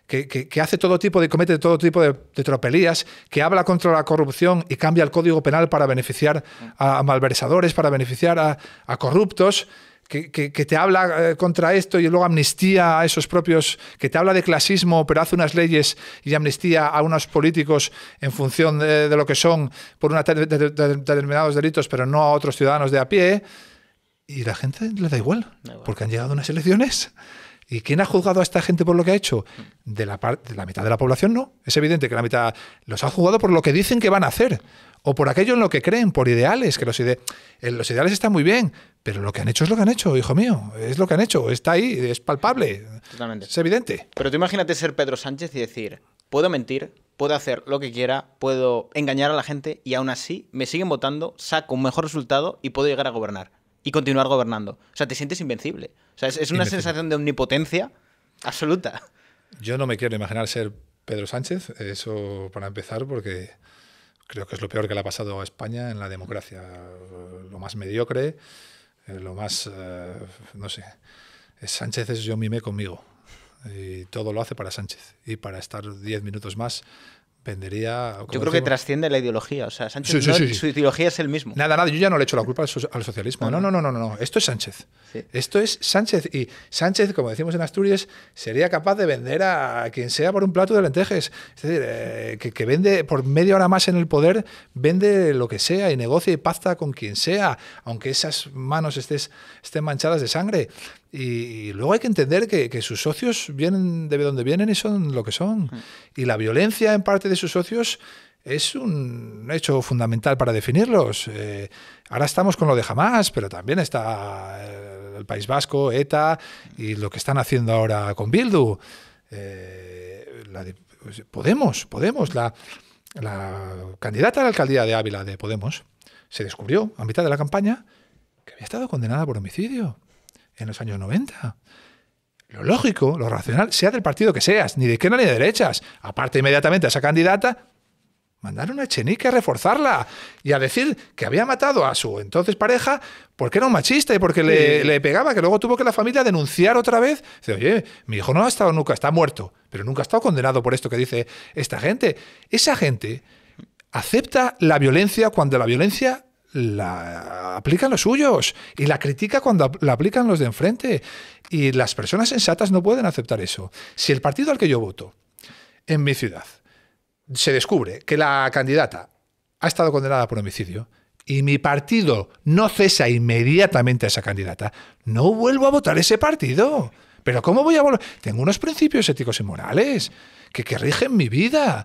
Que, hace todo tipo de, comete todo tipo de, tropelías, que habla contra la corrupción y cambia el código penal para beneficiar a malversadores, para beneficiar a corruptos que, te habla eh, contra esto y luego amnistía a esos propios, que te habla de clasismo, pero hace unas leyes y amnistía a unos políticos en función de, lo que son por una determinados delitos, pero no a otros ciudadanos de a pie. Y la gente le da igual, porque han llegado unas elecciones. ¿Y quién ha juzgado a esta gente por lo que ha hecho? De la, de la mitad de la población no. Es evidente que la mitad los ha juzgado por lo que dicen que van a hacer o por aquello en lo que creen, por ideales, que eh, los, ideales están muy bien, pero lo que han hecho es lo que han hecho, hijo mío, es lo que han hecho, está ahí, es palpable, Totalmente. es evidente. Pero tú imagínate ser Pedro Sánchez y decir, puedo mentir, puedo hacer lo que quiera, puedo engañar a la gente y aún así me siguen votando, saco un mejor resultado y puedo llegar a gobernar y continuar gobernando. O sea, te sientes invencible. O sea, es, una sensación de omnipotencia absoluta. Yo no me quiero imaginar ser Pedro Sánchez, eso para empezar, porque creo que es lo peor que le ha pasado a España en la democracia. Lo más mediocre, eh, lo más, eh, no sé. Sánchez es yo mime conmigo. Y todo lo hace para Sánchez. Y para estar diez minutos más yo creo que trasciende la ideología. O sea, Sánchez su ideología es el mismo. Nada, nada, yo ya no le echo la culpa al, socialismo. No, no, no, no, no, Esto es Sánchez. Esto es Sánchez. Y Sánchez, como decimos en Asturias, sería capaz de vender a quien sea por un plato de lentejes. Es decir, eh, que, vende por media hora más en el poder, vende lo que sea y negocia y pacta con quien sea, aunque esas manos estés, estén manchadas de sangre. Y luego hay que entender que, sus socios vienen de donde vienen y son lo que son. Mm. Y la violencia en parte de sus socios es un hecho fundamental para definirlos. Eh, ahora estamos con lo de Hamas, pero también está eh, el País Vasco, ETA y lo que están haciendo ahora con Bildu. Eh, pues, Podemos, Podemos, la candidata a la alcaldía de Ávila de Podemos se descubrió a mitad de la campaña que había estado condenada por homicidio en los años 90. Lo lógico, lo racional, sea del partido que seas, ni de izquierda ni de derechas, aparte inmediatamente a esa candidata, mandaron a Chenique a reforzarla y a decir que había matado a su entonces pareja porque era un machista y porque le, le, pegaba, que luego tuvo que la familia denunciar otra vez. Dice, oye, mi hijo no ha estado nunca, está muerto, pero nunca ha estado condenado por esto que dice esta gente. Esa gente acepta la violencia cuando la violencia la aplican los suyos y la critica cuando la aplican los de enfrente. Y las personas sensatas no pueden aceptar eso. Si el partido al que yo voto en mi ciudad se descubre que la candidata ha estado condenada por homicidio y mi partido no cesa inmediatamente a esa candidata, no vuelvo a votar ese partido. Pero ¿cómo voy a volver? Tengo unos principios éticos y morales que, que rigen mi vida.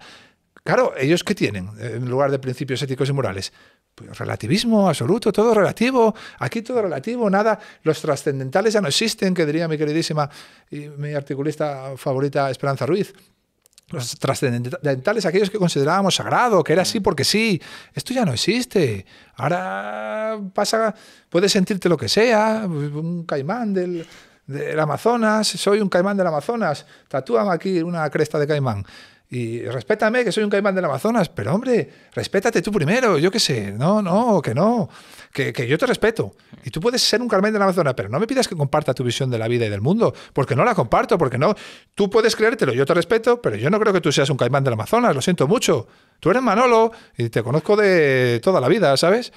Claro, ellos qué tienen en lugar de principios éticos y morales? Pues relativismo absoluto, todo relativo, aquí todo relativo, nada, los trascendentales ya no existen, que diría mi queridísima y mi articulista favorita Esperanza Ruiz. Los trascendentales, aquellos que considerábamos sagrado, que era así mm. porque sí, esto ya no existe. Ahora pasa, puedes sentirte lo que sea, un caimán del, del Amazonas, soy un caimán del Amazonas, tatúame aquí una cresta de caimán y respétame, que soy un caimán del Amazonas, pero hombre, respétate tú primero, yo qué sé, no, no, que no, que, yo te respeto. Y tú puedes ser un caimán del Amazonas, pero no me pidas que comparta tu visión de la vida y del mundo, porque no la comparto, porque no, tú puedes creértelo, yo te respeto, pero yo no creo que tú seas un caimán del Amazonas, lo siento mucho. Tú eres Manolo y te conozco de toda la vida, ¿sabes?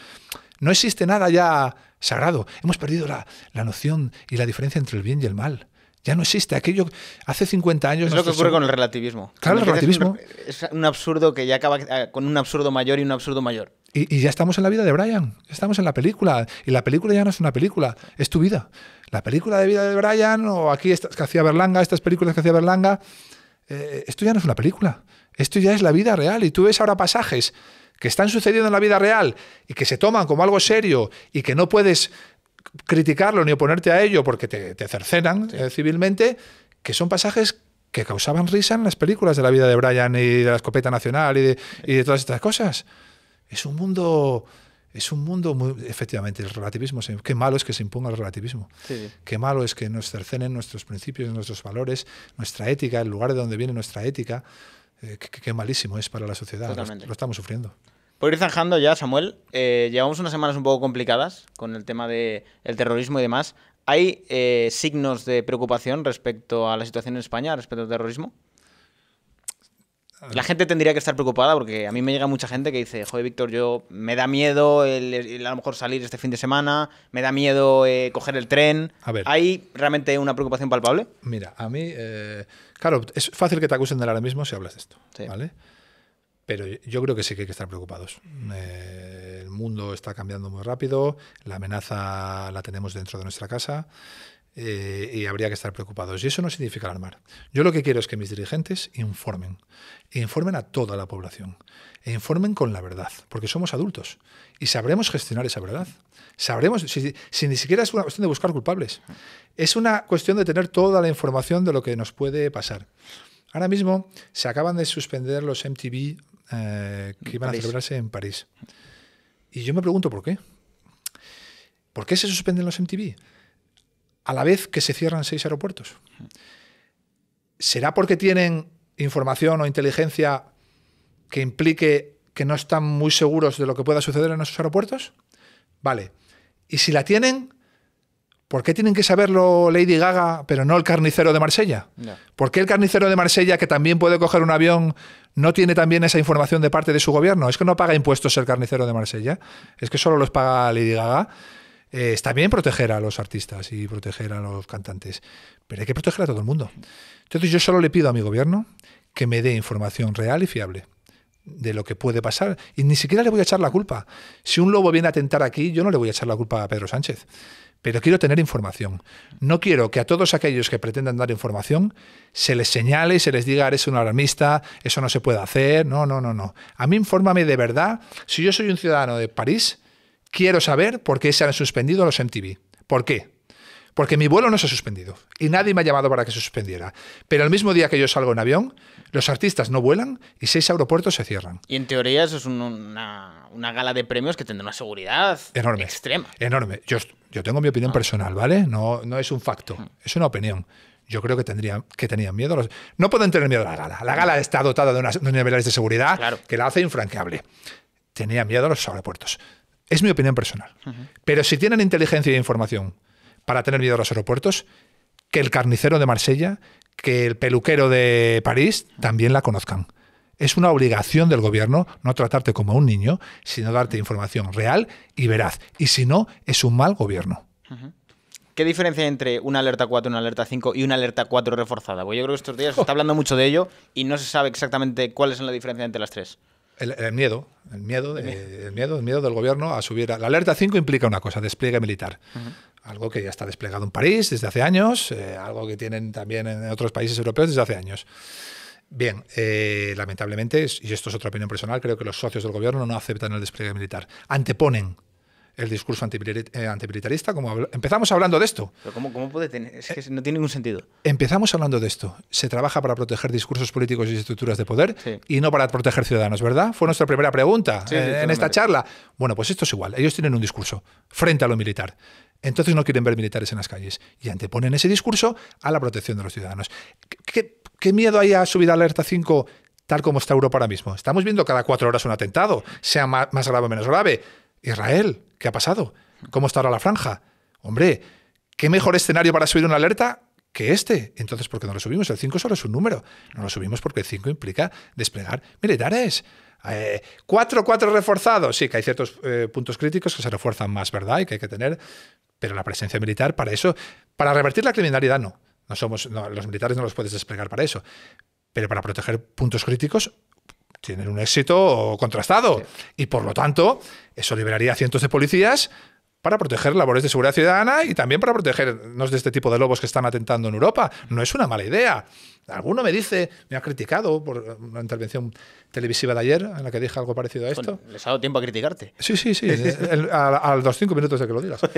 No existe nada ya sagrado. Hemos perdido la, la noción y la diferencia entre el bien y el mal. Ya no existe aquello. Hace 50 años. Es lo que ocurre con el relativismo. Claro, el relativismo. Es un, absurdo que ya acaba eh, con un absurdo mayor y un absurdo mayor. Y, ya estamos en la vida de Brian, estamos en la película. Y la película ya no es una película, es tu vida. La película de vida de Brian, o aquí estas que hacía Berlanga, estas películas que hacía Berlanga, eh, esto ya no es una película. Esto ya es la vida real. Y tú ves ahora pasajes que están sucediendo en la vida real y que se toman como algo serio y que no puedes criticarlo ni oponerte a ello porque te, cercenan eh, civilmente, que son pasajes que causaban risa en las películas de la vida de Brian y de la escopeta nacional y de, todas estas cosas. Es un mundo... Es un mundo muy. Efectivamente, el relativismo. Qué malo es que se imponga el relativismo. Qué malo es que nos cercenen nuestros principios, nuestros valores, nuestra ética, el lugar de donde viene nuestra ética. Eh, qué, malísimo es para la sociedad. lo estamos sufriendo. Por ir zanjando ya, Samuel, eh, llevamos unas semanas un poco complicadas con el tema del terrorismo y demás. ¿Hay eh, signos de preocupación respecto a la situación en España, respecto al terrorismo? La gente tendría que estar preocupada porque a mí me llega mucha gente que dice, joder, Víctor, yo me da miedo a lo mejor salir este fin de semana, me da miedo eh, coger el tren. A ver, ¿Hay realmente una preocupación palpable? Mira, a mí, claro, es fácil que te acusen del alarmismo si hablas de esto, ¿vale? Pero yo creo que sí que hay que estar preocupados. Eh, el mundo está cambiando muy rápido, la amenaza la tenemos dentro de nuestra casa eh, y habría que estar preocupados. Y eso no significa alarmar. Yo lo que quiero es que mis dirigentes informen, informen a toda la población, e informen con la verdad, porque somos adultos y sabremos gestionar esa verdad. Sabremos, si, si ni siquiera es una cuestión de buscar culpables, es una cuestión de tener toda la información de lo que nos puede pasar. Ahora mismo se acaban de suspender los MTV eh, que iban a celebrarse en París. Y yo me pregunto por qué. ¿Por qué se suspenden los MTV? A la vez que se cierran seis aeropuertos. ¿Será porque tienen información o inteligencia que implique que no están muy seguros de lo que pueda suceder en esos aeropuertos? Vale. Y si la tienen, ¿Por qué tienen que saberlo Lady Gaga, pero no el carnicero de Marsella? ¿Por qué el carnicero de Marsella, que también puede coger un avión, no tiene también esa información de parte de su gobierno? Es que no paga impuestos el carnicero de Marsella, es que solo los paga Lady Gaga. Eh, está bien proteger a los artistas y proteger a los cantantes, pero hay que proteger a todo el mundo. Entonces yo solo le pido a mi gobierno que me dé información real y fiable de lo que puede pasar. Y ni siquiera le voy a echar la culpa. Si un lobo viene a tentar aquí, yo no le voy a echar la culpa a Pedro Sánchez pero quiero tener información. No quiero que a todos aquellos que pretendan dar información se les señale y se les diga, eres un alarmista, eso no se puede hacer. No, no, no, no. A mí infórmame de verdad. Si yo soy un ciudadano de París, quiero saber por qué se han suspendido los MTV. ¿Por qué? porque mi vuelo no se ha suspendido y nadie me ha llamado para que se suspendiera. Pero el mismo día que yo salgo en avión, los artistas no vuelan y seis aeropuertos se cierran. Y en teoría eso es una, gala de premios que tendrá una seguridad enorme, extrema. Enorme. Yo, tengo mi opinión ah. personal, ¿vale? No, es un facto, mm. es una opinión yo creo que tendrían que tenían miedo. Los... no pueden tener miedo a la gala. La gala está dotada de unas, niveles de seguridad que la hace infranqueable. Tenían miedo a los aeropuertos. Es mi opinión personal. Pero si tienen inteligencia e información para tener miedo a los aeropuertos, que el carnicero de Marsella, que el peluquero de París también la conozcan. Es una obligación del gobierno no tratarte como un niño, sino darte información real y veraz. Y si no, es un mal gobierno. ¿Qué diferencia hay entre una alerta 4, una alerta 5 y una alerta 4 reforzada? Porque yo creo que estos días se está hablando mucho de ello y no se sabe exactamente cuál es la diferencia entre las tres. El, miedo, el miedo, el miedo, el miedo del gobierno a subir. La alerta 5 implica una cosa, despliegue militar algo que ya está desplegado en París desde hace años, eh, algo que tienen también en otros países europeos desde hace años. Bien, eh, lamentablemente, y esto es otra opinión personal, creo que los socios del gobierno no aceptan el despliegue militar. Anteponen el discurso antimilitarista, eh, como empezamos hablando de esto. cómo, puede tener? no tiene ningún sentido. Empezamos hablando de esto. Se trabaja para proteger discursos políticos y estructuras de poder y no para proteger ciudadanos, ¿verdad? Fue nuestra primera pregunta en esta charla. Bueno, pues esto es igual. Ellos tienen un discurso frente a lo militar entonces no quieren ver militares en las calles y anteponen ese discurso a la protección de los ciudadanos. ¿Qué, miedo hay a subir alerta 5 tal como está Europa ahora mismo? Estamos viendo cada cuatro horas un atentado, sea más, más grave o menos grave. Israel, ¿qué ha pasado? ¿Cómo está ahora la franja? Hombre, ¿qué mejor escenario para subir una alerta que este. Entonces, ¿por qué no lo subimos? El 5 solo es un número. No lo subimos porque el 5 implica desplegar militares. Eh, cuatro, reforzados. Sí, que hay ciertos eh, puntos críticos que se refuerzan más, ¿verdad? Y que hay que tener. Pero la presencia militar, para eso, para revertir la criminalidad, no. no somos, los militares no los puedes desplegar para eso. Pero para proteger puntos críticos, tienen un éxito contrastado. Y por lo tanto, eso liberaría a cientos de policías para proteger labores de seguridad ciudadana y también para protegernos de este tipo de lobos que están atentando en Europa. No es una mala idea. Alguno me dice, me ha criticado por una intervención televisiva de ayer en la que dije algo parecido a esto. les ha dado tiempo a criticarte. Sí, sí, sí. al, los cinco minutos de que lo digas.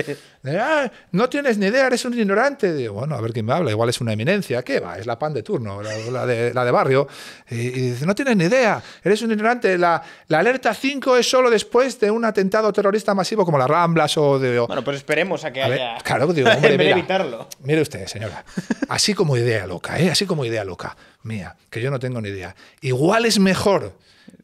Ah, no tienes ni idea, eres un ignorante. bueno, a ver quién me habla. Igual es una eminencia. ¿Qué va? Es la pan de turno, la, de, barrio. Y, dice, no tienes ni idea, eres un ignorante. La, alerta 5 es solo después de un atentado terrorista masivo como las Ramblas o de. Bueno, pues esperemos a que haya. claro, digo, hombre, mira, evitarlo. Mire usted, señora. Así como idea loca, ¿eh? Así como idea loca mía, que yo no tengo ni idea. Igual es mejor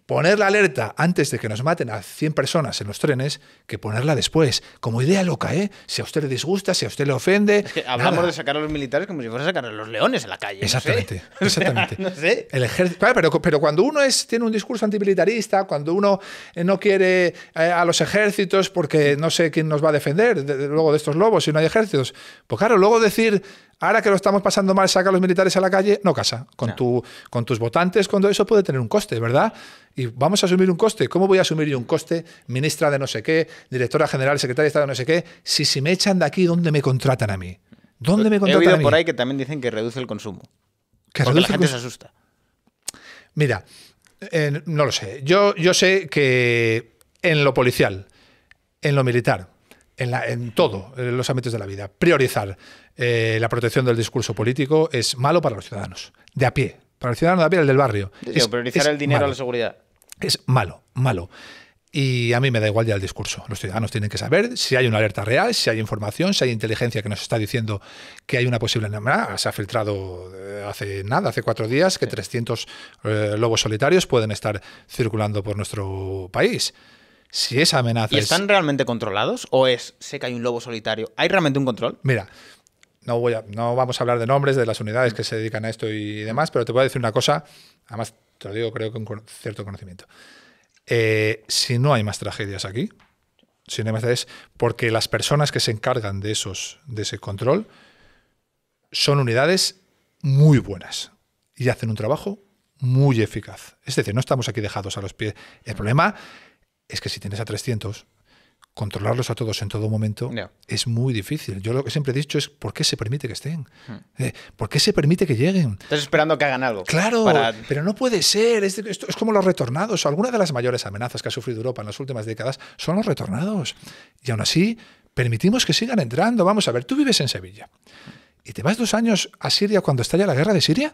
poner la alerta antes de que nos maten a 100 personas en los trenes que ponerla después, como idea loca, ¿eh? Si a usted le disgusta, si a usted le ofende. hablamos de sacar a los militares como si fuera a sacar a los leones en la calle. Exactamente, exactamente. El ejército. Claro, pero, cuando uno es, tiene un discurso antimilitarista, cuando uno eh, no quiere eh, a los ejércitos porque no sé quién nos va a defender luego de estos lobos si no hay ejércitos, pues claro, luego decir, ahora que lo estamos pasando mal, saca a los militares a la calle, no casa. Con, Tu, con tus votantes, con eso puede tener un coste, ¿verdad? Y vamos a asumir un coste. ¿Cómo voy a asumir yo un coste? Ministra de no sé qué, directora general, secretaria de Estado de no sé qué. Si, si me echan de aquí, ¿dónde me contratan a mí? ¿Dónde me contratan He oído por ahí que también dicen que reduce el consumo. Que porque la gente se asusta. Mira, eh, no lo sé. Yo, yo sé que en lo policial, en lo militar, en, todo, en eh, los ámbitos de la vida. Priorizar eh, la protección del discurso político es malo para los ciudadanos, de a pie, para el ciudadano de a pie, el del barrio. Sí, priorizar el dinero a la seguridad. Es malo, malo. Y a mí me da igual ya el discurso. Los ciudadanos tienen que saber si hay una alerta real, si hay información, si hay inteligencia que nos está diciendo que hay una posible ah, Se ha filtrado eh, hace nada, hace cuatro días, que 300 lobos solitarios pueden estar circulando por nuestro país si esa amenaza. ¿Y están realmente controlados? ¿O es sé que hay un lobo solitario? ¿Hay realmente un control? Mira, no, voy a, no vamos a hablar de nombres de las unidades que se dedican a esto y demás, pero te voy a decir una cosa, además te lo digo creo que con cierto conocimiento. Eh, si no hay más tragedias aquí, si no hay más porque las personas que se encargan de, esos, de ese control son unidades muy buenas y hacen un trabajo muy eficaz. Es decir, no estamos aquí dejados a los pies. El problema es que si tienes a 300, controlarlos a todos en todo momento es muy difícil. Yo lo que siempre he dicho es por qué se permite que estén, hmm. eh, por qué se permite que lleguen. Estás esperando que hagan algo. Claro, pero no puede ser. esto es como los retornados. Algunas de las mayores amenazas que ha sufrido Europa en las últimas décadas son los retornados. Y aún así, permitimos que sigan entrando. Vamos a ver, tú vives en Sevilla y te vas dos años a Siria cuando estalla la guerra de Siria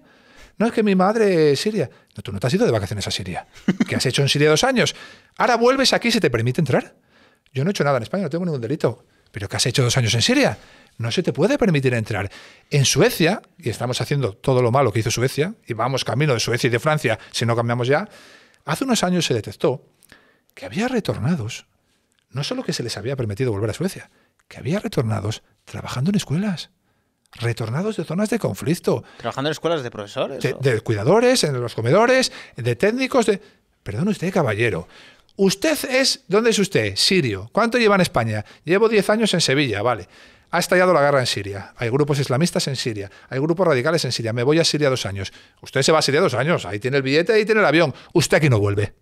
no es que mi madre es siria. No, tú no te has ido de vacaciones a Siria. ¿Qué has hecho en Siria dos años? Ahora vuelves aquí y se te permite entrar. Yo no he hecho nada en España, no tengo ningún delito. ¿Pero qué has hecho dos años en Siria? No se te puede permitir entrar. En Suecia, y estamos haciendo todo lo malo que hizo Suecia, y vamos camino de Suecia y de Francia, si no cambiamos ya, hace unos años se detectó que había retornados, no solo que se les había permitido volver a Suecia, que había retornados trabajando en escuelas retornados de zonas de conflicto. Trabajando en escuelas de profesores. De, cuidadores, en los comedores, de técnicos, de... Perdón usted, caballero. Usted es... ¿Dónde es usted? Sirio. ¿Cuánto lleva en España? Llevo 10 años en Sevilla, vale. Ha estallado la guerra en Siria. Hay grupos islamistas en Siria. Hay grupos radicales en Siria. Me voy a Siria dos años. Usted se va a Siria dos años. Ahí tiene el billete, ahí tiene el avión. Usted aquí no vuelve.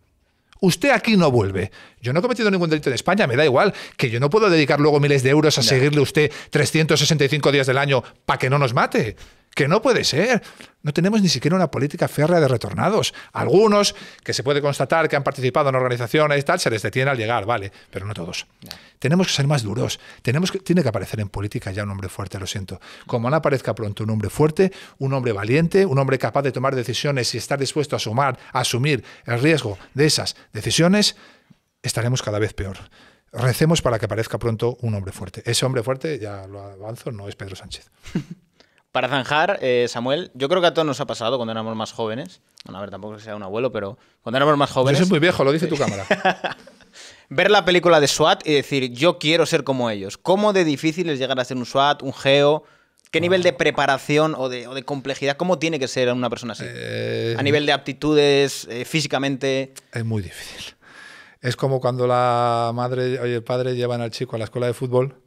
Usted aquí no vuelve. Yo no he cometido ningún delito en España, me da igual, que yo no puedo dedicar luego miles de euros a seguirle usted 365 días del año para que no nos mate que no puede ser. No tenemos ni siquiera una política férrea de retornados. Algunos, que se puede constatar que han participado en organizaciones y tal, se les detiene al llegar, vale, pero no todos. Tenemos que ser más duros. Tenemos que, tiene que aparecer en política ya un hombre fuerte, lo siento. Como no aparezca pronto un hombre fuerte, un hombre valiente, un hombre capaz de tomar decisiones y estar dispuesto a, sumar, a asumir el riesgo de esas decisiones, estaremos cada vez peor recemos para que aparezca pronto un hombre fuerte. Ese hombre fuerte, ya lo avanzo, no es Pedro Sánchez. Para zanjar, eh, Samuel, yo creo que a todos nos ha pasado cuando éramos más jóvenes. Bueno, a ver, tampoco sea un abuelo, pero cuando éramos más jóvenes. Yo soy muy viejo, lo dice tu cámara. ver la película de SWAT y decir, yo quiero ser como ellos. ¿Cómo de difícil es llegar a ser un SWAT, un geo? ¿Qué nivel de preparación o de, complejidad, cómo tiene que ser una persona así? Eh, a nivel de aptitudes, eh, físicamente. Es muy difícil. Es como cuando la madre o el padre llevan al chico a la escuela de fútbol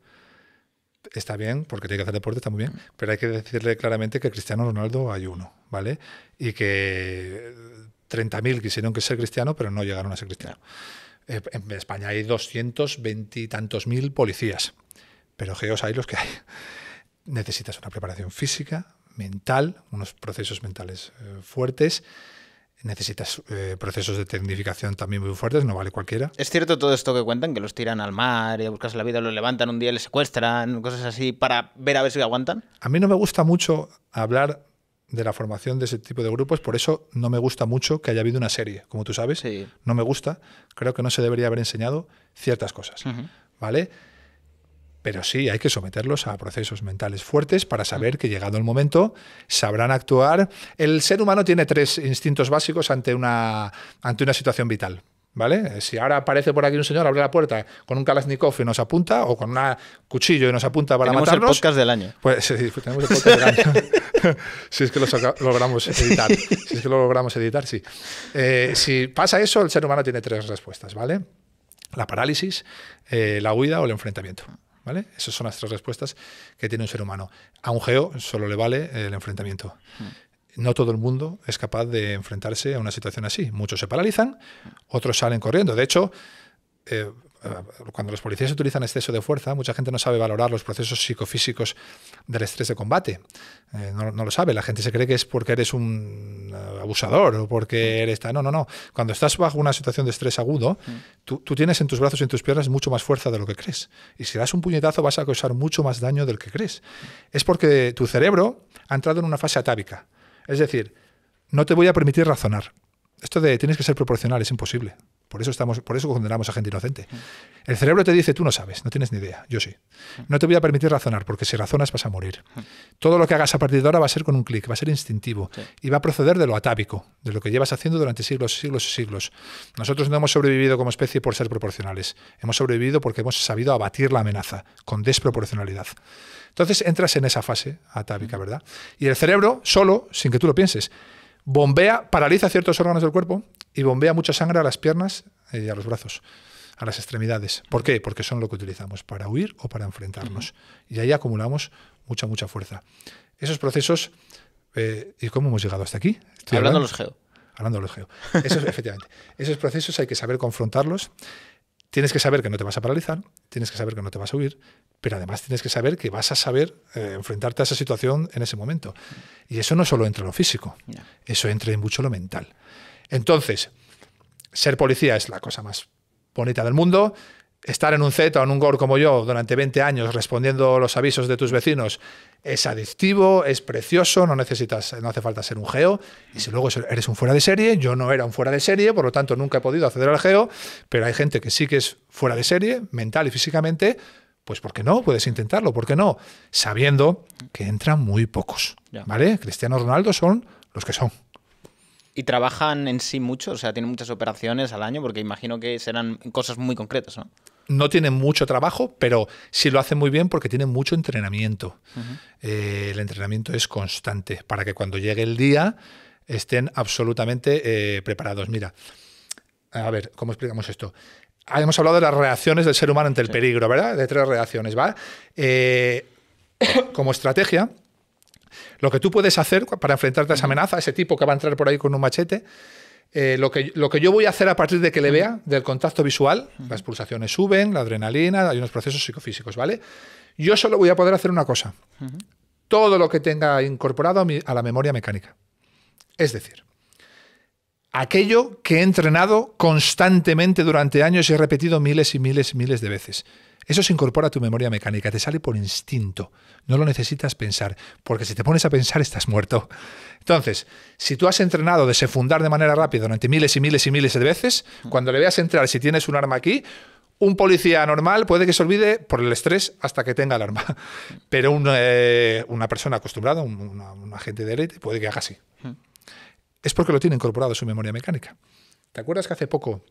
está bien, porque tiene que hacer deporte, está muy bien, mm. pero hay que decirle claramente que Cristiano Ronaldo hay uno, ¿vale? Y que 30.000 quisieron que ser cristiano, pero no llegaron a ser cristiano. Eh, en España hay 220 y tantos mil policías, pero geos hay los que hay. Necesitas una preparación física, mental, unos procesos mentales eh, fuertes necesitas eh, procesos de tecnificación también muy fuertes, no vale cualquiera. Es cierto todo esto que cuentan, que los tiran al mar y a buscarse la vida, los levantan un día, les secuestran, cosas así, para ver a ver si aguantan. A mí no me gusta mucho hablar de la formación de ese tipo de grupos, por eso no me gusta mucho que haya habido una serie, como tú sabes, no me gusta, creo que no se debería haber enseñado ciertas cosas, ¿vale? Pero sí, hay que someterlos a procesos mentales fuertes para mm. saber que llegado el momento sabrán actuar. El ser humano tiene tres instintos básicos ante una, ante una situación vital. ¿Vale? Si ahora aparece por aquí un señor, abre la puerta con un Kalashnikov y nos apunta, o con un cuchillo y nos apunta para matarnos. del año. Pues, pues si es que lo logramos editar. Si es que lo logramos editar, sí. Eh, si pasa eso, el ser humano tiene tres respuestas, ¿vale? La parálisis, eh, la huida o el enfrentamiento. Esas son las tres respuestas que tiene un ser humano. A un geo solo le vale el enfrentamiento. Mm. No todo el mundo es capaz de enfrentarse a una situación así. Muchos se paralizan, otros salen corriendo. De hecho, eh, eh, cuando los policías utilizan exceso de fuerza, mucha gente no sabe valorar los procesos psicofísicos del estrés de combate. Eh, no, lo sabe. La gente se cree que es porque eres un eh, abusador o porque eres... No, no, no. Cuando estás bajo una situación de estrés agudo, tú, tú, tienes en tus brazos y en tus piernas mucho más fuerza de lo que crees. Y si das un puñetazo vas a causar mucho más daño del que crees. Es porque tu cerebro ha entrado en una fase atávica. Es decir, no te voy a permitir razonar. Esto de tienes que ser proporcional es imposible. Por eso, estamos, por eso condenamos a gente inocente. El cerebro te dice, tú no sabes, no tienes ni idea, yo sí. No te voy a permitir razonar, porque si razonas vas a morir. Todo lo que hagas a partir de ahora va a ser con un clic, va a ser instintivo y va a proceder de lo atávico, de lo que llevas haciendo durante siglos, siglos y siglos. Nosotros no hemos sobrevivido como especie por ser proporcionales, hemos sobrevivido porque hemos sabido abatir la amenaza con desproporcionalidad. Entonces entras en esa fase atávica, ¿verdad? Y el cerebro, solo, sin que tú lo pienses, bombea, paraliza ciertos órganos del cuerpo y bombea mucha sangre a las piernas eh, y a los brazos, a las extremidades. ¿Por qué? Porque son lo que utilizamos para huir o para enfrentarnos. Y ahí acumulamos mucha, mucha fuerza. Esos procesos, eh, ¿y cómo hemos llegado hasta aquí? Estoy hablando, los geo. Hablando de los geo. Esos, efectivamente. Esos procesos hay que saber confrontarlos. Tienes que saber que no te vas a paralizar, tienes que saber que no te vas a huir, pero además tienes que saber que vas a saber eh, enfrentarte a esa situación en ese momento. Y eso no solo entra en lo físico, eso entra en mucho lo mental. Entonces, ser policía es la cosa más bonita del mundo. Estar en un Z o en un GOR como yo durante 20 años respondiendo los avisos de tus vecinos es adictivo, es precioso, no necesitas, no hace falta ser un geo. Y si luego eres un fuera de serie, yo no era un fuera de serie, por lo tanto nunca he podido acceder al geo, pero hay gente que sí que es fuera de serie, mental y físicamente, pues ¿por qué no? Puedes intentarlo, ¿por qué no? Sabiendo que entran muy pocos, ¿vale? Cristiano Ronaldo son los que son. ¿Y trabajan en sí mucho? O sea, tienen muchas operaciones al año, porque imagino que serán cosas muy concretas, ¿no? No tienen mucho trabajo, pero sí lo hacen muy bien porque tienen mucho entrenamiento. Eh, el entrenamiento es constante para que cuando llegue el día estén absolutamente eh, preparados. Mira, a ver, ¿cómo explicamos esto? Ah, hemos hablado de las reacciones del ser humano ante el peligro, ¿verdad? De tres reacciones, ¿va? Eh, como estrategia, lo que tú puedes hacer para enfrentarte a esa amenaza, a ese tipo que va a entrar por ahí con un machete, eh, lo, que, yo voy a hacer a partir de que le vea, del contacto visual, las pulsaciones suben, la adrenalina, hay unos procesos psicofísicos, ¿vale? Yo solo voy a poder hacer una cosa, todo lo que tenga incorporado a, a la memoria mecánica. Es decir, aquello que he entrenado constantemente durante años y he repetido miles y miles y miles de veces. Eso se incorpora a tu memoria mecánica, te sale por instinto, no lo necesitas pensar, porque si te pones a pensar estás muerto. Entonces, si tú has entrenado se fundar de manera rápida durante miles y miles y miles de veces, cuando le veas entrar, si tienes un arma aquí, un policía normal puede que se olvide por el estrés hasta que tenga el arma, pero eh, una persona acostumbrada, un, un agente de élite, puede que haga así. Es porque lo tiene incorporado a su memoria mecánica. ¿Te acuerdas que hace poco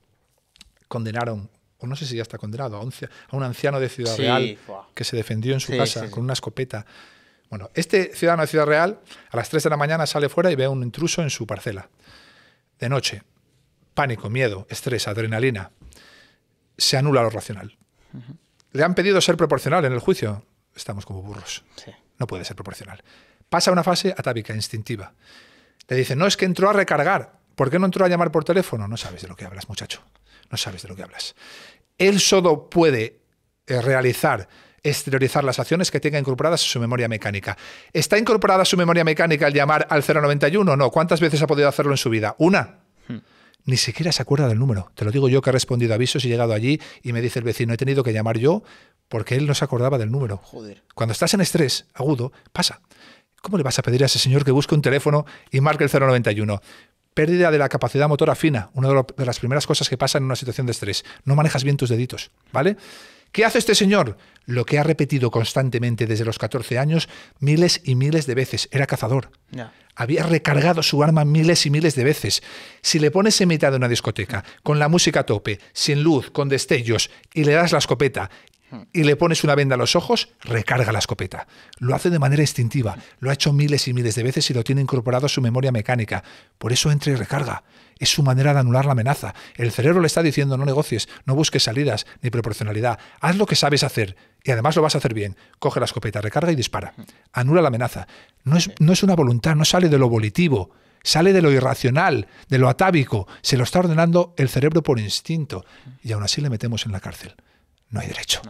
condenaron o no sé si ya está condenado, a un, anciano de Ciudad Real que se defendió en su casa con una escopeta. Bueno, este ciudadano de Ciudad Real a las 3 de la mañana sale fuera y ve a un intruso en su parcela. De noche, pánico, miedo, estrés, adrenalina. Se anula lo racional. Le han pedido ser proporcional en el juicio. Estamos como burros. No puede ser proporcional. Pasa una fase atávica, instintiva. Le dicen, no, es que entró a recargar. ¿Por qué no entró a llamar por teléfono? No sabes de lo que hablas, muchacho no sabes de lo que hablas. Él solo puede eh, realizar exteriorizar las acciones que tenga incorporadas su memoria mecánica. ¿Está incorporada su memoria mecánica al llamar al 091? No. ¿Cuántas veces ha podido hacerlo en su vida? Una. Hmm. Ni siquiera se acuerda del número. Te lo digo yo que he respondido avisos y he llegado allí y me dice el vecino, he tenido que llamar yo porque él no se acordaba del número. Joder. Cuando estás en estrés agudo, pasa. ¿Cómo le vas a pedir a ese señor que busque un teléfono y marque el 091? Pérdida de la capacidad motora fina, una de, las primeras cosas que pasa en una situación de estrés. No manejas bien tus deditos, ¿vale? ¿Qué hace este señor? Lo que ha repetido constantemente desde los 14 años miles y miles de veces. Era cazador. Había recargado su arma miles y miles de veces. Si le pones en mitad de una discoteca, con la música a tope, sin luz, con destellos, y le das la escopeta y le pones una venda a los ojos, recarga la escopeta. Lo hace de manera instintiva, lo ha hecho miles y miles de veces y lo tiene incorporado a su memoria mecánica. Por eso entra y recarga. Es su manera de anular la amenaza. El cerebro le está diciendo no negocies, no busques salidas ni proporcionalidad, haz lo que sabes hacer y además lo vas a hacer bien. Coge la escopeta, recarga y dispara. Anula la amenaza. No es, una voluntad, no sale de lo volitivo. Sale de lo irracional, de lo atávico, se lo está ordenando el cerebro por instinto y aún así le metemos en la cárcel no hay derecho.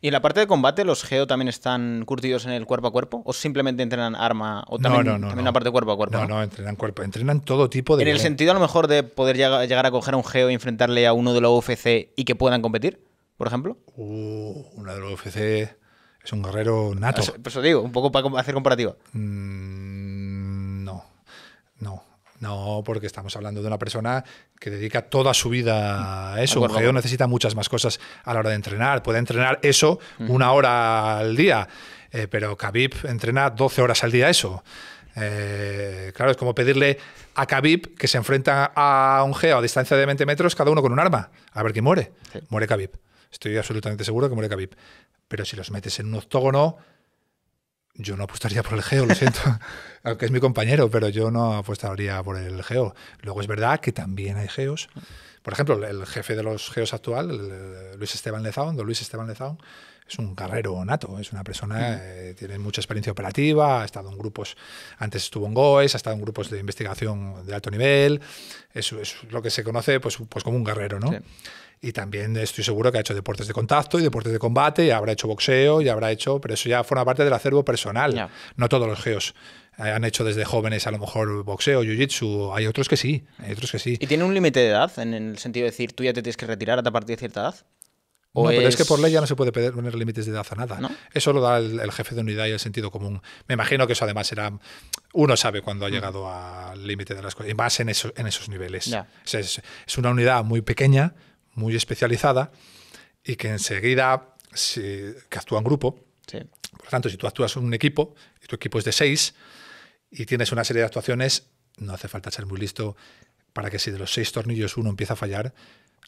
¿Y en la parte de combate los geo también están curtidos en el cuerpo a cuerpo? ¿O simplemente entrenan arma o también, no, parte cuerpo a cuerpo? No, no, entrenan cuerpo, entrenan todo tipo de... En el sentido a lo mejor de poder llegar a coger a un geo y enfrentarle a uno de los UFC y que puedan competir, por ejemplo. Uh, uno de los UFC es un guerrero nato. eso digo, un poco para hacer comparativa. Mm, no, no. No, porque estamos hablando de una persona que dedica toda su vida a eso. Un geo necesita muchas más cosas a la hora de entrenar. Puede entrenar eso una hora al día, eh, pero Khabib entrena 12 horas al día eso. Eh, claro, es como pedirle a Khabib que se enfrenta a un geo a distancia de 20 metros, cada uno con un arma. A ver quién muere. Muere Khabib. Estoy absolutamente seguro que muere Khabib. Pero si los metes en un octógono, yo no apostaría por el geo, lo siento, aunque es mi compañero, pero yo no apostaría por el geo. Luego es verdad que también hay geos. Por ejemplo, el jefe de los geos actual, eh, Luis Esteban Lezaun, don Luis Esteban Lezaun, es un guerrero nato, es una persona, que mm. eh, tiene mucha experiencia operativa, ha estado en grupos, antes estuvo en GOES, ha estado en grupos de investigación de alto nivel, es, es lo que se conoce pues, pues como un guerrero, ¿no? Y también estoy seguro que ha hecho deportes de contacto y deportes de combate, y habrá hecho boxeo, y habrá hecho, pero eso ya forma parte del acervo personal, no todos los geos eh, han hecho desde jóvenes a lo mejor boxeo, jiu-jitsu, hay otros que sí, hay otros que sí. ¿Y tiene un límite de edad en el sentido de decir tú ya te tienes que retirar a partir de cierta edad? no, pero es... que por ley ya no se puede poner límites de edad a nada. Eso lo da el, jefe de unidad y el sentido común. Me imagino que eso además era… Uno sabe cuando ha mm. llegado al límite de las cosas. Y más en, esos niveles. es, una unidad muy pequeña, muy especializada y que enseguida que actúa en grupo. Por lo tanto, si tú actúas en un equipo y tu equipo es de seis y tienes una serie de actuaciones, no hace falta ser muy listo para que si de los seis tornillos uno empieza a fallar,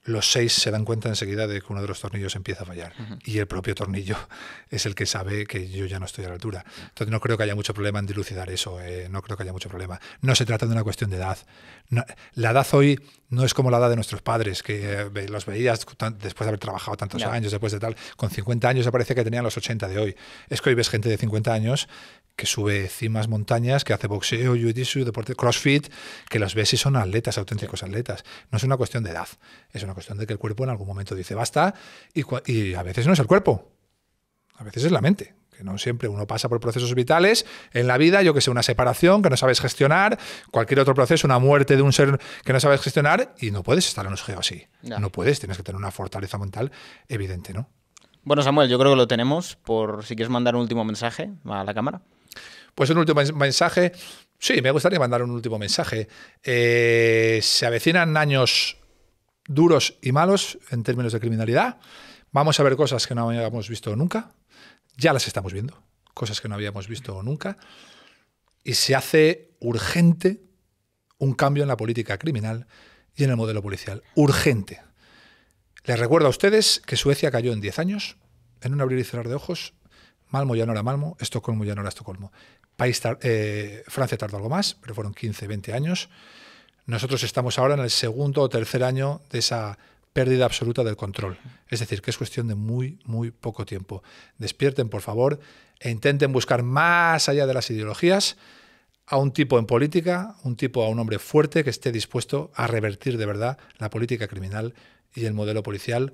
los seis se dan cuenta enseguida de que uno de los tornillos empieza a fallar. Y el propio tornillo es el que sabe que yo ya no estoy a la altura. Entonces no creo que haya mucho problema en dilucidar eso. Eh, no creo que haya mucho problema. No se trata de una cuestión de edad. la edad hoy no es como la edad de nuestros padres, que eh, los veías después de haber trabajado tantos años, después de tal. Con 50 años aparece que tenían los 80 de hoy. Es que hoy ves gente de 50 años que sube cimas, montañas, que hace boxeo, deporte, crossfit, que los ves y son atletas, auténticos atletas. No es una cuestión de edad, es una cuestión de que el cuerpo en algún momento dice basta y, a veces no es el cuerpo, a veces es la mente. Que no siempre uno pasa por procesos vitales en la vida, yo que sé, una separación que no sabes gestionar, cualquier otro proceso, una muerte de un ser que no sabes gestionar y no puedes estar en un geos así. No. no puedes, tienes que tener una fortaleza mental evidente, ¿no? Bueno, Samuel, yo creo que lo tenemos. Por si quieres mandar un último mensaje a la cámara. Pues un último mensaje. Sí, me gustaría mandar un último mensaje. Eh, se avecinan años duros y malos en términos de criminalidad. Vamos a ver cosas que no habíamos visto nunca. Ya las estamos viendo. Cosas que no habíamos visto nunca. Y se hace urgente un cambio en la política criminal y en el modelo policial. Urgente. Les recuerdo a ustedes que Suecia cayó en 10 años, en un abrir y cerrar de ojos. Malmo ya no era Malmo, Estocolmo ya no era Estocolmo. País eh, Francia tardó algo más, pero fueron 15, 20 años. Nosotros estamos ahora en el segundo o tercer año de esa pérdida absoluta del control. Es decir, que es cuestión de muy, muy poco tiempo. Despierten, por favor, e intenten buscar más allá de las ideologías a un tipo en política, un tipo, a un hombre fuerte que esté dispuesto a revertir de verdad la política criminal y el modelo policial,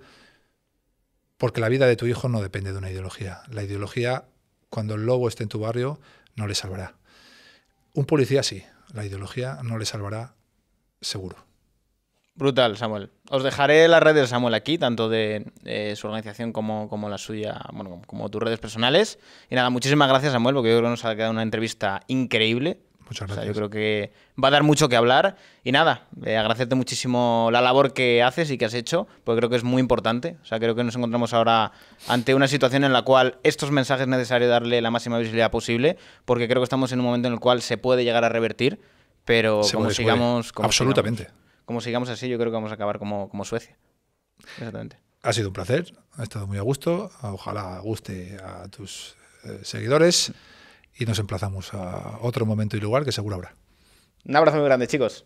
porque la vida de tu hijo no depende de una ideología. La ideología, cuando el lobo esté en tu barrio, no le salvará. Un policía sí, la ideología no le salvará seguro. Brutal, Samuel. Os dejaré las redes de Samuel aquí, tanto de eh, su organización como, como la suya, bueno, como tus redes personales. Y nada, muchísimas gracias, Samuel, porque yo creo que nos ha quedado una entrevista increíble. Muchas gracias. yo creo que va a dar mucho que hablar. Y nada, eh, agradecerte muchísimo la labor que haces y que has hecho, porque creo que es muy importante. O sea, creo que nos encontramos ahora ante una situación en la cual estos mensajes es necesario darle la máxima visibilidad posible, porque creo que estamos en un momento en el cual se puede llegar a revertir, pero como sigamos... Absolutamente. como sigamos así, yo creo que vamos a acabar como, como Suecia. Exactamente. Ha sido un placer, ha estado muy a gusto. Ojalá guste a tus eh, seguidores y nos emplazamos a otro momento y lugar que seguro habrá. Un abrazo muy grande, chicos.